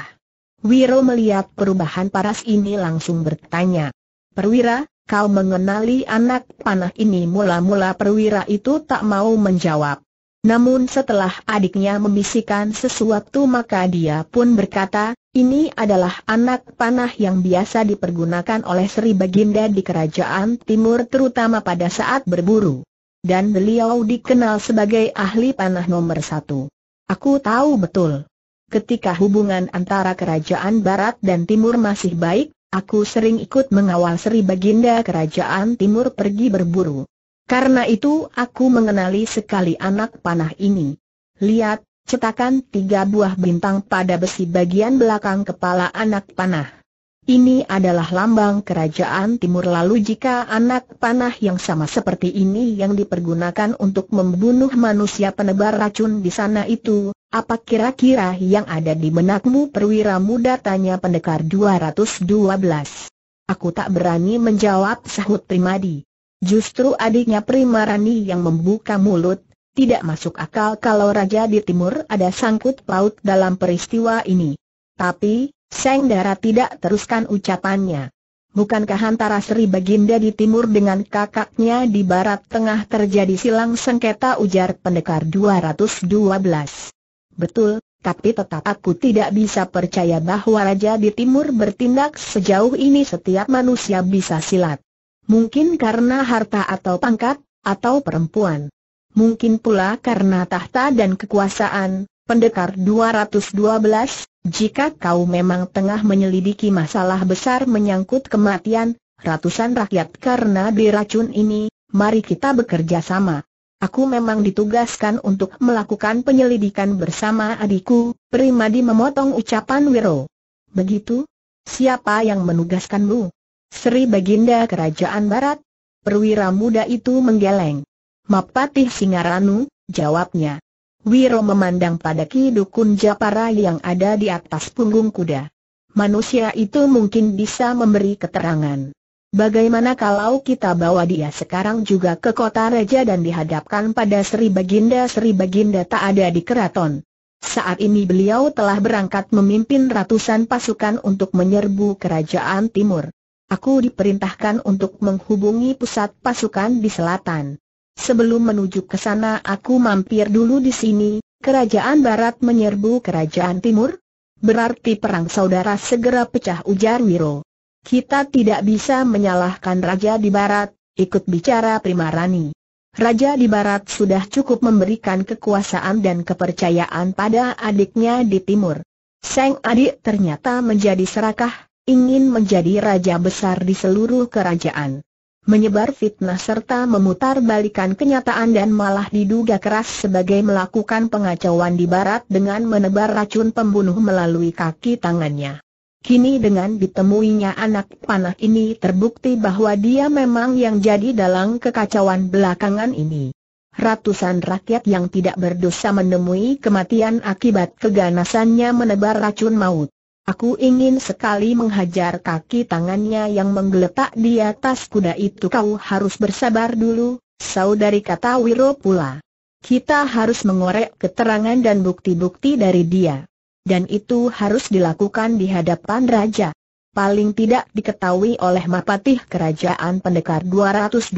Wiro melihat perubahan paras ini langsung bertanya. Perwira, kau mengenali anak panah ini mula-mula perwira itu tak mau menjawab. Namun setelah adiknya membisikkan sesuatu maka dia pun berkata, ini adalah anak panah yang biasa dipergunakan oleh Sri Baginda di kerajaan timur terutama pada saat berburu dan beliau dikenal sebagai ahli panah nomor satu. Aku tahu betul. Ketika hubungan antara kerajaan barat dan timur masih baik, aku sering ikut mengawal Sri Baginda kerajaan timur pergi berburu. Karena itu aku mengenali sekali anak panah ini. Lihat, cetakan tiga buah bintang pada besi bagian belakang kepala anak panah. Ini adalah lambang kerajaan timur lalu jika anak panah yang sama seperti ini yang dipergunakan untuk membunuh manusia penebar racun di sana itu, apa kira-kira yang ada di benakmu perwira muda tanya pendekar 212. Aku tak berani menjawab sahut Primadi. Justru adiknya Primarani yang membuka mulut, tidak masuk akal kalau raja di timur ada sangkut paut dalam peristiwa ini. Tapi, Seng Dara tidak teruskan ucapannya. Bukankah antara Sri Baginda di timur dengan kakaknya di barat tengah terjadi silang sengketa ujar pendekar 212? Betul, tapi tetap aku tidak bisa percaya bahwa raja di timur bertindak sejauh ini setiap manusia bisa silat. Mungkin karena harta atau pangkat, atau perempuan. Mungkin pula karena tahta dan kekuasaan, Pendekar 212, jika kau memang tengah menyelidiki masalah besar menyangkut kematian, ratusan rakyat karena diracun ini, mari kita bekerja sama. Aku memang ditugaskan untuk melakukan penyelidikan bersama adikku, Primadi memotong ucapan Wiro. Begitu? Siapa yang menugaskanmu? Sri Baginda Kerajaan Barat? Perwira muda itu menggeleng. Mapatih Singaranu, jawabnya. Wiro memandang pada Ki Dukun Japara yang ada di atas punggung kuda. Manusia itu mungkin bisa memberi keterangan. Bagaimana kalau kita bawa dia sekarang juga ke kota raja dan dihadapkan pada Sri Baginda Sri Baginda tak ada di keraton. Saat ini beliau telah berangkat memimpin ratusan pasukan untuk menyerbu kerajaan timur. Aku diperintahkan untuk menghubungi pusat pasukan di selatan. Sebelum menuju ke sana aku mampir dulu di sini, kerajaan barat menyerbu kerajaan timur? Berarti perang saudara segera pecah ujar Wiro. Kita tidak bisa menyalahkan raja di barat, ikut bicara Prima Rani. Raja di barat sudah cukup memberikan kekuasaan dan kepercayaan pada adiknya di timur. Sang adik ternyata menjadi serakah, ingin menjadi raja besar di seluruh kerajaan menyebar fitnah serta memutarbalikan kenyataan dan malah diduga keras sebagai melakukan pengacauan di barat dengan menebar racun pembunuh melalui kaki tangannya. Kini dengan ditemuinya anak panah ini terbukti bahwa dia memang yang jadi dalang kekacauan belakangan ini. Ratusan rakyat yang tidak berdosa menemui kematian akibat keganasannya menebar racun maut. Aku ingin sekali menghajar kaki tangannya yang menggeletak di atas kuda itu kau harus bersabar dulu, saudari kata Wiro pula. Kita harus mengorek keterangan dan bukti-bukti dari dia. Dan itu harus dilakukan di hadapan raja. Paling tidak diketahui oleh Mapatih Kerajaan Pendekar 212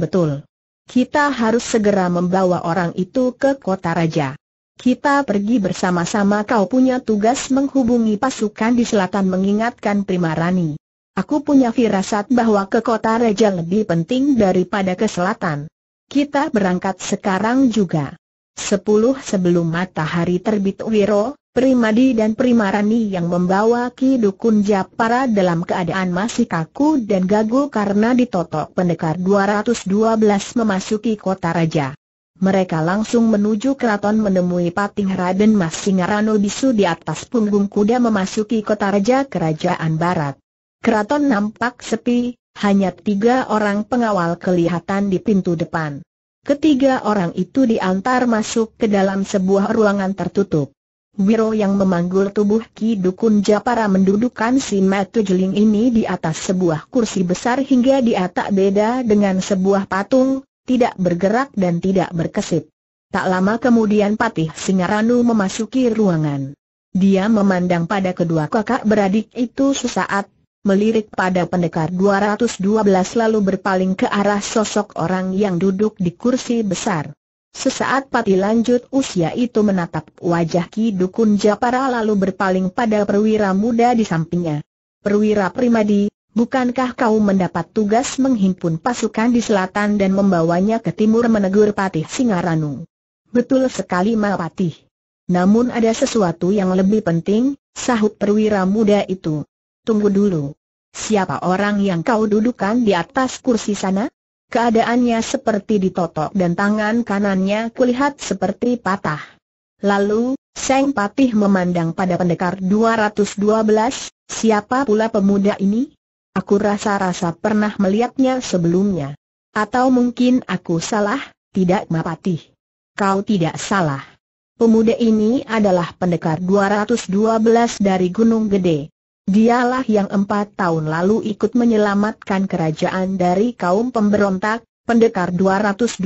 betul. Kita harus segera membawa orang itu ke kota raja. Kita pergi bersama-sama kau punya tugas menghubungi pasukan di selatan mengingatkan Primarani. Aku punya firasat bahwa ke kota Reja lebih penting daripada ke selatan. Kita berangkat sekarang juga. Sepuluh sebelum matahari terbit Wiro, Primadi dan Primarani yang membawa Ki Dukun Japara dalam keadaan masih kaku dan gagu karena ditotok pendekar 212 memasuki kota Raja. Mereka langsung menuju keraton menemui Patih Raden Mas Singarano Bisu di atas punggung kuda memasuki kota raja kerajaan barat. Keraton nampak sepi, hanya tiga orang pengawal kelihatan di pintu depan. Ketiga orang itu diantar masuk ke dalam sebuah ruangan tertutup. Wiro yang memanggul tubuh Ki Dukun Japara mendudukan si Matu Jeling ini di atas sebuah kursi besar hingga di atas beda dengan sebuah patung, tidak bergerak dan tidak berkesip. Tak lama kemudian Patih Singaranu memasuki ruangan. Dia memandang pada kedua kakak beradik itu sesaat, melirik pada pendekar 212 lalu berpaling ke arah sosok orang yang duduk di kursi besar. Sesaat Pati lanjut usia itu menatap wajah Ki Dukun Japara lalu berpaling pada perwira muda di sampingnya. Perwira Primadi, Bukankah kau mendapat tugas menghimpun pasukan di selatan dan membawanya ke timur menegur Patih Singaranu? Betul sekali Patih. Namun ada sesuatu yang lebih penting, sahut perwira muda itu. Tunggu dulu. Siapa orang yang kau dudukan di atas kursi sana? Keadaannya seperti ditotok dan tangan kanannya kulihat seperti patah. Lalu, Seng Patih memandang pada pendekar 212, siapa pula pemuda ini? Aku rasa-rasa pernah melihatnya sebelumnya. Atau mungkin aku salah, tidak mapatih. Kau tidak salah. Pemuda ini adalah pendekar 212 dari Gunung Gede. Dialah yang empat tahun lalu ikut menyelamatkan kerajaan dari kaum pemberontak, pendekar 212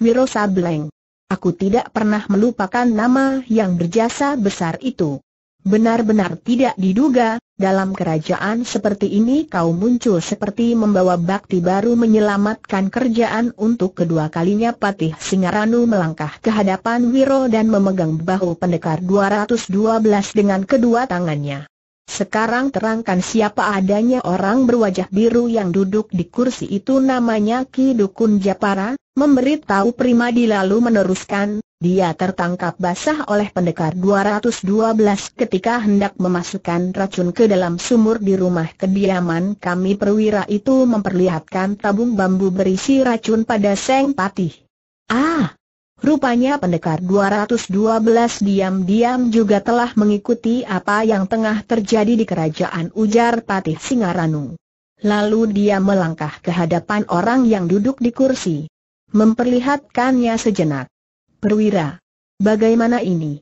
Wiro Sableng. Aku tidak pernah melupakan nama yang berjasa besar itu. Benar-benar tidak diduga, dalam kerajaan seperti ini kau muncul seperti membawa bakti baru menyelamatkan kerjaan untuk kedua kalinya Patih Singaranu melangkah ke hadapan Wiro dan memegang bahu pendekar 212 dengan kedua tangannya. Sekarang terangkan siapa adanya orang berwajah biru yang duduk di kursi itu namanya Ki Dukun Japara, memberitahu Primadi lalu meneruskan, dia tertangkap basah oleh pendekar 212 ketika hendak memasukkan racun ke dalam sumur di rumah kediaman kami perwira itu memperlihatkan tabung bambu berisi racun pada Seng Patih. Ah! Rupanya pendekar 212 diam-diam juga telah mengikuti apa yang tengah terjadi di kerajaan ujar Patih Singaranu. Lalu dia melangkah ke hadapan orang yang duduk di kursi. Memperlihatkannya sejenak. Perwira. Bagaimana ini?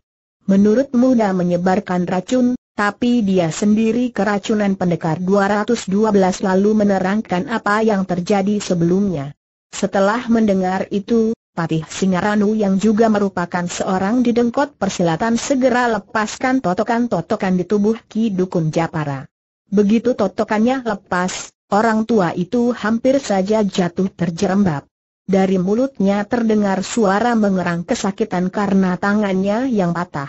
Menurutmu dia menyebarkan racun, tapi dia sendiri keracunan pendekar 212 lalu menerangkan apa yang terjadi sebelumnya. Setelah mendengar itu, Patih Singaranu yang juga merupakan seorang didengkot persilatan segera lepaskan totokan-totokan di tubuh Ki Dukun Japara. Begitu totokannya lepas, orang tua itu hampir saja jatuh terjerembab. Dari mulutnya terdengar suara mengerang kesakitan karena tangannya yang patah.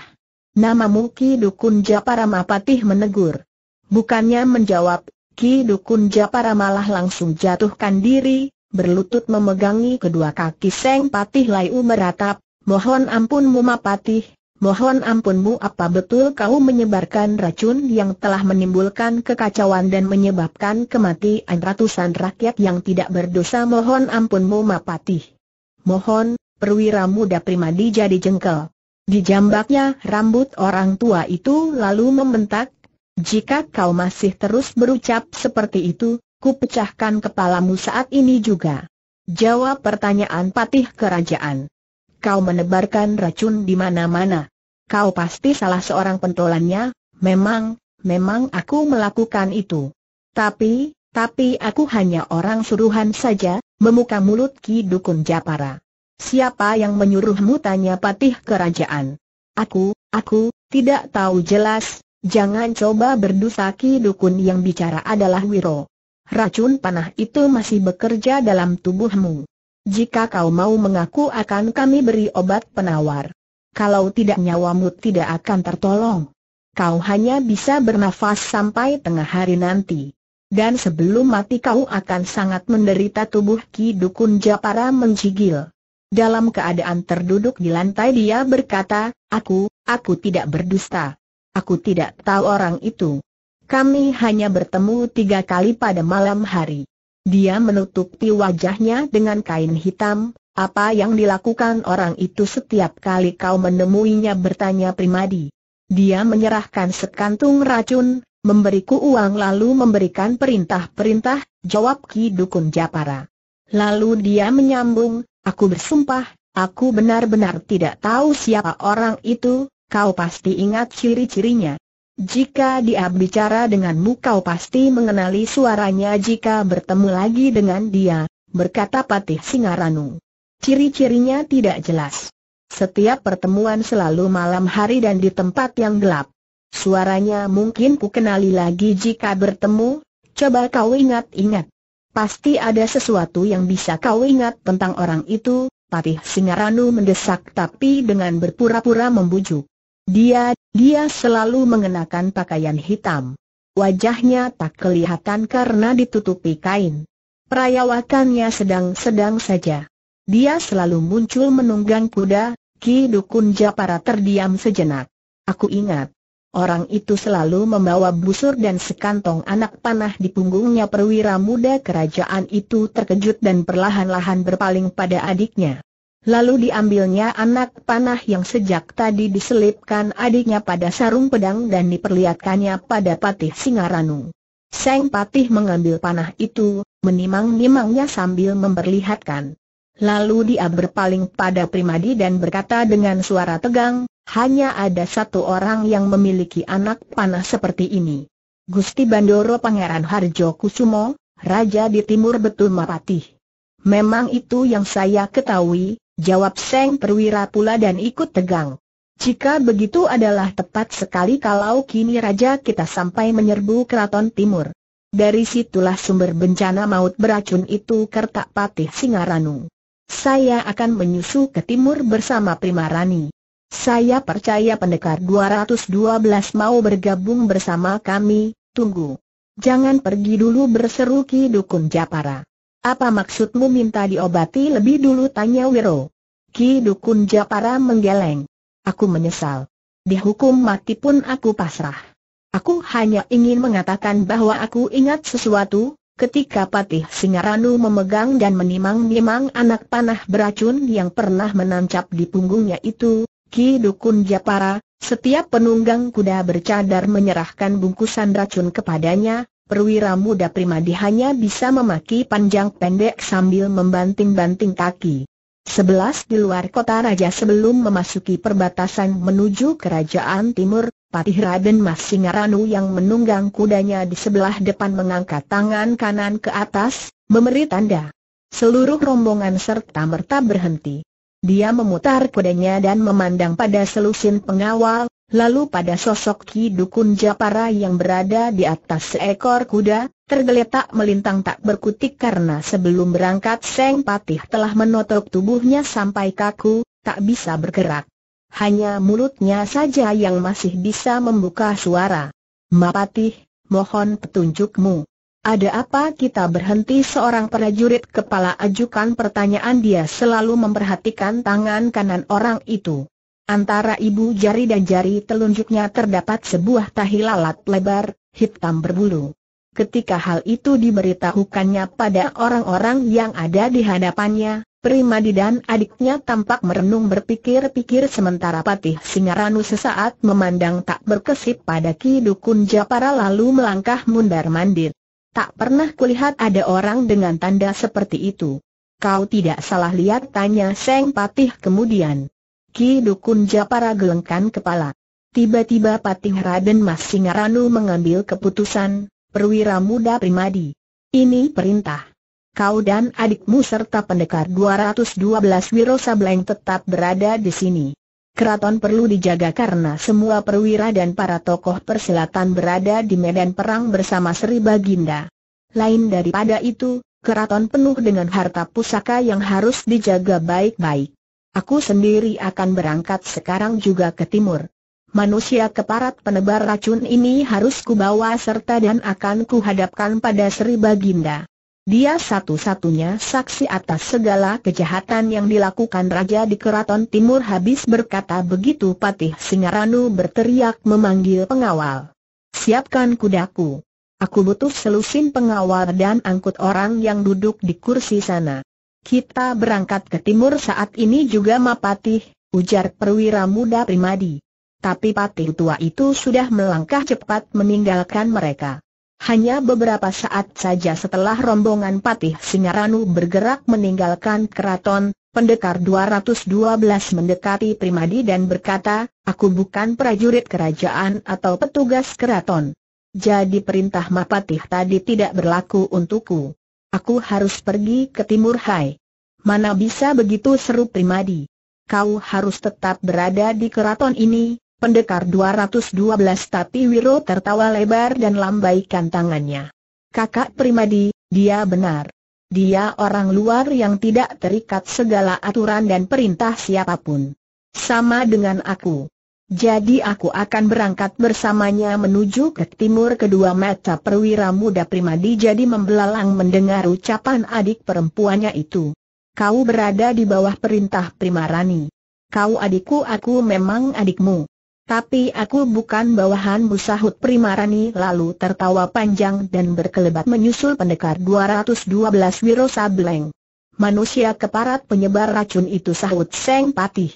Nama Ki Dukun Japarama Patih menegur. Bukannya menjawab, Ki Dukun Japara malah langsung jatuhkan diri, berlutut memegangi kedua kaki Seng Patih Layu meratap, mohon ampunmu Patih, Mohon ampunmu apa betul kau menyebarkan racun yang telah menimbulkan kekacauan dan menyebabkan kematian ratusan rakyat yang tidak berdosa mohon ampunmu Mapatih. Mohon, perwira muda primadi jadi jengkel. Dijambaknya rambut orang tua itu lalu membentak, jika kau masih terus berucap seperti itu, ku pecahkan kepalamu saat ini juga. Jawab pertanyaan patih kerajaan. Kau menebarkan racun di mana-mana kau pasti salah seorang pentolannya, memang, memang aku melakukan itu. Tapi, tapi aku hanya orang suruhan saja, memuka mulut Ki Dukun Japara. Siapa yang menyuruhmu tanya patih kerajaan? Aku, aku, tidak tahu jelas, jangan coba berdosa Ki Dukun yang bicara adalah Wiro. Racun panah itu masih bekerja dalam tubuhmu. Jika kau mau mengaku akan kami beri obat penawar kalau tidak nyawamu tidak akan tertolong. Kau hanya bisa bernafas sampai tengah hari nanti. Dan sebelum mati kau akan sangat menderita tubuh Ki Dukun Japara mencigil. Dalam keadaan terduduk di lantai dia berkata, Aku, aku tidak berdusta. Aku tidak tahu orang itu. Kami hanya bertemu tiga kali pada malam hari. Dia menutupi wajahnya dengan kain hitam, apa yang dilakukan orang itu setiap kali kau menemuinya bertanya Primadi. Dia menyerahkan sekantung racun, memberiku uang lalu memberikan perintah-perintah, jawab Ki Dukun Japara. Lalu dia menyambung, aku bersumpah, aku benar-benar tidak tahu siapa orang itu, kau pasti ingat ciri-cirinya. Jika dia bicara denganmu kau pasti mengenali suaranya jika bertemu lagi dengan dia, berkata Patih Singaranu. Ciri-cirinya tidak jelas. Setiap pertemuan selalu malam hari dan di tempat yang gelap. Suaranya mungkin ku kenali lagi jika bertemu, coba kau ingat-ingat. Pasti ada sesuatu yang bisa kau ingat tentang orang itu, Patih Singaranu mendesak tapi dengan berpura-pura membujuk. Dia, dia selalu mengenakan pakaian hitam. Wajahnya tak kelihatan karena ditutupi kain. Perayawakannya sedang-sedang saja. Dia selalu muncul menunggang kuda, Ki Dukun Japara terdiam sejenak. Aku ingat. Orang itu selalu membawa busur dan sekantong anak panah di punggungnya perwira muda kerajaan itu terkejut dan perlahan-lahan berpaling pada adiknya. Lalu diambilnya anak panah yang sejak tadi diselipkan adiknya pada sarung pedang dan diperlihatkannya pada patih Singaranu. Seng patih mengambil panah itu, menimang-nimangnya sambil memperlihatkan. Lalu dia berpaling pada Primadi dan berkata dengan suara tegang, hanya ada satu orang yang memiliki anak panah seperti ini. Gusti Bandoro Pangeran Harjo Kusumo, Raja di Timur Betul Mapatih. Memang itu yang saya ketahui, jawab Seng Perwira pula dan ikut tegang. Jika begitu adalah tepat sekali kalau kini raja kita sampai menyerbu keraton timur. Dari situlah sumber bencana maut beracun itu Kertak Patih Singaranung saya akan menyusul ke timur bersama Prima Rani. Saya percaya pendekar 212 mau bergabung bersama kami, tunggu. Jangan pergi dulu berseru Ki Dukun Japara. Apa maksudmu minta diobati lebih dulu tanya Wiro. Ki Dukun Japara menggeleng. Aku menyesal. Dihukum mati pun aku pasrah. Aku hanya ingin mengatakan bahwa aku ingat sesuatu, ketika Patih Singaranu memegang dan menimang-nimang anak panah beracun yang pernah menancap di punggungnya itu, Ki Dukun Japara, setiap penunggang kuda bercadar menyerahkan bungkusan racun kepadanya, perwira muda primadi hanya bisa memaki panjang pendek sambil membanting-banting kaki. Sebelas di luar kota raja sebelum memasuki perbatasan menuju kerajaan timur, Patih Raden Mas Singaranu yang menunggang kudanya di sebelah depan mengangkat tangan kanan ke atas, memberi tanda. Seluruh rombongan serta merta berhenti. Dia memutar kudanya dan memandang pada selusin pengawal, lalu pada sosok Ki Dukun Japara yang berada di atas seekor kuda, tergeletak melintang tak berkutik karena sebelum berangkat Seng Patih telah menotok tubuhnya sampai kaku, tak bisa bergerak hanya mulutnya saja yang masih bisa membuka suara. Mapatih, mohon petunjukmu. Ada apa kita berhenti seorang prajurit kepala ajukan pertanyaan dia selalu memperhatikan tangan kanan orang itu. Antara ibu jari dan jari telunjuknya terdapat sebuah tahi lalat lebar, hitam berbulu. Ketika hal itu diberitahukannya pada orang-orang yang ada di hadapannya, Primadi dan adiknya tampak merenung berpikir-pikir sementara Patih Singaranu sesaat memandang tak berkesip pada Ki Dukun Japara lalu melangkah mundar-mandir. Tak pernah kulihat ada orang dengan tanda seperti itu. Kau tidak salah lihat tanya Seng Patih kemudian. Ki Dukun Japara gelengkan kepala. Tiba-tiba Patih Raden Mas Singaranu mengambil keputusan, perwira muda Primadi. Ini perintah kau dan adikmu serta pendekar 212 Wiro Sableng tetap berada di sini. Keraton perlu dijaga karena semua perwira dan para tokoh persilatan berada di medan perang bersama Sri Baginda. Lain daripada itu, keraton penuh dengan harta pusaka yang harus dijaga baik-baik. Aku sendiri akan berangkat sekarang juga ke timur. Manusia keparat penebar racun ini harus kubawa serta dan akan kuhadapkan pada Sri Baginda. Dia satu-satunya saksi atas segala kejahatan yang dilakukan Raja di Keraton Timur habis berkata begitu Patih Singaranu berteriak memanggil pengawal. Siapkan kudaku. Aku butuh selusin pengawal dan angkut orang yang duduk di kursi sana. Kita berangkat ke timur saat ini juga Mapatih, ujar perwira muda primadi. Tapi patih tua itu sudah melangkah cepat meninggalkan mereka. Hanya beberapa saat saja setelah rombongan Patih Singaranu bergerak meninggalkan keraton, pendekar 212 mendekati Primadi dan berkata, Aku bukan prajurit kerajaan atau petugas keraton. Jadi perintah Mapatih tadi tidak berlaku untukku. Aku harus pergi ke Timur Hai. Mana bisa begitu seru Primadi. Kau harus tetap berada di keraton ini, Pendekar 212 Tati Wiro tertawa lebar dan lambaikan tangannya. Kakak Primadi, dia benar. Dia orang luar yang tidak terikat segala aturan dan perintah siapapun. Sama dengan aku. Jadi aku akan berangkat bersamanya menuju ke timur kedua mata perwira muda Primadi jadi membelalang mendengar ucapan adik perempuannya itu. Kau berada di bawah perintah Primarani. Kau adikku aku memang adikmu. Tapi aku bukan bawahan sahut Primarani lalu tertawa panjang dan berkelebat menyusul pendekar 212 Wiro Sableng. Manusia keparat penyebar racun itu sahut Seng Patih.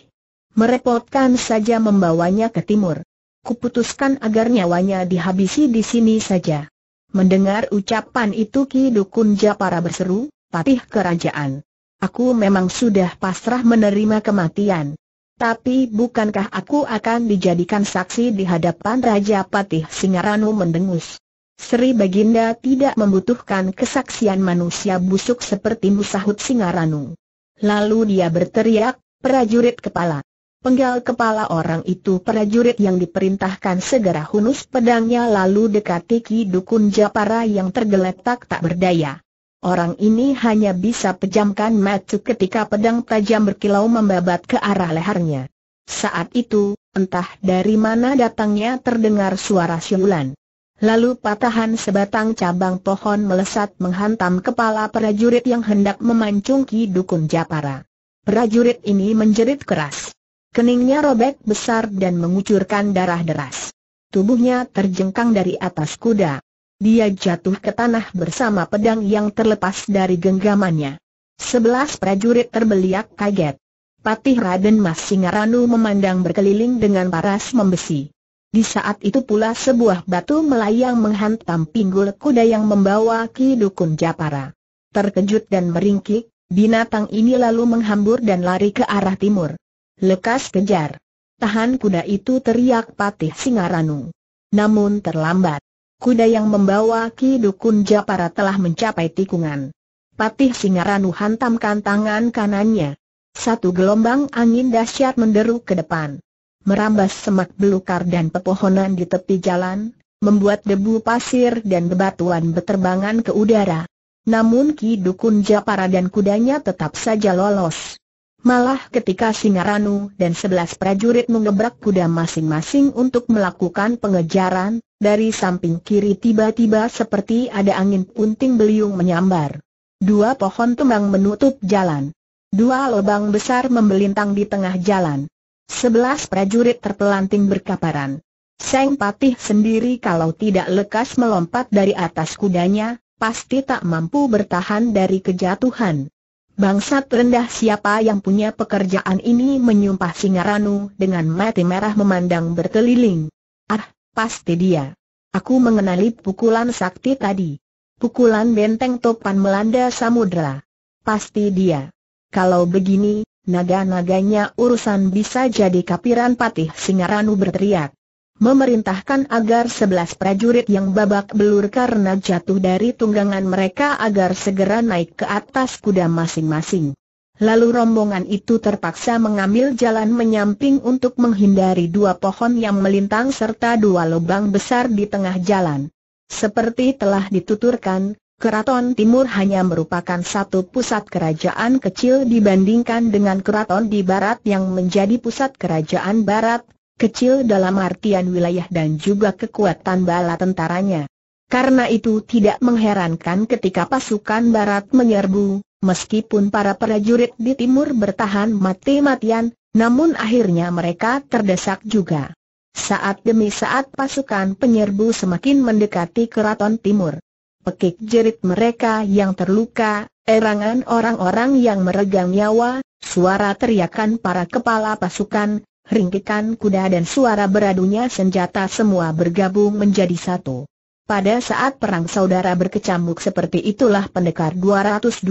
Merepotkan saja membawanya ke timur. Kuputuskan agar nyawanya dihabisi di sini saja. Mendengar ucapan itu Ki Dukun Japara berseru, Patih Kerajaan. Aku memang sudah pasrah menerima kematian. Tapi bukankah aku akan dijadikan saksi di hadapan Raja Patih Singaranu mendengus? Sri Baginda tidak membutuhkan kesaksian manusia busuk seperti musahut Singaranu. Lalu dia berteriak, prajurit kepala. Penggal kepala orang itu prajurit yang diperintahkan segera hunus pedangnya lalu dekati Ki Dukun Japara yang tergeletak tak berdaya. Orang ini hanya bisa pejamkan mata ketika pedang tajam berkilau membabat ke arah lehernya. Saat itu, entah dari mana datangnya terdengar suara siulan. Lalu patahan sebatang cabang pohon melesat menghantam kepala prajurit yang hendak memancung Ki Dukun Japara. Prajurit ini menjerit keras. Keningnya robek besar dan mengucurkan darah deras. Tubuhnya terjengkang dari atas kuda. Dia jatuh ke tanah bersama pedang yang terlepas dari genggamannya. Sebelas prajurit terbeliak kaget. Patih Raden Mas Singaranu memandang berkeliling dengan paras membesi. Di saat itu pula sebuah batu melayang menghantam pinggul kuda yang membawa Ki Dukun Japara. Terkejut dan meringkik, binatang ini lalu menghambur dan lari ke arah timur. Lekas kejar. Tahan kuda itu teriak Patih Singaranu. Namun terlambat. Kuda yang membawa Ki Dukun Japara telah mencapai tikungan. Patih Singaranu hantamkan tangan kanannya. Satu gelombang angin dahsyat menderu ke depan. Merambas semak belukar dan pepohonan di tepi jalan, membuat debu pasir dan bebatuan berterbangan ke udara. Namun Ki Dukun Japara dan kudanya tetap saja lolos. Malah ketika Singaranu dan sebelas prajurit mengebrak kuda masing-masing untuk melakukan pengejaran, dari samping kiri tiba-tiba seperti ada angin punting beliung menyambar. Dua pohon tembang menutup jalan. Dua lubang besar membelintang di tengah jalan. Sebelas prajurit terpelanting berkaparan. Seng Patih sendiri kalau tidak lekas melompat dari atas kudanya, pasti tak mampu bertahan dari kejatuhan. Bangsat rendah siapa yang punya pekerjaan ini menyumpah Singaranu dengan mati merah memandang berkeliling. Ah, Pasti dia. Aku mengenali pukulan sakti tadi. Pukulan benteng topan melanda samudra. Pasti dia. Kalau begini, naga-naganya urusan bisa jadi kapiran patih Singaranu berteriak. Memerintahkan agar sebelas prajurit yang babak belur karena jatuh dari tunggangan mereka agar segera naik ke atas kuda masing-masing. Lalu rombongan itu terpaksa mengambil jalan menyamping untuk menghindari dua pohon yang melintang serta dua lubang besar di tengah jalan. Seperti telah dituturkan, Keraton Timur hanya merupakan satu pusat kerajaan kecil dibandingkan dengan keraton di barat yang menjadi pusat kerajaan barat, kecil dalam artian wilayah dan juga kekuatan bala tentaranya. Karena itu tidak mengherankan ketika pasukan barat menyerbu, Meskipun para prajurit di timur bertahan mati-matian, namun akhirnya mereka terdesak juga. Saat demi saat pasukan penyerbu semakin mendekati keraton timur. Pekik jerit mereka yang terluka, erangan orang-orang yang meregang nyawa, suara teriakan para kepala pasukan, ringkikan kuda dan suara beradunya senjata semua bergabung menjadi satu. Pada saat perang saudara berkecamuk seperti itulah pendekar 212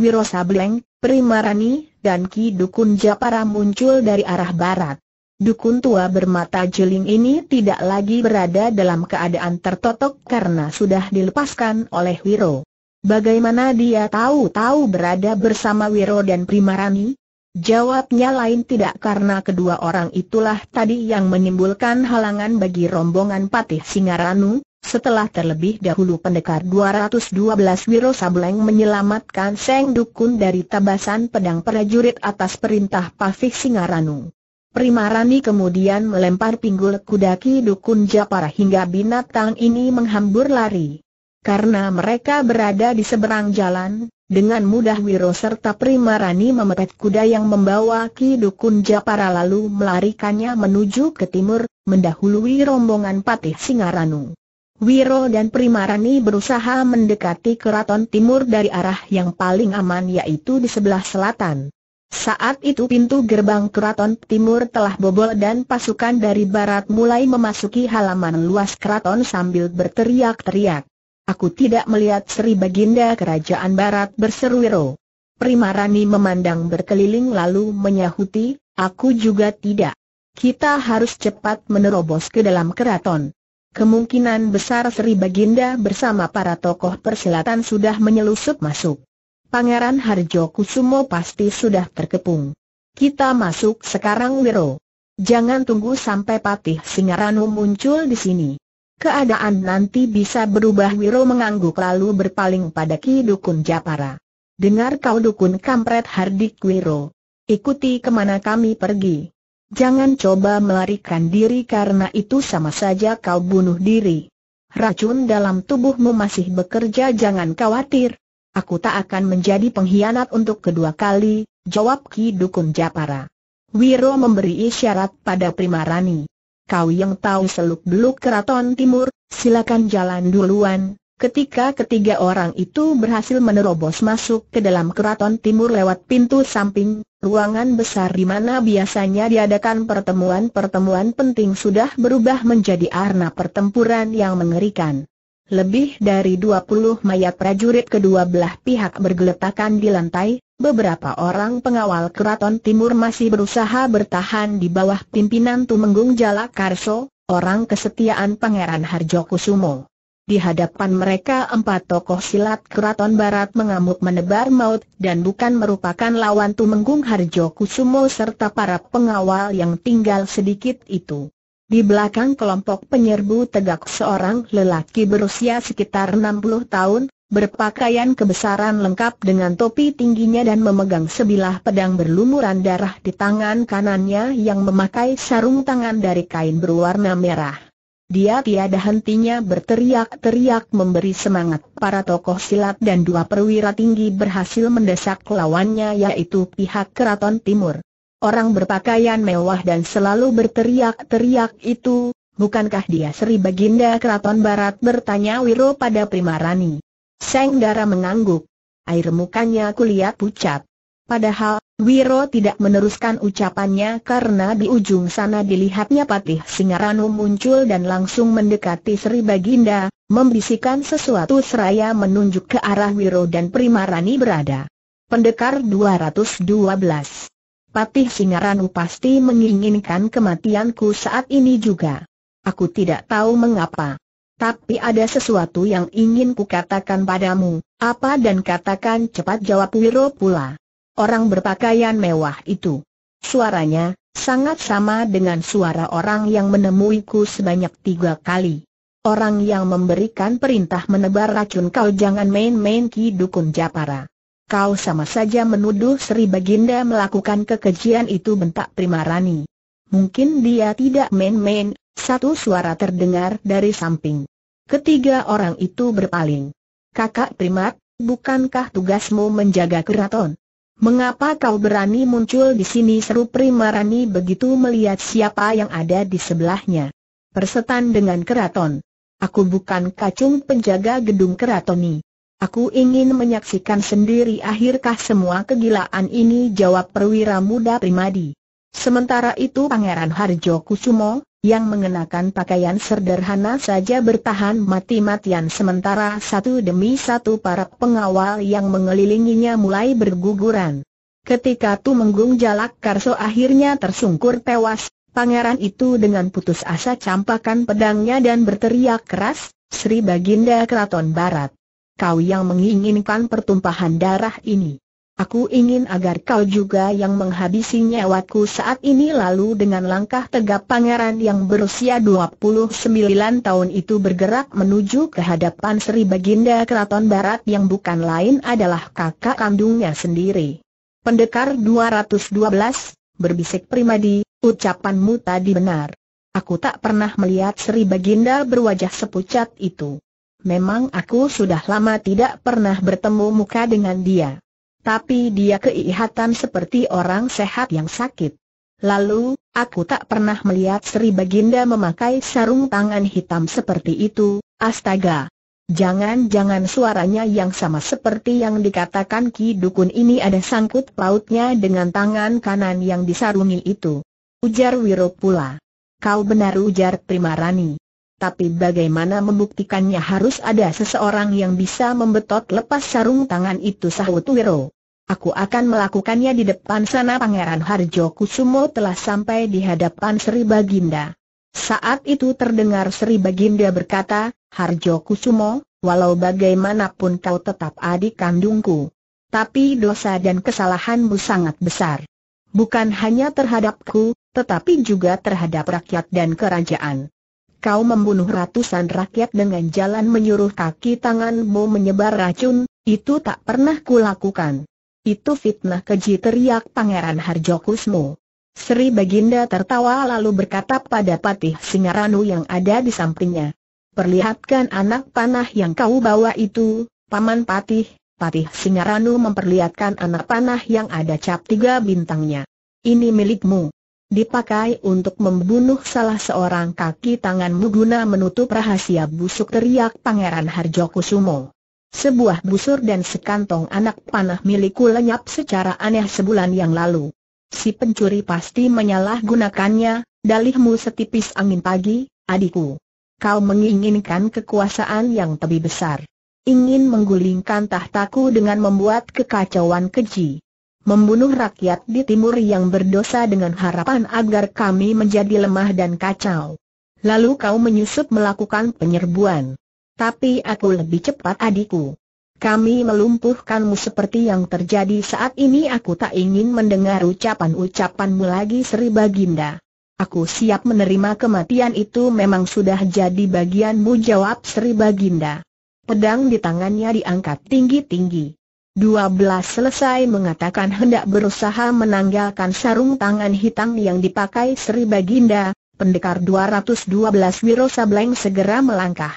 Wiro Sableng, Primarani, dan Ki Dukun Japara muncul dari arah barat. Dukun tua bermata jeling ini tidak lagi berada dalam keadaan tertotok karena sudah dilepaskan oleh Wiro. Bagaimana dia tahu-tahu berada bersama Wiro dan Primarani? Jawabnya lain tidak karena kedua orang itulah tadi yang menimbulkan halangan bagi rombongan Patih Singaranu, setelah terlebih dahulu pendekar 212 Wiro Sableng menyelamatkan Seng Dukun dari tabasan pedang prajurit atas perintah Pafik Singaranu. Primarani kemudian melempar pinggul kudaki Dukun Japara hingga binatang ini menghambur lari. Karena mereka berada di seberang jalan, dengan mudah Wiro serta Primarani memepet kuda yang membawa Ki Dukun Japara lalu melarikannya menuju ke timur, mendahului rombongan Patih Singaranu. Wiro dan Primarani berusaha mendekati keraton timur dari arah yang paling aman yaitu di sebelah selatan. Saat itu pintu gerbang keraton timur telah bobol dan pasukan dari barat mulai memasuki halaman luas keraton sambil berteriak-teriak. Aku tidak melihat Sri Baginda Kerajaan Barat berseru Wiro. Primarani memandang berkeliling lalu menyahuti, aku juga tidak. Kita harus cepat menerobos ke dalam keraton. Kemungkinan besar Sri Baginda bersama para tokoh persilatan sudah menyelusup masuk. Pangeran Harjo Kusumo pasti sudah terkepung. Kita masuk sekarang Wiro. Jangan tunggu sampai Patih Singaranu muncul di sini. Keadaan nanti bisa berubah Wiro mengangguk lalu berpaling pada Ki Dukun Japara. Dengar kau Dukun Kampret Hardik Wiro. Ikuti kemana kami pergi. Jangan coba melarikan diri karena itu sama saja kau bunuh diri. Racun dalam tubuhmu masih bekerja jangan khawatir. Aku tak akan menjadi pengkhianat untuk kedua kali, jawab Ki Dukun Japara. Wiro memberi isyarat pada Prima Rani. Kau yang tahu seluk-beluk keraton timur, silakan jalan duluan, Ketika ketiga orang itu berhasil menerobos masuk ke dalam keraton timur lewat pintu samping, ruangan besar di mana biasanya diadakan pertemuan-pertemuan penting sudah berubah menjadi arena pertempuran yang mengerikan. Lebih dari 20 mayat prajurit kedua belah pihak bergeletakan di lantai, beberapa orang pengawal keraton timur masih berusaha bertahan di bawah pimpinan Tumenggung Jalakarso, orang kesetiaan Pangeran Harjo Kusumo. Di hadapan mereka empat tokoh silat keraton barat mengamuk menebar maut dan bukan merupakan lawan Tumenggung Harjo Kusumo serta para pengawal yang tinggal sedikit itu. Di belakang kelompok penyerbu tegak seorang lelaki berusia sekitar 60 tahun, berpakaian kebesaran lengkap dengan topi tingginya dan memegang sebilah pedang berlumuran darah di tangan kanannya yang memakai sarung tangan dari kain berwarna merah. Dia tiada hentinya berteriak-teriak memberi semangat para tokoh silat dan dua perwira tinggi berhasil mendesak lawannya yaitu pihak keraton timur. Orang berpakaian mewah dan selalu berteriak-teriak itu, bukankah dia Sri Baginda Keraton Barat bertanya Wiro pada Primarani. Seng Dara mengangguk. Air mukanya kulihat pucat. Padahal, Wiro tidak meneruskan ucapannya karena di ujung sana dilihatnya Patih Singaranu muncul dan langsung mendekati Sri Baginda, membisikkan sesuatu seraya menunjuk ke arah Wiro dan Primarani berada. Pendekar 212 Patih Singaranu pasti menginginkan kematianku saat ini juga. Aku tidak tahu mengapa. Tapi ada sesuatu yang ingin kukatakan padamu. Apa dan katakan cepat jawab Wiro pula orang berpakaian mewah itu. Suaranya, sangat sama dengan suara orang yang menemuiku sebanyak tiga kali. Orang yang memberikan perintah menebar racun kau jangan main-main Ki Dukun Japara. Kau sama saja menuduh Sri Baginda melakukan kekejian itu bentak Primarani. Mungkin dia tidak main-main, satu suara terdengar dari samping. Ketiga orang itu berpaling. Kakak Primat, bukankah tugasmu menjaga keraton? Mengapa kau berani muncul di sini seru Primarani begitu melihat siapa yang ada di sebelahnya. Persetan dengan keraton. Aku bukan kacung penjaga gedung keratoni. Aku ingin menyaksikan sendiri akhirkah semua kegilaan ini jawab perwira muda Primadi. Sementara itu Pangeran Harjo Kusumo, yang mengenakan pakaian sederhana saja bertahan mati-matian sementara satu demi satu para pengawal yang mengelilinginya mulai berguguran. Ketika Tumenggung Jalak Karso akhirnya tersungkur tewas, pangeran itu dengan putus asa campakan pedangnya dan berteriak keras, Sri Baginda Keraton Barat. Kau yang menginginkan pertumpahan darah ini. Aku ingin agar kau juga yang menghabisi nyawaku saat ini lalu dengan langkah tegap pangeran yang berusia 29 tahun itu bergerak menuju ke hadapan Sri Baginda Keraton Barat yang bukan lain adalah kakak kandungnya sendiri. Pendekar 212, berbisik primadi, ucapanmu tadi benar. Aku tak pernah melihat Sri Baginda berwajah sepucat itu. Memang aku sudah lama tidak pernah bertemu muka dengan dia. Tapi dia keihatan seperti orang sehat yang sakit. Lalu, aku tak pernah melihat Sri Baginda memakai sarung tangan hitam seperti itu, astaga. Jangan-jangan suaranya yang sama seperti yang dikatakan Ki Dukun ini ada sangkut pautnya dengan tangan kanan yang disarungi itu. Ujar Wiro pula. Kau benar ujar Primarani tapi bagaimana membuktikannya harus ada seseorang yang bisa membetot lepas sarung tangan itu sahut Wiro. Aku akan melakukannya di depan sana Pangeran Harjo Kusumo telah sampai di hadapan Sri Baginda. Saat itu terdengar Sri Baginda berkata, Harjo Kusumo, walau bagaimanapun kau tetap adik kandungku. Tapi dosa dan kesalahanmu sangat besar. Bukan hanya terhadapku, tetapi juga terhadap rakyat dan kerajaan kau membunuh ratusan rakyat dengan jalan menyuruh kaki tanganmu menyebar racun, itu tak pernah kulakukan. Itu fitnah keji teriak Pangeran Harjokusmo. Sri Baginda tertawa lalu berkata pada Patih Singaranu yang ada di sampingnya. Perlihatkan anak panah yang kau bawa itu, Paman Patih. Patih Singaranu memperlihatkan anak panah yang ada cap tiga bintangnya. Ini milikmu dipakai untuk membunuh salah seorang kaki tanganmu guna menutup rahasia busuk teriak Pangeran Harjokusumo. Sebuah busur dan sekantong anak panah milikku lenyap secara aneh sebulan yang lalu. Si pencuri pasti menyalahgunakannya, dalihmu setipis angin pagi, adikku. Kau menginginkan kekuasaan yang lebih besar. Ingin menggulingkan tahtaku dengan membuat kekacauan keji membunuh rakyat di timur yang berdosa dengan harapan agar kami menjadi lemah dan kacau. Lalu kau menyusup melakukan penyerbuan. Tapi aku lebih cepat adikku. Kami melumpuhkanmu seperti yang terjadi saat ini aku tak ingin mendengar ucapan-ucapanmu lagi Sri Baginda. Aku siap menerima kematian itu memang sudah jadi bagianmu jawab Sri Baginda. Pedang di tangannya diangkat tinggi-tinggi. Dua selesai mengatakan hendak berusaha menanggalkan sarung tangan hitam yang dipakai Sri Baginda, pendekar 212 Wiro Sableng segera melangkah.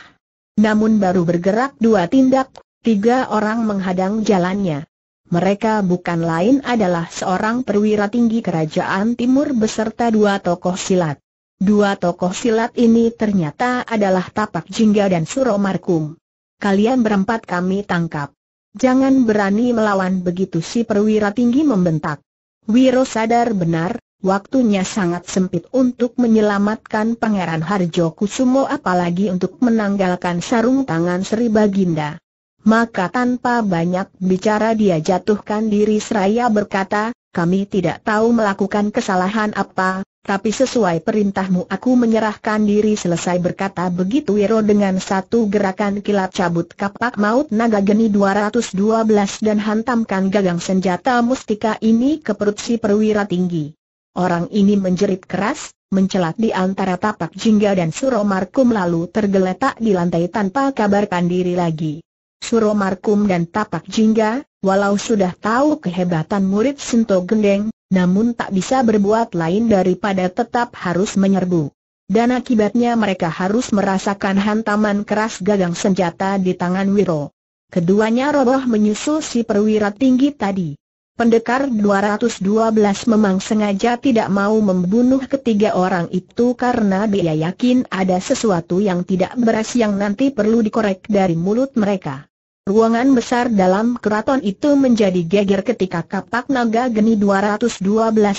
Namun baru bergerak dua tindak, tiga orang menghadang jalannya. Mereka bukan lain adalah seorang perwira tinggi kerajaan timur beserta dua tokoh silat. Dua tokoh silat ini ternyata adalah Tapak Jingga dan Suro Markum. Kalian berempat kami tangkap. Jangan berani melawan begitu si perwira tinggi membentak. Wiro sadar benar, waktunya sangat sempit untuk menyelamatkan Pangeran Harjo Kusumo apalagi untuk menanggalkan sarung tangan Sri Baginda. Maka tanpa banyak bicara dia jatuhkan diri seraya berkata, kami tidak tahu melakukan kesalahan apa, tapi sesuai perintahmu aku menyerahkan diri selesai berkata begitu Wiro dengan satu gerakan kilat cabut kapak maut naga geni 212 dan hantamkan gagang senjata mustika ini ke perut si perwira tinggi. Orang ini menjerit keras, mencelat di antara tapak jingga dan Suro Markum lalu tergeletak di lantai tanpa kabarkan diri lagi. Suro Markum dan tapak jingga, walau sudah tahu kehebatan murid Sinto Gendeng, namun tak bisa berbuat lain daripada tetap harus menyerbu. Dan akibatnya mereka harus merasakan hantaman keras gagang senjata di tangan Wiro. Keduanya roboh menyusul si perwira tinggi tadi. Pendekar 212 memang sengaja tidak mau membunuh ketiga orang itu karena dia yakin ada sesuatu yang tidak beres yang nanti perlu dikorek dari mulut mereka. Ruangan besar dalam keraton itu menjadi geger ketika kapak naga geni 212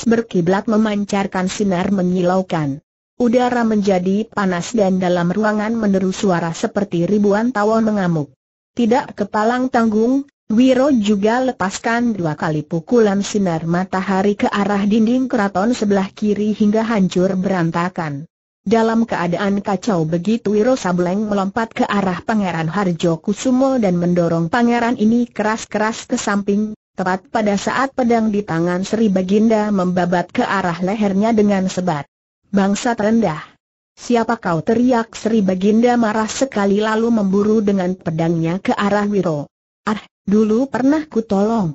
berkiblat memancarkan sinar menyilaukan. Udara menjadi panas dan dalam ruangan menerus suara seperti ribuan tawon mengamuk. Tidak kepalang tanggung, Wiro juga lepaskan dua kali pukulan sinar matahari ke arah dinding keraton sebelah kiri hingga hancur berantakan. Dalam keadaan kacau begitu Wiro Sableng melompat ke arah Pangeran Harjo Kusumo dan mendorong pangeran ini keras-keras ke samping, tepat pada saat pedang di tangan Sri Baginda membabat ke arah lehernya dengan sebat. Bangsa terendah. Siapa kau teriak Sri Baginda marah sekali lalu memburu dengan pedangnya ke arah Wiro. Ah, dulu pernah ku tolong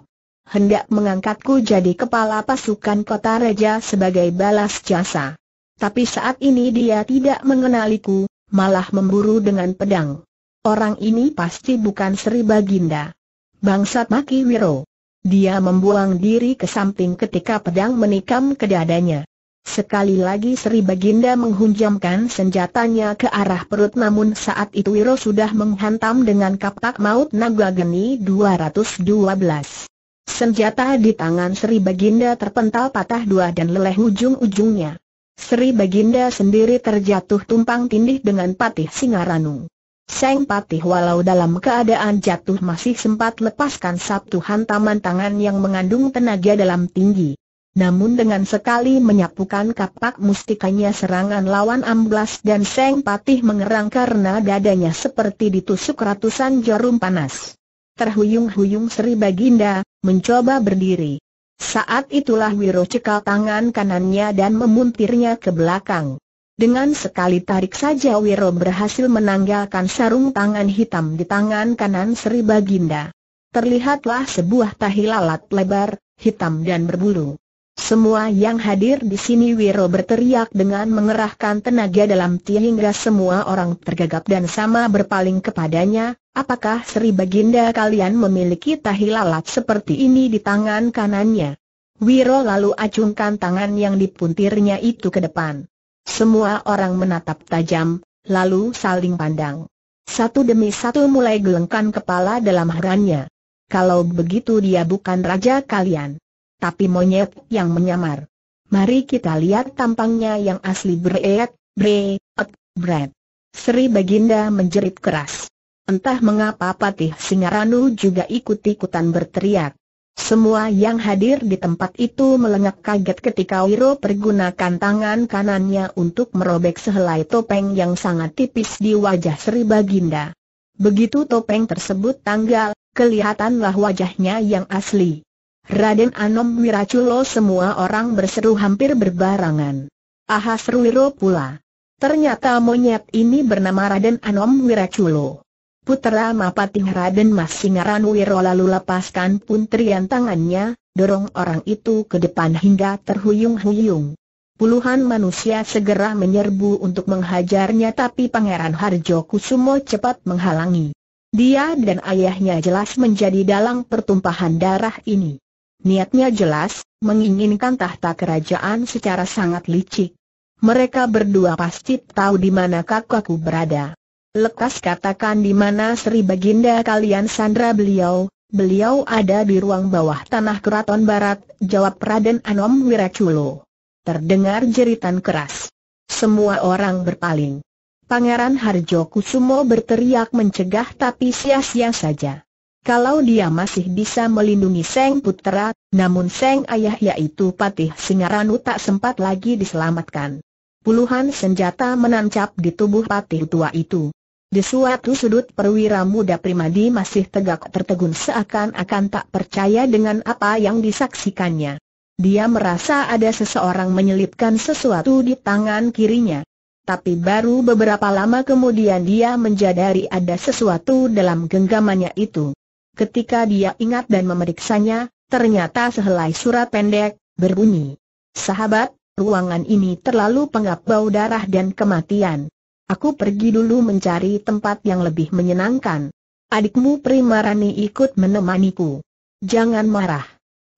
hendak mengangkatku jadi kepala pasukan kota raja sebagai balas jasa. Tapi saat ini dia tidak mengenaliku, malah memburu dengan pedang. Orang ini pasti bukan Sri Baginda. Bangsat Maki Wiro. Dia membuang diri ke samping ketika pedang menikam ke dadanya. Sekali lagi Sri Baginda menghunjamkan senjatanya ke arah perut namun saat itu Wiro sudah menghantam dengan kapak maut naga geni 212. Senjata di tangan Sri Baginda terpental patah dua dan leleh ujung-ujungnya. Sri Baginda sendiri terjatuh tumpang tindih dengan Patih Singaranu. Seng Patih walau dalam keadaan jatuh masih sempat lepaskan satu hantaman tangan yang mengandung tenaga dalam tinggi. Namun dengan sekali menyapukan kapak mustikanya serangan lawan amblas dan Seng Patih mengerang karena dadanya seperti ditusuk ratusan jarum panas. Terhuyung-huyung Sri Baginda, mencoba berdiri. Saat itulah Wiro cekal tangan kanannya dan memuntirnya ke belakang. Dengan sekali tarik saja Wiro berhasil menanggalkan sarung tangan hitam di tangan kanan Sri Baginda. Terlihatlah sebuah tahi lalat lebar, hitam dan berbulu. Semua yang hadir di sini Wiro berteriak dengan mengerahkan tenaga dalam tiang. hingga semua orang tergagap dan sama berpaling kepadanya, apakah Sri Baginda kalian memiliki tahi lalat seperti ini di tangan kanannya? Wiro lalu acungkan tangan yang dipuntirnya itu ke depan. Semua orang menatap tajam, lalu saling pandang. Satu demi satu mulai gelengkan kepala dalam herannya. Kalau begitu dia bukan raja kalian tapi monyet yang menyamar. Mari kita lihat tampangnya yang asli breet, breet, bret. Sri Baginda menjerit keras. Entah mengapa Patih Singaranu juga ikut-ikutan berteriak. Semua yang hadir di tempat itu melengak kaget ketika Wiro pergunakan tangan kanannya untuk merobek sehelai topeng yang sangat tipis di wajah Sri Baginda. Begitu topeng tersebut tanggal, kelihatanlah wajahnya yang asli. Raden Anom Wiraculo semua orang berseru hampir berbarangan. Ahas Ruwiro pula. Ternyata monyet ini bernama Raden Anom Wiraculo. Putera Mapatih Raden Mas Singaran Wiro lalu lepaskan pun punterian tangannya, dorong orang itu ke depan hingga terhuyung-huyung. Puluhan manusia segera menyerbu untuk menghajarnya tapi Pangeran Harjo Kusumo cepat menghalangi. Dia dan ayahnya jelas menjadi dalang pertumpahan darah ini. Niatnya jelas, menginginkan tahta kerajaan secara sangat licik. Mereka berdua pasti tahu di mana kakakku berada. Lekas katakan di mana Sri Baginda kalian sandra beliau, beliau ada di ruang bawah tanah keraton barat, jawab Raden Anom Wiraculo. Terdengar jeritan keras. Semua orang berpaling. Pangeran Harjo Kusumo berteriak mencegah tapi sia-sia saja. Kalau dia masih bisa melindungi Seng Putera, namun Seng Ayah yaitu Patih Singaranu tak sempat lagi diselamatkan. Puluhan senjata menancap di tubuh Patih tua itu. Di suatu sudut perwira muda primadi masih tegak tertegun seakan-akan tak percaya dengan apa yang disaksikannya. Dia merasa ada seseorang menyelipkan sesuatu di tangan kirinya. Tapi baru beberapa lama kemudian dia menjadari ada sesuatu dalam genggamannya itu. Ketika dia ingat dan memeriksanya, ternyata sehelai surat pendek, berbunyi. Sahabat, ruangan ini terlalu pengap bau darah dan kematian. Aku pergi dulu mencari tempat yang lebih menyenangkan. Adikmu Prima Rani ikut menemaniku. Jangan marah.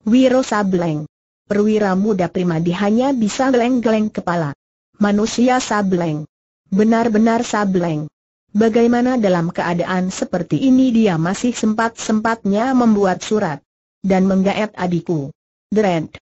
Wiro Sableng. Perwira muda Primadi hanya bisa geleng-geleng kepala. Manusia Sableng. Benar-benar Sableng. Bagaimana dalam keadaan seperti ini dia masih sempat-sempatnya membuat surat dan menggaet adikku? Drent.